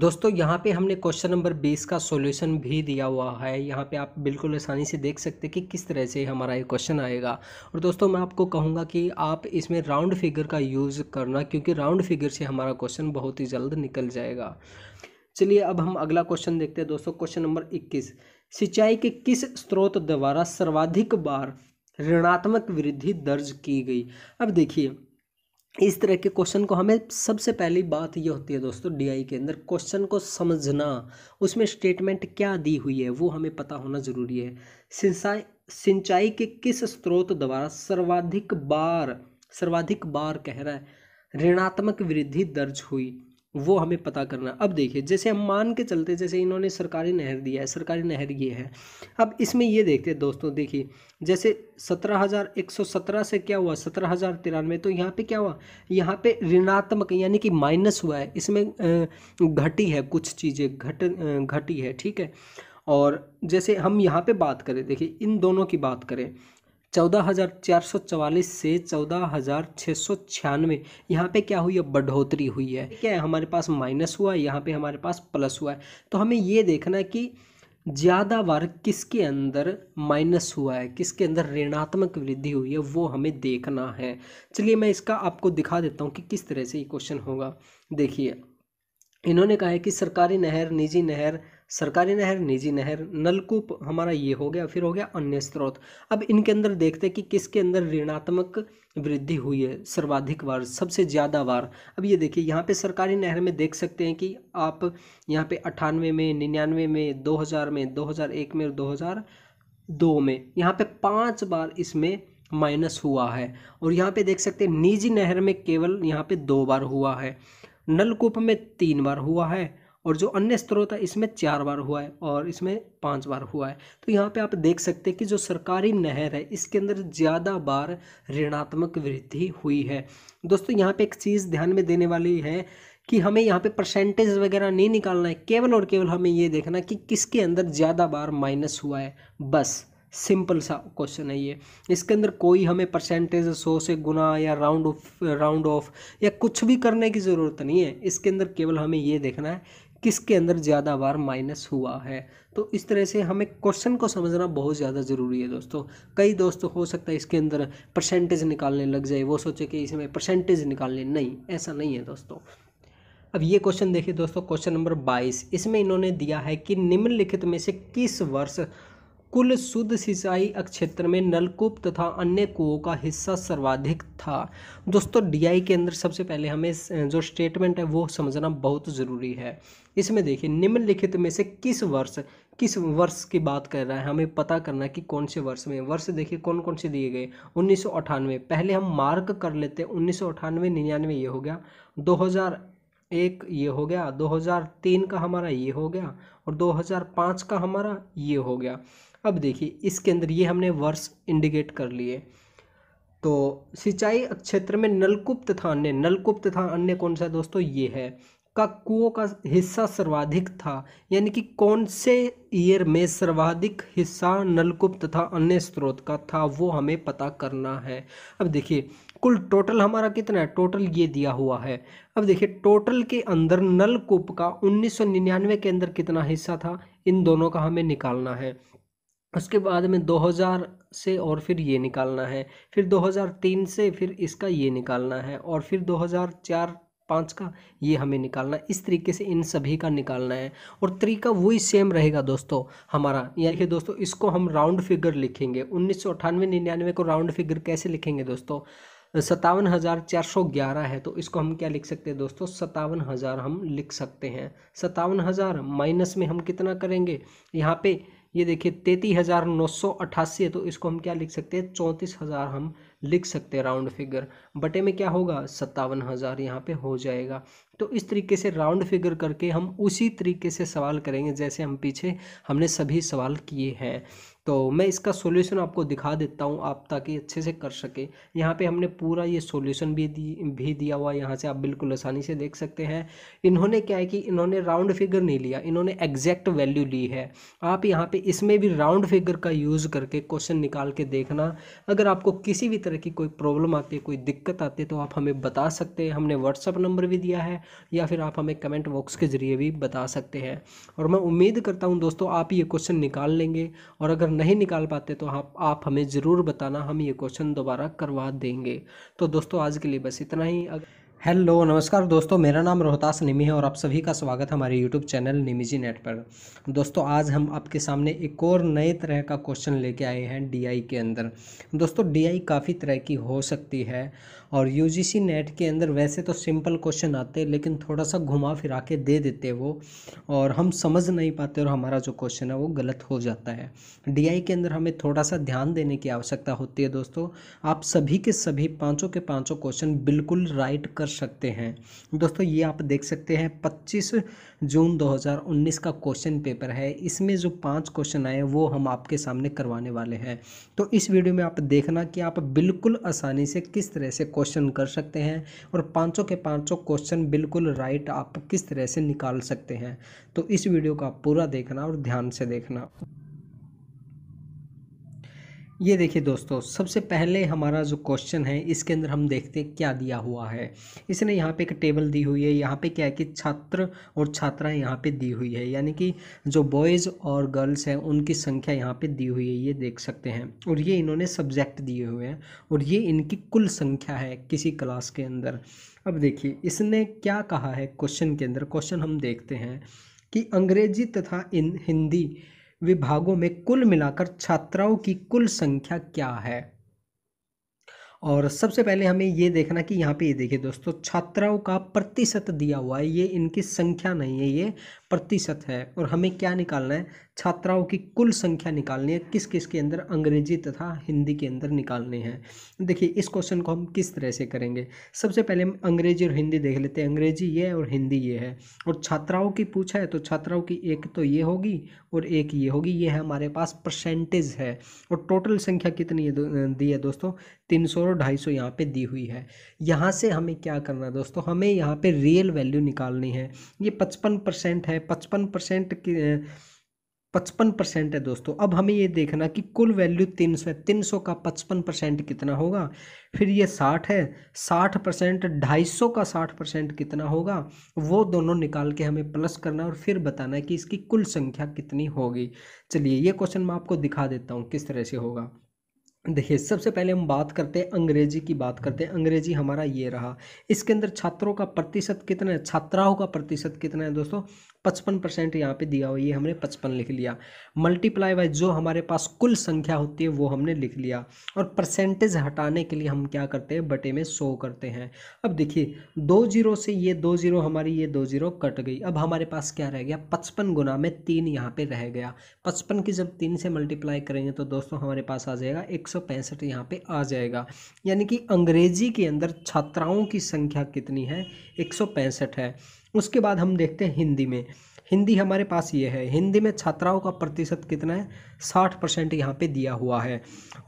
दोस्तों यहाँ पे हमने क्वेश्चन नंबर बीस का सॉल्यूशन भी दिया हुआ है यहाँ पे आप बिल्कुल आसानी से देख सकते हैं कि किस तरह से हमारा ये क्वेश्चन आएगा और दोस्तों मैं आपको कहूँगा कि आप इसमें राउंड फिगर का यूज़ करना क्योंकि राउंड फिगर से हमारा क्वेश्चन बहुत ही जल्द निकल जाएगा चलिए अब हम अगला क्वेश्चन देखते हैं दोस्तों क्वेश्चन नंबर इक्कीस सिंचाई के किस स्रोत द्वारा सर्वाधिक बार ऋणात्मक वृद्धि दर्ज की गई अब देखिए इस तरह के क्वेश्चन को हमें सबसे पहली बात ये होती है दोस्तों डीआई के अंदर क्वेश्चन को समझना उसमें स्टेटमेंट क्या दी हुई है वो हमें पता होना ज़रूरी है सिंचाई सिंचाई के किस स्रोत द्वारा सर्वाधिक बार सर्वाधिक बार कह रहा है ऋणात्मक वृद्धि दर्ज हुई वो हमें पता करना अब देखिए जैसे हम मान के चलते जैसे इन्होंने सरकारी नहर दिया है सरकारी नहर ये है अब इसमें ये देखते हैं दोस्तों देखिए जैसे सत्रह हज़ार एक सौ सत्रह से क्या हुआ सत्रह हज़ार तिरानवे तो यहाँ पे क्या हुआ यहाँ पे ऋणात्मक यानी कि माइनस हुआ है इसमें घटी है कुछ चीज़ें घट घटी है ठीक है और जैसे हम यहाँ पे बात करें देखिए इन दोनों की बात करें चौदह हज़ार चार सौ चवालीस से चौदह हज़ार छः सौ छियानवे यहाँ पे क्या हुई है बढ़ोतरी हुई है क्या है हमारे पास माइनस हुआ है यहाँ पर हमारे पास प्लस हुआ है तो हमें ये देखना है कि ज़्यादा बार किसके अंदर माइनस हुआ है किसके अंदर ऋणात्मक वृद्धि हुई है वो हमें देखना है चलिए मैं इसका आपको दिखा देता हूँ कि किस तरह से ये क्वेश्चन होगा देखिए इन्होंने कहा है कि सरकारी नहर निजी नहर सरकारी नहर निजी नहर नलकूप हमारा ये हो गया फिर हो गया अन्य स्रोत अब इनके अंदर देखते हैं कि किसके अंदर ऋणात्मक वृद्धि हुई है सर्वाधिक बार सबसे ज़्यादा बार अब ये देखिए यहाँ पे सरकारी नहर में देख सकते हैं कि आप यहाँ पे अट्ठानवे में निन्यानवे में दो हज़ार में दो हज़ार एक में और दो हज़ार दो में यहाँ पर पाँच बार इसमें माइनस हुआ है और यहाँ पर देख सकते हैं निजी नहर में केवल यहाँ पर दो बार हुआ है नलकूप में तीन बार हुआ है और जो अन्य स्त्रोत है इसमें चार बार हुआ है और इसमें पाँच बार हुआ है तो यहाँ पे आप देख सकते हैं कि जो सरकारी नहर है इसके अंदर ज़्यादा बार ऋणात्मक वृद्धि हुई है दोस्तों यहाँ पे एक चीज़ ध्यान में देने वाली है कि हमें यहाँ पे परसेंटेज वगैरह नहीं निकालना है केवल और केवल हमें ये देखना कि किसके अंदर ज़्यादा बार माइनस हुआ है बस सिंपल सा क्वेश्चन है ये इसके अंदर कोई हमें परसेंटेज सौ से गुना या राउंड ऑफ राउंड ऑफ या कुछ भी करने की ज़रूरत नहीं है इसके अंदर केवल हमें ये देखना है किसके अंदर ज़्यादा बार माइनस हुआ है तो इस तरह से हमें क्वेश्चन को समझना बहुत ज़्यादा ज़रूरी है दोस्तों कई दोस्त हो सकता है इसके अंदर परसेंटेज निकालने लग जाए वो सोचे कि इसमें परसेंटेज निकालने नहीं ऐसा नहीं है दोस्तों अब ये क्वेश्चन देखिए दोस्तों क्वेश्चन नंबर बाईस इसमें इन्होंने दिया है कि निम्नलिखित में से किस वर्ष कुल शुद्ध सिंचाई क्षेत्र में नलकूप तथा अन्य कुओं का हिस्सा सर्वाधिक था दोस्तों डीआई के अंदर सबसे पहले हमें जो स्टेटमेंट है वो समझना बहुत ज़रूरी है इसमें देखिए निम्नलिखित में से किस वर्ष किस वर्ष की बात कर रहा है हमें पता करना है कि कौन से वर्ष में वर्ष देखिए कौन कौन से दिए गए उन्नीस पहले हम मार्क कर लेते हैं उन्नीस निन्यानवे ये हो गया दो एक ये हो गया 2003 का हमारा ये हो गया और 2005 का हमारा ये हो गया अब देखिए इसके अंदर ये हमने वर्ष इंडिकेट कर लिए तो सिंचाई क्षेत्र में नलकूप तथा अन्य नलकूप तथा अन्य कौन सा दोस्तों ये है का कुओं का हिस्सा सर्वाधिक था यानी कि कौन से ईयर में सर्वाधिक हिस्सा नलकूप तथा अन्य स्रोत का था वो हमें पता करना है अब देखिए कुल टोटल हमारा कितना है टोटल ये दिया हुआ है अब देखिए टोटल के अंदर नलकूप का 1999 के अंदर कितना हिस्सा था इन दोनों का हमें निकालना है उसके बाद में 2000 से और फिर ये निकालना है फिर 2003 से फिर इसका ये निकालना है और फिर 2004 पाँच का ये हमें निकालना है इस तरीके से इन सभी का निकालना है और तरीका वही सेम रहेगा दोस्तों हमारा यानी कि दोस्तों इसको हम राउंड फिगर लिखेंगे उन्नीस सौ अठानवे निन्यानवे को राउंड फिगर कैसे लिखेंगे दोस्तों सतावन हज़ार चार सौ ग्यारह है तो इसको हम क्या लिख सकते हैं दोस्तों सतावन हज़ार हम लिख सकते हैं सतावन हज़ार माइनस में हम कितना करेंगे यहाँ पे ये देखिए तैतीस हज़ार नौ सौ अट्ठासी है तो इसको हम क्या लिख सकते हैं चौंतीस हज़ार हम लिख सकते हैं राउंड फिगर बटे में क्या होगा सत्तावन हज़ार यहाँ पर हो जाएगा तो इस तरीके से राउंड फिगर करके हम उसी तरीके से सवाल करेंगे जैसे हम पीछे हमने सभी सवाल किए हैं तो मैं इसका सोल्यूशन आपको दिखा देता हूँ आप ताकि अच्छे से कर सके यहाँ पे हमने पूरा ये सॉल्यूशन भी दी भी दिया हुआ यहाँ से आप बिल्कुल आसानी से देख सकते हैं इन्होंने क्या है कि इन्होंने राउंड फिगर नहीं लिया इन्होंने एग्जैक्ट वैल्यू ली है आप यहाँ पे इसमें भी राउंड फिगर का यूज़ करके क्वेश्चन निकाल के देखना अगर आपको किसी भी तरह की कोई प्रॉब्लम आती है कोई दिक्कत आती है तो आप हमें बता सकते हैं हमने व्हाट्सअप नंबर भी दिया है या फिर आप हमें कमेंट बॉक्स के ज़रिए भी बता सकते हैं और मैं उम्मीद करता हूँ दोस्तों आप ये क्वेश्चन निकाल लेंगे और अगर नहीं निकाल पाते तो आप आप हमें ज़रूर बताना हम ये क्वेश्चन दोबारा करवा देंगे तो दोस्तों आज के लिए बस इतना ही हेलो नमस्कार दोस्तों मेरा नाम रोहतास निमी है और आप सभी का स्वागत है हमारे यूट्यूब चैनल निमीजी नेट पर दोस्तों आज हम आपके सामने एक और नए तरह का क्वेश्चन लेके आए हैं डीआई के अंदर दोस्तों डीआई काफ़ी तरह की हो सकती है और यू नेट के अंदर वैसे तो सिंपल क्वेश्चन आते हैं लेकिन थोड़ा सा घुमा फिरा के दे देते हैं वो और हम समझ नहीं पाते और हमारा जो क्वेश्चन है वो गलत हो जाता है डी के अंदर हमें थोड़ा सा ध्यान देने की आवश्यकता होती है दोस्तों आप सभी के सभी पाँचों के पाँचों क्वेश्चन बिल्कुल राइट कर सकते हैं दोस्तों ये आप देख सकते हैं पच्चीस जून 2019 का क्वेश्चन पेपर है इसमें जो पांच क्वेश्चन आए वो हम आपके सामने करवाने वाले हैं तो इस वीडियो में आप देखना कि आप बिल्कुल आसानी से किस तरह से क्वेश्चन कर सकते हैं और पाँचों के पाँचों क्वेश्चन बिल्कुल राइट आप किस तरह से निकाल सकते हैं तो इस वीडियो का पूरा देखना और ध्यान से देखना ये देखिए दोस्तों सबसे पहले हमारा जो क्वेश्चन है इसके अंदर हम देखते हैं क्या दिया हुआ है इसने यहाँ पे एक टेबल दी हुई है यहाँ पे क्या है कि छात्र और छात्राएं यहाँ पे दी हुई है यानी कि जो बॉयज़ और गर्ल्स हैं उनकी संख्या यहाँ पे दी हुई है ये देख सकते हैं और ये इन्होंने सब्जेक्ट दिए हुए हैं और ये इनकी कुल संख्या है किसी क्लास के अंदर अब देखिए इसने क्या कहा है क्वेश्चन के अंदर क्वेश्चन हम देखते हैं कि अंग्रेजी तथा इन हिंदी विभागों में कुल मिलाकर छात्राओं की कुल संख्या क्या है और सबसे पहले हमें ये देखना कि यहाँ पे ये देखिए दोस्तों छात्राओं का प्रतिशत दिया हुआ है ये इनकी संख्या नहीं है ये प्रतिशत है और हमें क्या निकालना है छात्राओं की कुल संख्या निकालनी है किस किस के अंदर अंग्रेजी तथा हिंदी के अंदर निकालनी है देखिए इस क्वेश्चन को हम किस तरह से करेंगे सबसे पहले हम अंग्रेजी और हिंदी देख लेते हैं अंग्रेजी ये है और हिंदी ये है और छात्राओं की पूछा है तो छात्राओं की एक तो ये होगी और एक ये होगी ये है हमारे पास परसेंटेज है और टोटल संख्या कितनी दी है दोस्तों तीन सौ और ढाई सौ यहाँ पर दी हुई है यहाँ से हमें क्या करना है दोस्तों हमें यहाँ पर रियल वैल्यू निकालनी है ये पचपन परसेंट है पचपन परसेंट की पचपन परसेंट है दोस्तों अब हमें ये देखना कि कुल वैल्यू तीन सौ है तीन सौ का पचपन परसेंट कितना होगा फिर ये साठ है साठ परसेंट ढाई सौ का साठ परसेंट कितना होगा वो दोनों निकाल के हमें प्लस करना और फिर बताना है कि इसकी कुल संख्या कितनी होगी चलिए ये क्वेश्चन मैं आपको दिखा देता हूँ किस तरह से होगा देखिए सबसे पहले हम बात करते हैं अंग्रेजी की बात करते हैं अंग्रेजी हमारा ये रहा इसके अंदर छात्रों का प्रतिशत कितना है छात्राओं का प्रतिशत कितना है दोस्तों पचपन परसेंट यहाँ पर दिया हुआ ये हमने पचपन लिख लिया मल्टीप्लाई बाय जो हमारे पास कुल संख्या होती है वो हमने लिख लिया और परसेंटेज हटाने के लिए हम क्या करते हैं बटे में सो करते हैं अब देखिए दो जीरो से ये दो जीरो हमारी ये दो जीरो कट गई अब हमारे पास क्या रह गया पचपन गुना में तीन यहाँ पर रह गया पचपन की जब तीन से मल्टीप्लाई करेंगे तो दोस्तों हमारे पास आ जाएगा एक सौ पैंसठ यहाँ पर आ जाएगा यानी कि अंग्रेजी के अंदर छात्राओं की संख्या कितनी है एक सौ पैंसठ है उसके बाद हम देखते हैं हिंदी में हिंदी हमारे पास ये है हिंदी में छात्राओं का प्रतिशत कितना है साठ परसेंट यहाँ पर दिया हुआ है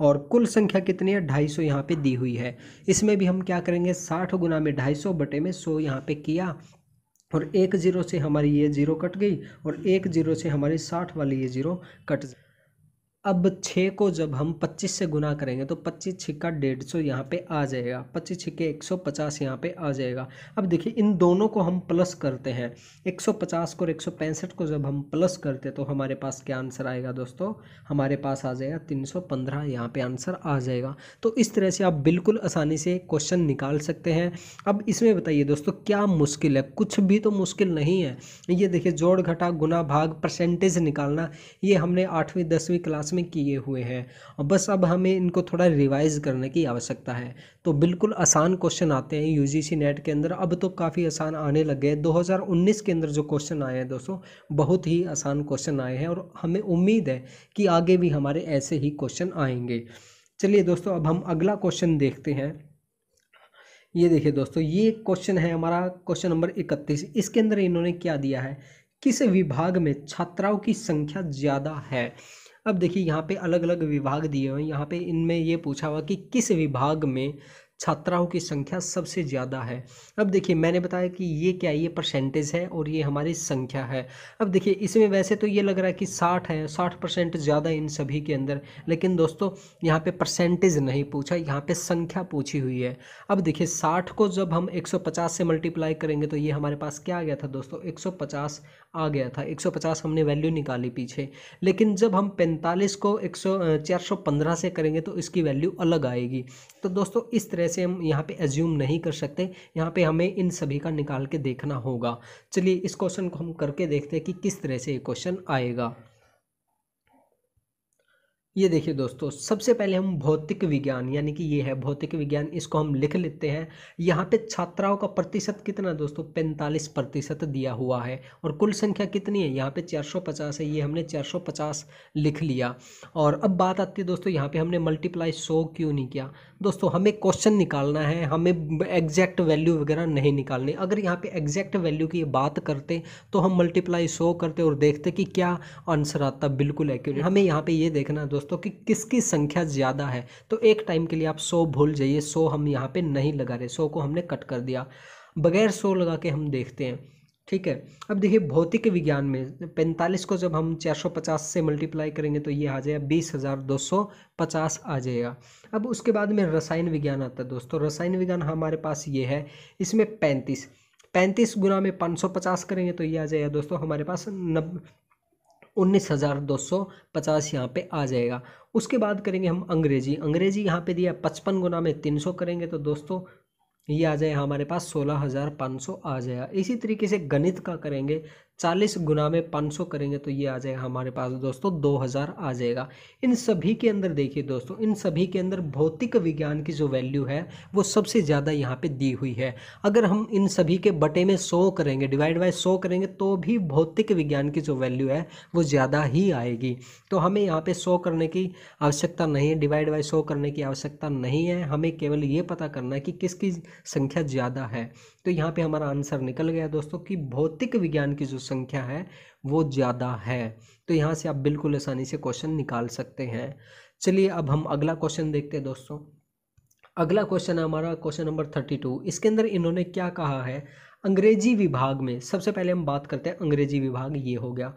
और कुल संख्या कितनी है ढाई सौ यहाँ पर दी हुई है इसमें भी हम क्या करेंगे साठ गुना में ढाई सौ बटे में सौ यहाँ पर किया और एक जीरो से हमारी ये जीरो कट गई और एक जीरो से हमारी साठ वाली ये जीरो कट गई अब छः को जब हम पच्चीस से गुना करेंगे तो पच्चीस छिक्का डेढ़ सौ यहाँ पर आ जाएगा पच्चीस छिक्के एक सौ पचास यहाँ पर आ जाएगा अब देखिए इन दोनों को हम प्लस करते हैं एक सौ पचास को और एक सौ पैंसठ को जब हम प्लस करते हैं तो हमारे पास क्या आंसर आएगा दोस्तों हमारे पास आ जाएगा तीन सौ पंद्रह यहाँ पर आंसर आ जाएगा तो इस तरह से आप बिल्कुल आसानी से क्वेश्चन निकाल सकते हैं अब इसमें बताइए दोस्तों क्या मुश्किल है कुछ भी तो मुश्किल नहीं है ये देखिए जोड़ घटा गुना भाग परसेंटेज निकालना ये हमने आठवीं दसवीं क्लास इसमें किए हुए हैं और बस अब हमें इनको थोड़ा रिवाइज करने की आवश्यकता है तो बिल्कुल आसान क्वेश्चन आते हैं यूजीसी नेट के अंदर अब तो काफ़ी आसान आने लग गए के अंदर जो क्वेश्चन आए हैं दोस्तों बहुत ही आसान क्वेश्चन आए हैं और हमें उम्मीद है कि आगे भी हमारे ऐसे ही क्वेश्चन आएंगे चलिए दोस्तों अब हम अगला क्वेश्चन देखते हैं ये देखिए दोस्तों ये क्वेश्चन है हमारा क्वेश्चन नंबर इकतीस इसके अंदर इन्होंने क्या दिया है किस विभाग में छात्राओं की संख्या ज़्यादा है अब देखिए यहाँ पे अलग अलग विभाग दिए हुए हैं यहाँ पे इनमें ये पूछा हुआ कि किस विभाग में छात्राओं की संख्या सबसे ज़्यादा है अब देखिए मैंने बताया कि ये क्या है ये परसेंटेज है और ये हमारी संख्या है अब देखिए इसमें वैसे तो ये लग रहा है कि साठ है साठ परसेंट ज़्यादा इन सभी के अंदर लेकिन दोस्तों यहाँ पे परसेंटेज नहीं पूछा यहाँ पे संख्या पूछी हुई है अब देखिए साठ को जब हम एक से मल्टीप्लाई करेंगे तो ये हमारे पास क्या आ गया था दोस्तों एक आ गया था 150 हमने वैल्यू निकाली पीछे लेकिन जब हम 45 को एक सौ से करेंगे तो इसकी वैल्यू अलग आएगी तो दोस्तों इस तरह से हम यहाँ पे एज्यूम नहीं कर सकते यहाँ पे हमें इन सभी का निकाल के देखना होगा चलिए इस क्वेश्चन को हम करके देखते हैं कि किस तरह से ये क्वेश्चन आएगा ये देखिए दोस्तों सबसे पहले हम भौतिक विज्ञान यानी कि ये है भौतिक विज्ञान इसको हम लिख लेते हैं यहाँ पे छात्राओं का प्रतिशत कितना दोस्तों पैंतालीस प्रतिशत दिया हुआ है और कुल संख्या कितनी है यहाँ पे 450 है ये हमने 450 लिख लिया और अब बात आती है दोस्तों यहाँ पे हमने मल्टीप्लाई सौ क्यों नहीं किया दोस्तों हमें क्वेश्चन निकालना है हमें एग्जैक्ट वैल्यू वगैरह नहीं निकालनी अगर यहाँ पर एग्जैक्ट वैल्यू की बात करते तो हम मल्टीप्लाई सौ करते और देखते कि क्या आंसर आता बिल्कुल एक्यूरेट हमें यहाँ पर ये देखना दोस्तों दोस्तों कि किसकी संख्या ज़्यादा है तो एक टाइम के लिए आप सौ भूल जाइए सौ हम यहाँ पे नहीं लगा रहे सौ को हमने कट कर दिया बगैर सौ लगा के हम देखते हैं ठीक है अब देखिए भौतिक विज्ञान में पैंतालीस को जब हम पचास से मल्टीप्लाई करेंगे तो ये आ जाएगा बीस हज़ार दो सौ पचास आ जाएगा अब उसके बाद में रसायन विज्ञान आता है दोस्तों रसायन विज्ञान हमारे पास ये है इसमें पैंतीस पैंतीस गुना में पाँच सौ पचास करेंगे तो ये आ जाएगा दोस्तों हमारे पास नब उन्नीस हज़ार दो सौ पचास यहाँ पे आ जाएगा उसके बाद करेंगे हम अंग्रेजी अंग्रेजी यहाँ पे दिया पचपन गुना में तीन सौ करेंगे तो दोस्तों ये आ जाए हमारे पास सोलह हज़ार पाँच सौ आ जाएगा इसी तरीके से गणित का करेंगे चालीस गुना में पाँच सौ करेंगे तो ये आ जाएगा हमारे पास दोस्तों दो हज़ार आ जाएगा इन सभी के अंदर देखिए दोस्तों इन सभी के अंदर भौतिक विज्ञान की जो वैल्यू है वो सबसे ज़्यादा यहाँ पे दी हुई है अगर हम इन सभी के बटे में सौ करेंगे डिवाइड बाय सौ करेंगे तो भी भौतिक विज्ञान की जो वैल्यू है वो ज़्यादा ही आएगी तो हमें यहाँ पर सौ करने की आवश्यकता नहीं है डिवाइड बाय सौ करने की आवश्यकता नहीं है हमें केवल ये पता करना है कि किसकी संख्या ज़्यादा है तो यहाँ पे हमारा आंसर निकल गया दोस्तों कि भौतिक विज्ञान की जो संख्या है वो ज़्यादा है तो यहाँ से आप बिल्कुल आसानी से क्वेश्चन निकाल सकते हैं चलिए अब हम अगला क्वेश्चन देखते हैं दोस्तों अगला क्वेश्चन है हमारा क्वेश्चन नंबर थर्टी टू इसके अंदर इन्होंने क्या कहा है अंग्रेजी विभाग में सबसे पहले हम बात करते हैं अंग्रेजी विभाग ये हो गया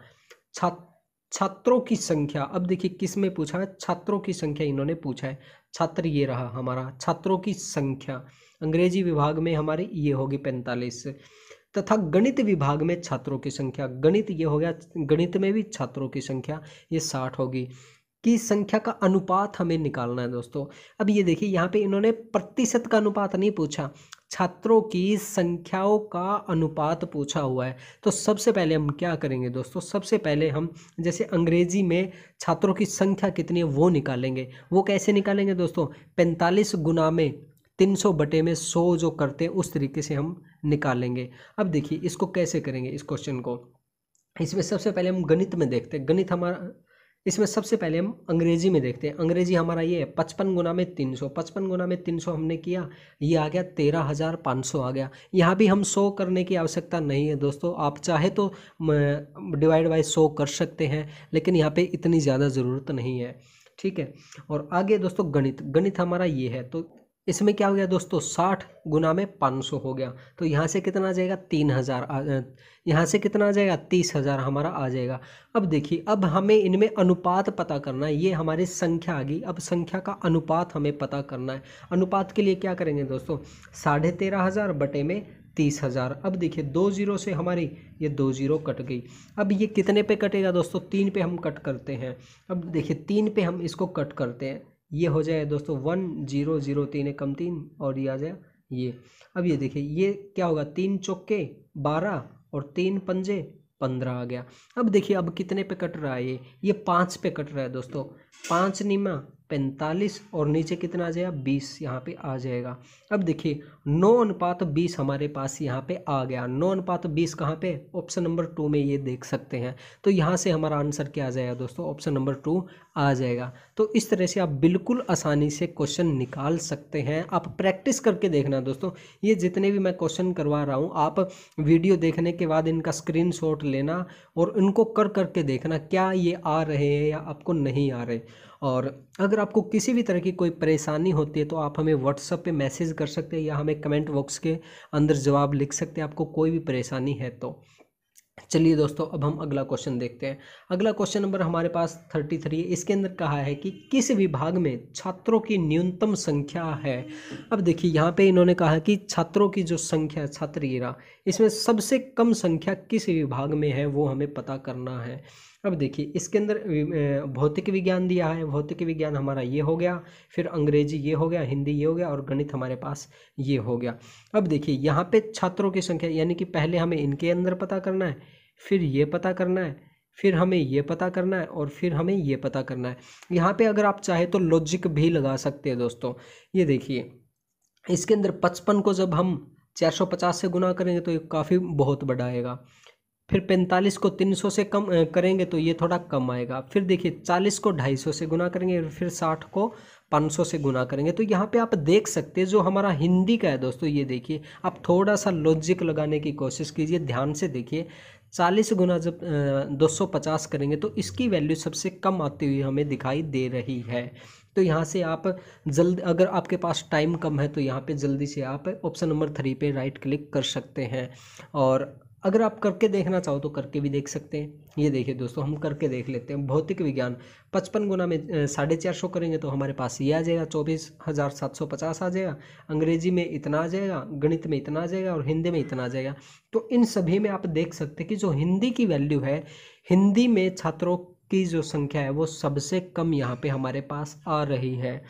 छात्र छात्रों की संख्या अब देखिए किस में पूछा है छात्रों की संख्या इन्होंने पूछा है छात्र ये रहा हमारा छात्रों की संख्या अंग्रेजी विभाग में हमारे ये होगी पैंतालीस तथा गणित विभाग में छात्रों की संख्या गणित ये हो गया गणित में भी छात्रों की संख्या ये साठ होगी कि संख्या का अनुपात हमें निकालना है दोस्तों अब ये देखिए यहाँ पे इन्होंने प्रतिशत का अनुपात नहीं पूछा छात्रों की संख्याओं का अनुपात पूछा हुआ है तो सबसे पहले हम क्या करेंगे दोस्तों सबसे पहले हम जैसे अंग्रेजी में छात्रों की संख्या कितनी है वो निकालेंगे वो कैसे निकालेंगे दोस्तों पैंतालीस गुना में तीन सौ बटे में सौ जो करते हैं उस तरीके से हम निकालेंगे अब देखिए इसको कैसे करेंगे इस क्वेश्चन को इसमें सबसे पहले हम गणित में देखते हैं गणित हमारा इसमें सबसे पहले हम अंग्रेजी में देखते हैं अंग्रेजी हमारा ये है पचपन गुना में तीन सौ पचपन गुना में तीन सौ हमने किया ये आ गया तेरह हज़ार पाँच सौ आ गया यहाँ भी हम सौ करने की आवश्यकता नहीं है दोस्तों आप चाहे तो डिवाइड बाय सौ कर सकते हैं लेकिन यहाँ पे इतनी ज़्यादा ज़रूरत नहीं है ठीक है और आगे दोस्तों गणित गणित हमारा ये है तो इसमें क्या हो गया दोस्तों साठ गुना में पाँच सौ हो गया तो यहाँ से कितना आ जाएगा तीन हज़ार यहाँ से कितना आ जाएगा तीस हज़ार हमारा आ जाएगा अब देखिए अब हमें इनमें अनुपात पता करना है ये हमारी संख्या आ गई अब संख्या का अनुपात हमें पता करना है अनुपात के लिए क्या करेंगे दोस्तों साढ़े तेरह हज़ार बटे में तीस हज़ार अब देखिए दो ज़ीरो से हमारी ये दो ज़ीरो कट गई अब ये कितने पे कटेगा दोस्तों तीन पे हम कट करते हैं अब देखिए तीन पे हम इसको कट करते हैं ये हो जाए दोस्तों वन जीरो जीरो तीन एक कम तीन और ये आ जाए ये अब ये देखिए ये क्या होगा तीन चौके बारह और तीन पंजे पंद्रह आ गया अब देखिए अब कितने पे कट रहा है ये ये पाँच पे कट रहा है दोस्तों पाँच नीमा पैंतालीस और नीचे कितना आ जाएगा बीस यहाँ पे आ जाएगा अब देखिए नौ अनुपात बीस हमारे पास यहाँ पे आ गया नौ अनुपात बीस कहाँ पे ऑप्शन नंबर टू में ये देख सकते हैं तो यहाँ से हमारा आंसर क्या आ जाएगा दोस्तों ऑप्शन नंबर टू आ जाएगा तो इस तरह से आप बिल्कुल आसानी से क्वेश्चन निकाल सकते हैं आप प्रैक्टिस करके देखना दोस्तों ये जितने भी मैं क्वेश्चन करवा रहा हूँ आप वीडियो देखने के बाद इनका स्क्रीनशॉट लेना और इनको कर करके देखना क्या ये आ रहे हैं या आपको नहीं आ रहे और अगर आपको किसी भी तरह की कोई परेशानी होती है तो आप हमें व्हाट्सअप पे मैसेज कर सकते हैं या हमें कमेंट बॉक्स के अंदर जवाब लिख सकते हैं आपको कोई भी परेशानी है तो चलिए दोस्तों अब हम अगला क्वेश्चन देखते हैं अगला क्वेश्चन नंबर हमारे पास थर्टी थ्री है इसके अंदर कहा है कि किस विभाग में छात्रों की न्यूनतम संख्या है अब देखिए यहाँ पे इन्होंने कहा कि छात्रों की जो संख्या है छात्रीरा इसमें सबसे कम संख्या किस विभाग में है वो हमें पता करना है अब देखिए इसके अंदर भौतिक विज्ञान दिया है भौतिक विज्ञान हमारा ये हो गया फिर अंग्रेजी ये हो गया हिंदी ये हो गया और गणित हमारे पास ये हो गया अब देखिए यहाँ पे छात्रों की संख्या यानी कि पहले हमें इनके अंदर पता करना है फिर ये पता करना है फिर हमें ये पता करना है और फिर हमें ये पता करना है यहाँ पे अगर आप चाहे तो लॉजिक भी लगा सकते हैं दोस्तों ये देखिए इसके अंदर पचपन को जब हम चार सौ पचास से गुना करेंगे तो ये काफ़ी बहुत बड़ा आएगा फिर पैंतालीस को तीन सौ से कम करेंगे तो ये थोड़ा कम आएगा फिर देखिए चालीस को ढाई सौ से गुना करेंगे फिर साठ को पाँच सौ से गुना करेंगे तो यहाँ पे आप देख सकते हैं जो हमारा हिंदी का है दोस्तों ये देखिए आप थोड़ा सा लॉजिक लगाने की कोशिश कीजिए ध्यान से देखिए चालीस गुना जब दो सौ पचास करेंगे तो इसकी वैल्यू सबसे कम आती हुई हमें दिखाई दे रही है तो यहाँ से आप जल्द अगर आपके पास टाइम कम है तो यहाँ पे जल्दी से आप ऑप्शन नंबर थ्री पे राइट क्लिक कर सकते हैं और अगर आप करके देखना चाहो तो करके भी देख सकते हैं ये देखिए दोस्तों हम करके देख लेते हैं भौतिक विज्ञान पचपन गुना में साढ़े चार सौ करेंगे तो हमारे पास ये आ जाएगा चौबीस हज़ार सात सौ पचास आ जाएगा अंग्रेजी में इतना आ जाएगा गणित में इतना आ जाएगा और हिंदी में इतना आ जाएगा तो इन सभी में आप देख सकते हैं कि जो हिंदी की वैल्यू है हिंदी में छात्रों की जो संख्या है वो सबसे कम यहाँ पर हमारे पास आ रही है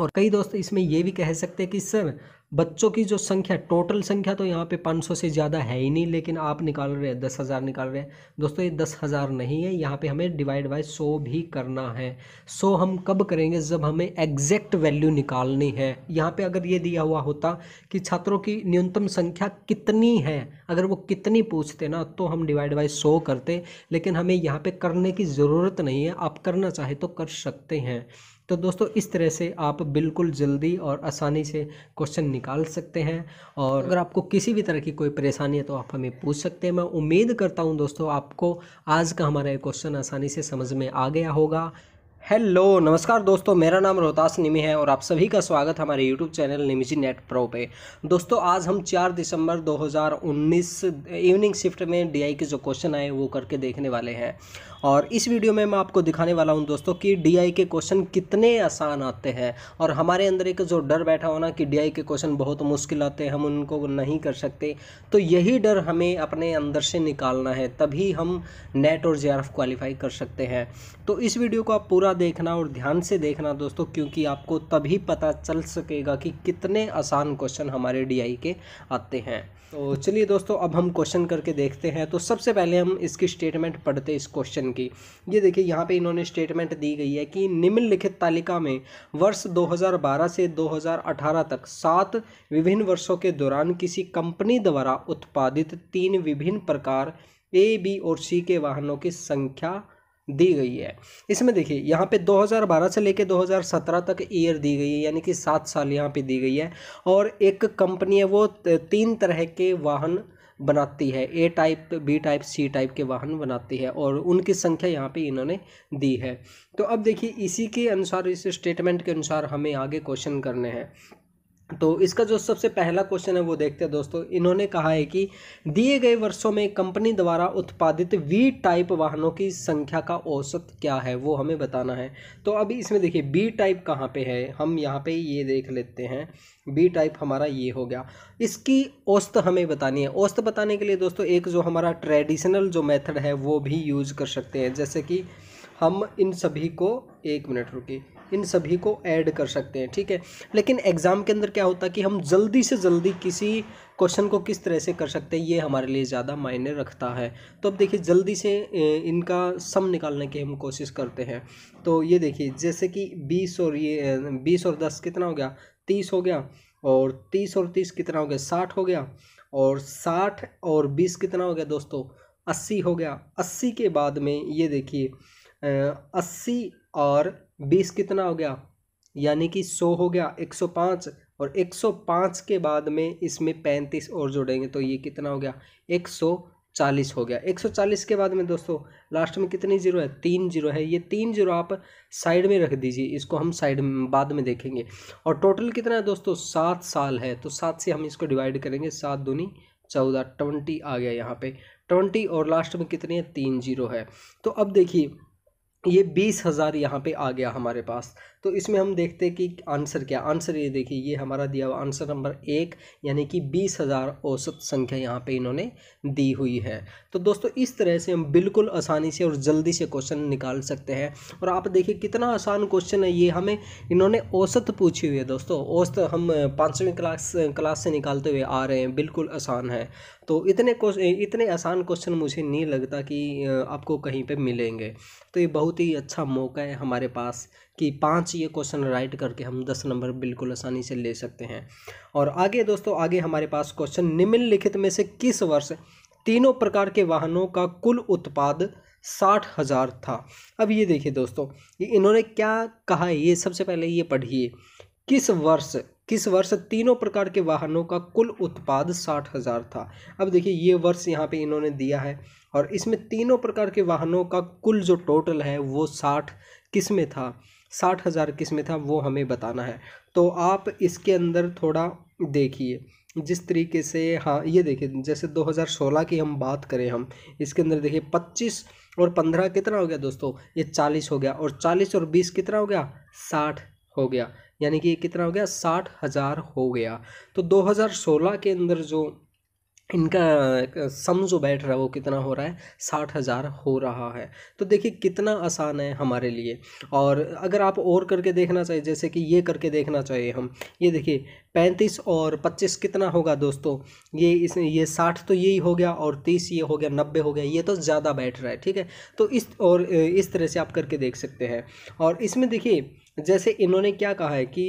और कई दोस्त इसमें ये भी कह सकते हैं कि सर बच्चों की जो संख्या टोटल संख्या तो यहाँ पे 500 से ज़्यादा है ही नहीं लेकिन आप निकाल रहे हैं दस हज़ार निकाल रहे हैं दोस्तों ये दस हज़ार नहीं है यहाँ पे हमें डिवाइड बाय 100 भी करना है 100 हम कब करेंगे जब हमें एग्जैक्ट वैल्यू निकालनी है यहाँ पे अगर ये दिया हुआ होता कि छात्रों की न्यूनतम संख्या कितनी है अगर वो कितनी पूछते ना तो हम डिवाइड बाई सौ करते लेकिन हमें यहाँ पर करने की ज़रूरत नहीं है आप करना चाहे तो कर सकते हैं तो दोस्तों इस तरह से आप बिल्कुल जल्दी और आसानी से क्वेश्चन निकाल सकते हैं और अगर आपको किसी भी तरह की कोई परेशानी है तो आप हमें पूछ सकते हैं मैं उम्मीद करता हूं दोस्तों आपको आज का हमारा ये क्वेश्चन आसानी से समझ में आ गया होगा हेलो नमस्कार दोस्तों मेरा नाम रोहतास निमी है और आप सभी का स्वागत हमारे यूट्यूब चैनल निमिजी नेट प्रो पे दोस्तों आज हम 4 दिसंबर 2019 इवनिंग शिफ्ट में डीआई के जो क्वेश्चन आए वो करके देखने वाले हैं और इस वीडियो में मैं आपको दिखाने वाला हूँ दोस्तों कि डी के क्वेश्चन कितने आसान आते हैं और हमारे अंदर एक जो डर बैठा होना कि डी के क्वेश्चन बहुत मुश्किल आते हैं हम उनको नहीं कर सकते तो यही डर हमें अपने अंदर से निकालना है तभी हम नेट और जे क्वालिफाई कर सकते हैं तो इस वीडियो को आप पूरा देखना और ध्यान से देखना दोस्तों क्योंकि आपको तभी पता चल सकेगा कि कितने आसान क्वेश्चन हमारे डी के आते हैं तो चलिए दोस्तों अब हम क्वेश्चन करके देखते हैं तो सबसे पहले हम इसकी स्टेटमेंट पढ़ते इस क्वेश्चन की ये देखिए यहाँ पे इन्होंने स्टेटमेंट दी गई है कि निम्नलिखित तालिका में वर्ष 2012 से 2018 तक सात विभिन्न वर्षों के दौरान किसी कंपनी द्वारा उत्पादित तीन विभिन्न प्रकार ए बी और सी के वाहनों की संख्या दी गई है इसमें देखिए यहाँ पे 2012 से लेके 2017 तक ईयर दी गई है यानी कि सात साल यहाँ पे दी गई है और एक कंपनी है वो तीन तरह के वाहन बनाती है A type B type C type के वाहन बनाती है और उनकी संख्या यहाँ पे इन्होंने दी है तो अब देखिए इसी के अनुसार इस स्टेटमेंट के अनुसार हमें आगे क्वेश्चन करने हैं तो इसका जो सबसे पहला क्वेश्चन है वो देखते हैं दोस्तों इन्होंने कहा है कि दिए गए वर्षों में कंपनी द्वारा उत्पादित वी टाइप वाहनों की संख्या का औसत क्या है वो हमें बताना है तो अभी इसमें देखिए बी टाइप कहाँ पे है हम यहाँ पे ये देख लेते हैं बी टाइप हमारा ये हो गया इसकी औसत हमें बतानी है औसत बताने के लिए दोस्तों एक जो हमारा ट्रेडिशनल जो मेथड है वो भी यूज़ कर सकते हैं जैसे कि हम इन सभी को एक मिनट रुकी इन सभी को ऐड कर सकते हैं ठीक है लेकिन एग्ज़ाम के अंदर क्या होता है कि हम जल्दी से जल्दी किसी क्वेश्चन को किस तरह से कर सकते हैं ये हमारे लिए ज़्यादा मायने रखता है तो अब देखिए जल्दी से इनका सम निकालने की हम कोशिश करते हैं तो ये देखिए जैसे कि बीस और ये बीस और दस कितना हो गया तीस हो गया और तीस और तीस कितना हो गया साठ हो गया और साठ और बीस कितना हो गया दोस्तों अस्सी हो गया अस्सी के बाद में ये देखिए अस्सी और बीस कितना हो गया यानी कि सौ हो गया एक सौ पाँच और एक सौ पाँच के बाद में इसमें पैंतीस और जोड़ेंगे तो ये कितना हो गया एक सौ चालीस हो गया एक सौ चालीस के बाद में दोस्तों लास्ट में कितनी जीरो है तीन जीरो है ये तीन जीरो आप साइड में रख दीजिए इसको हम साइड में बाद में देखेंगे और टोटल कितना है दोस्तों सात साल है तो सात से हम इसको डिवाइड करेंगे सात दूनी चौदह ट्वेंटी आ गया यहाँ पे ट्वेंटी और लास्ट में कितनी है तीन जीरो है तो अब देखिए ये बीस हज़ार यहाँ पे आ गया हमारे पास तो इसमें हम देखते हैं कि आंसर क्या आंसर ये देखिए ये हमारा दिया हुआ आंसर नंबर एक यानी कि बीस हज़ार औसत संख्या यहाँ पे इन्होंने दी हुई है तो दोस्तों इस तरह से हम बिल्कुल आसानी से और जल्दी से क्वेश्चन निकाल सकते हैं और आप देखिए कितना आसान क्वेश्चन है ये हमें इन्होंने औसत पूछी हुई है दोस्तों औसत हम पाँचवीं क्लास क्लास से निकालते हुए आ रहे हैं बिल्कुल आसान है तो इतने इतने आसान क्वेश्चन मुझे नहीं लगता कि आपको कहीं पर मिलेंगे तो ये बहुत ही अच्छा मौका है हमारे पास कि पाँच ये क्वेश्चन राइट करके हम दस नंबर बिल्कुल आसानी से ले सकते हैं और आगे दोस्तों आगे हमारे पास क्वेश्चन निम्नलिखित में से किस वर्ष तीनों प्रकार के वाहनों का कुल उत्पाद साठ हज़ार था अब ये देखिए दोस्तों ये इन्होंने क्या कहा है ये सबसे पहले ये पढ़िए किस वर्ष किस वर्ष तीनों प्रकार के वाहनों का कुल उत्पाद साठ हज़ार था अब देखिए ये वर्ष यहाँ पे इन्होंने दिया है और इसमें तीनों प्रकार के वाहनों का कुल जो टोटल है वो साठ किस में था साठ हज़ार किस में था वो हमें बताना है तो आप इसके अंदर थोड़ा देखिए जिस तरीके से हाँ ये देखिए जैसे 2016 की हम बात करें हम इसके अंदर देखिए 25 और 15 कितना हो गया दोस्तों ये 40 हो गया और 40 और 20 कितना हो गया 60 हो गया यानी कि ये कितना हो गया साठ हज़ार हो गया तो 2016 के अंदर जो इनका सम जो बैठ रहा है वो कितना हो रहा है साठ हज़ार हो रहा है तो देखिए कितना आसान है हमारे लिए और अगर आप और करके देखना चाहिए जैसे कि ये करके देखना चाहिए हम ये देखिए पैंतीस और पच्चीस कितना होगा दोस्तों ये इस ये साठ तो यही हो गया और तीस ये हो गया नब्बे हो गया ये तो ज़्यादा बैठ रहा है ठीक है तो इस और इस तरह से आप करके देख सकते हैं और इसमें देखिए जैसे इन्होंने क्या कहा है कि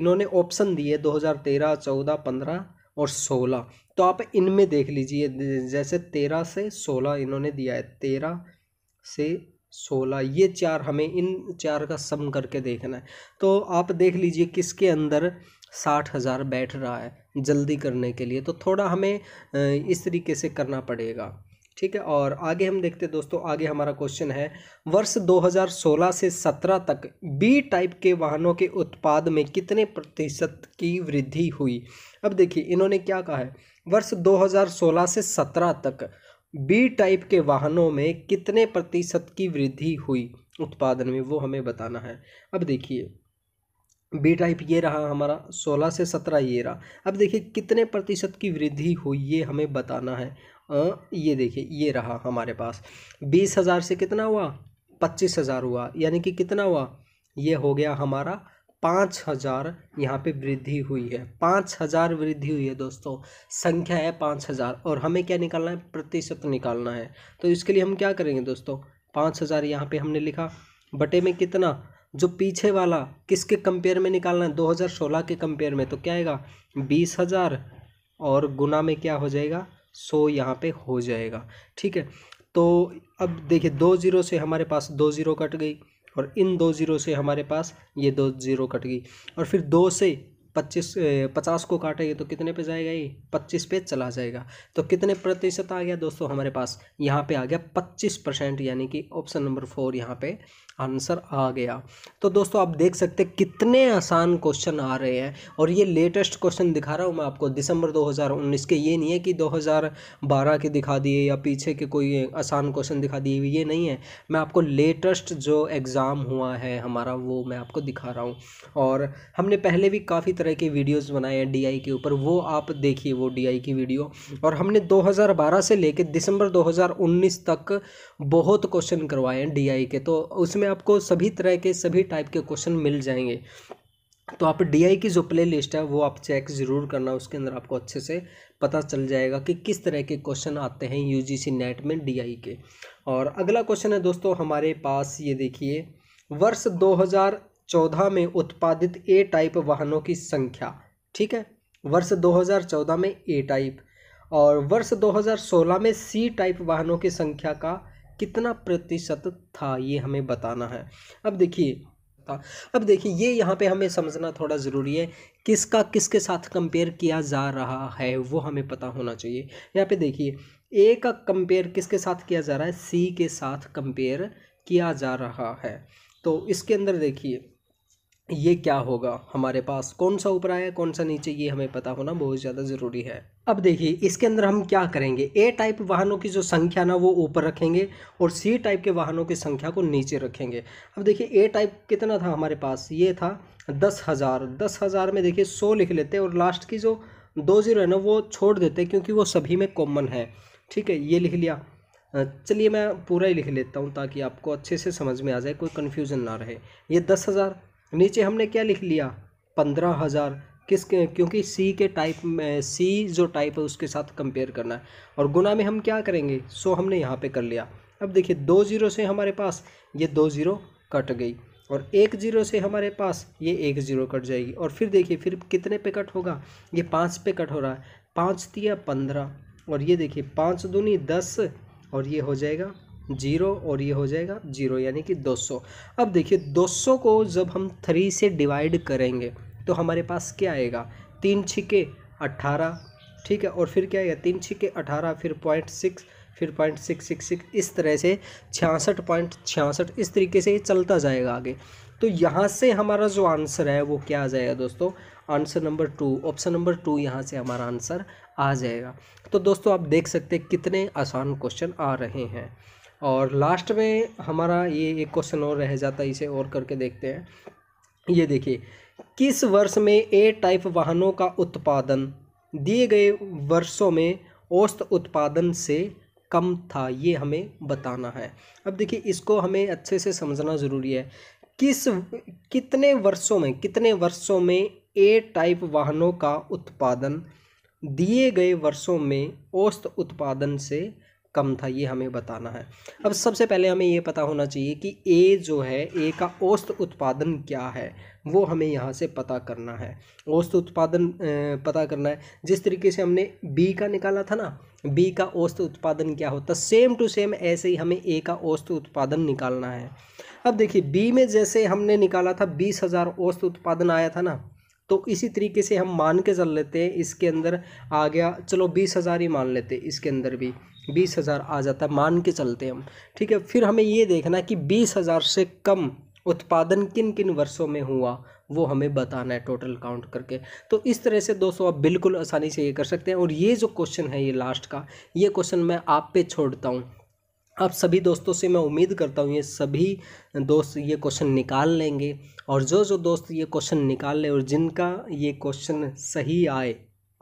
इन्होंने ऑप्शन दिए दो हज़ार और सोलह तो आप इनमें देख लीजिए जैसे तेरह से सोलह इन्होंने दिया है तेरह से सोलह ये चार हमें इन चार का सम करके देखना है तो आप देख लीजिए किसके अंदर साठ हज़ार बैठ रहा है जल्दी करने के लिए तो थोड़ा हमें इस तरीके से करना पड़ेगा ठीक है और आगे हम देखते हैं दोस्तों आगे हमारा क्वेश्चन है वर्ष 2016 से 17 तक बी टाइप के वाहनों के उत्पाद में कितने प्रतिशत की वृद्धि हुई अब देखिए इन्होंने क्या कहा है वर्ष 2016 से 17 तक बी टाइप के वाहनों में कितने प्रतिशत की वृद्धि हुई उत्पादन में वो हमें बताना है अब देखिए बी टाइप ये रहा हमारा 16 से 17 ये रहा अब देखिए कितने प्रतिशत की वृद्धि हुई ये हमें बताना है आ, ये देखिए ये रहा हमारे पास बीस हज़ार से कितना हुआ पच्चीस हज़ार हुआ यानी कि कितना हुआ ये हो गया हमारा पाँच हज़ार यहाँ पे वृद्धि हुई है पाँच हज़ार वृद्धि हुई है दोस्तों संख्या है पाँच हज़ार और हमें क्या निकालना है प्रतिशत निकालना है तो इसके लिए हम क्या करेंगे दोस्तों पाँच हज़ार यहाँ पर हमने लिखा बटे में कितना जो पीछे वाला किसके कंपेयर में निकालना है दो हज़ार सोलह के कंपेयर में तो क्या आएगा बीस हज़ार और गुना में क्या हो जाएगा सौ यहाँ पर हो जाएगा ठीक है तो अब देखिए दो ज़ीरो से हमारे पास दो ज़ीरो कट गई और इन दो ज़ीरो से हमारे पास ये दो ज़ीरो कट गई और फिर दो से पच्चीस पचास को काटेंगे तो कितने पे जाएगा ये पच्चीस पे चला जाएगा तो कितने प्रतिशत आ गया दोस्तों हमारे पास यहाँ पे आ गया पच्चीस परसेंट यानी कि ऑप्शन नंबर फोर यहाँ पे आंसर आ गया तो दोस्तों आप देख सकते हैं कितने आसान क्वेश्चन आ रहे हैं और ये लेटेस्ट क्वेश्चन दिखा रहा हूँ मैं आपको दिसंबर 2019 के ये नहीं है कि 2012 के दिखा दिए या पीछे के कोई आसान क्वेश्चन दिखा दिए ये नहीं है मैं आपको लेटेस्ट जो एग्ज़ाम हुआ है हमारा वो मैं आपको दिखा रहा हूँ और हमने पहले भी काफ़ी तरह के वीडियोज़ बनाए हैं डी के ऊपर वो आप देखिए वो डी की वीडियो और हमने दो से लेकर दिसंबर दो तक बहुत क्वेश्चन करवाए हैं डी के तो उसमें इसमें आपको सभी तरह के सभी टाइप के क्वेश्चन मिल जाएंगे तो आप डीआई की जो प्लेलिस्ट है वो आप चेक ज़रूर करना उसके अंदर आपको अच्छे से पता चल जाएगा कि किस तरह के क्वेश्चन आते हैं यूजीसी नेट में डीआई के और अगला क्वेश्चन है दोस्तों हमारे पास ये देखिए वर्ष 2014 में उत्पादित ए टाइप वाहनों की संख्या ठीक है वर्ष 2014 में ए टाइप और वर्ष 2016 में सी टाइप वाहनों की संख्या का कितना प्रतिशत था ये हमें बताना है अब देखिए अब देखिए ये यहाँ पे हमें समझना थोड़ा ज़रूरी है किसका किसके साथ कंपेयर किया जा रहा है वो हमें पता होना चाहिए यहाँ पे देखिए ए का कंपेयर किसके साथ किया जा रहा है सी के साथ कंपेयर किया जा रहा है तो इसके अंदर देखिए ये क्या होगा हमारे पास कौन सा ऊपर आया कौन सा नीचे ये हमें पता होना बहुत ज़्यादा ज़रूरी है अब देखिए इसके अंदर हम क्या करेंगे ए टाइप वाहनों की जो संख्या ना वो ऊपर रखेंगे और सी टाइप के वाहनों की संख्या को नीचे रखेंगे अब देखिए ए टाइप कितना था हमारे पास ये था दस हज़ार दस हज़ार में देखिए सौ लिख लेते और लास्ट की जो दो जीरो है ना वो छोड़ देते क्योंकि वो सभी में कॉमन है ठीक है ये लिख लिया चलिए मैं पूरा ही लिख लेता हूँ ताकि आपको अच्छे से समझ में आ जाए कोई कन्फ्यूज़न ना रहे ये दस हज़ार नीचे हमने क्या लिख लिया पंद्रह हज़ार किस क्योंकि सी के टाइप में सी जो टाइप है उसके साथ कंपेयर करना है और गुना में हम क्या करेंगे सो हमने यहाँ पे कर लिया अब देखिए दो ज़ीरो से हमारे पास ये दो ज़ीरो कट गई और एक ज़ीरो से हमारे पास ये एक ज़ीरो कट जाएगी और फिर देखिए फिर कितने पे कट होगा ये पाँच पे कट हो रहा है पाँच दिया पंद्रह और ये देखिए पाँच दूनी दस और ये हो जाएगा जीरो और ये हो जाएगा जीरो यानी कि 200 अब देखिए 200 को जब हम थ्री से डिवाइड करेंगे तो हमारे पास क्या आएगा तीन छिके अट्ठारह ठीक है और फिर क्या आएगा तीन छिके अठारह फिर पॉइंट सिक्स फिर पॉइंट सिक्स सिक्स सिक्स इस तरह से छियासठ पॉइंट छियासठ इस तरीके से ये चलता जाएगा आगे तो यहाँ से हमारा जो आंसर है वो क्या आ जाएगा दोस्तों answer number two option number two यहाँ से हमारा आंसर आ जाएगा तो दोस्तों आप देख सकते हैं कितने आसान क्वेश्चन आ रहे हैं और लास्ट में हमारा ये एक क्वेश्चन और रह जाता है इसे और करके देखते हैं ये देखिए किस वर्ष में ए टाइप वाहनों का उत्पादन दिए गए वर्षों में औसत उत्पादन से कम था ये हमें बताना है अब देखिए इसको हमें अच्छे से समझना ज़रूरी है किस कितने वर्षों में कितने वर्षों में ए टाइप वाहनों का उत्पादन दिए गए वर्षों में औसत उत्पादन से कम था ये हमें बताना है अब सबसे पहले हमें ये पता होना चाहिए कि ए जो है ए का औस्त उत्पादन क्या है वो हमें यहाँ से पता करना है औस्त उत्पादन पता करना है जिस तरीके से हमने बी का निकाला था ना बी का औस्त उत्पादन क्या होता सेम टू सेम ऐसे ही हमें ए का औस्त उत्पादन निकालना है अब देखिए बी में जैसे हमने निकाला था बीस हज़ार औस्त उत्पादन आया था ना तो इसी तरीके से हम मान के चल लेते हैं इसके अंदर आ गया चलो बीस हज़ार ही मान लेते इसके अंदर भी बीस हज़ार आ जाता है मान के चलते हम ठीक है फिर हमें ये देखना है कि बीस हज़ार से कम उत्पादन किन किन वर्षों में हुआ वो हमें बताना है टोटल काउंट करके तो इस तरह से दोस्तों आप बिल्कुल आसानी से ये कर सकते हैं और ये जो क्वेश्चन है ये लास्ट का ये क्वेश्चन मैं आप पे छोड़ता हूँ आप सभी दोस्तों से मैं उम्मीद करता हूँ ये सभी दोस्त ये क्वेश्चन निकाल लेंगे और जो जो दोस्त ये क्वेश्चन निकाल लें और जिनका ये क्वेश्चन सही आए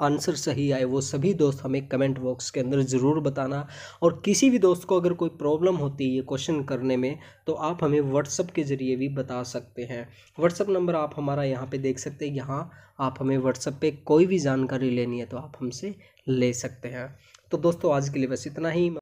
आंसर सही आए वो सभी दोस्त हमें कमेंट बॉक्स के अंदर ज़रूर बताना और किसी भी दोस्त को अगर कोई प्रॉब्लम होती है ये क्वेश्चन करने में तो आप हमें व्हाट्सअप के ज़रिए भी बता सकते हैं व्हाट्सअप नंबर आप हमारा यहाँ पे देख सकते हैं यहाँ आप हमें व्हाट्सअप पे कोई भी जानकारी लेनी है तो आप हमसे ले सकते हैं तो दोस्तों आज के लिए बस इतना ही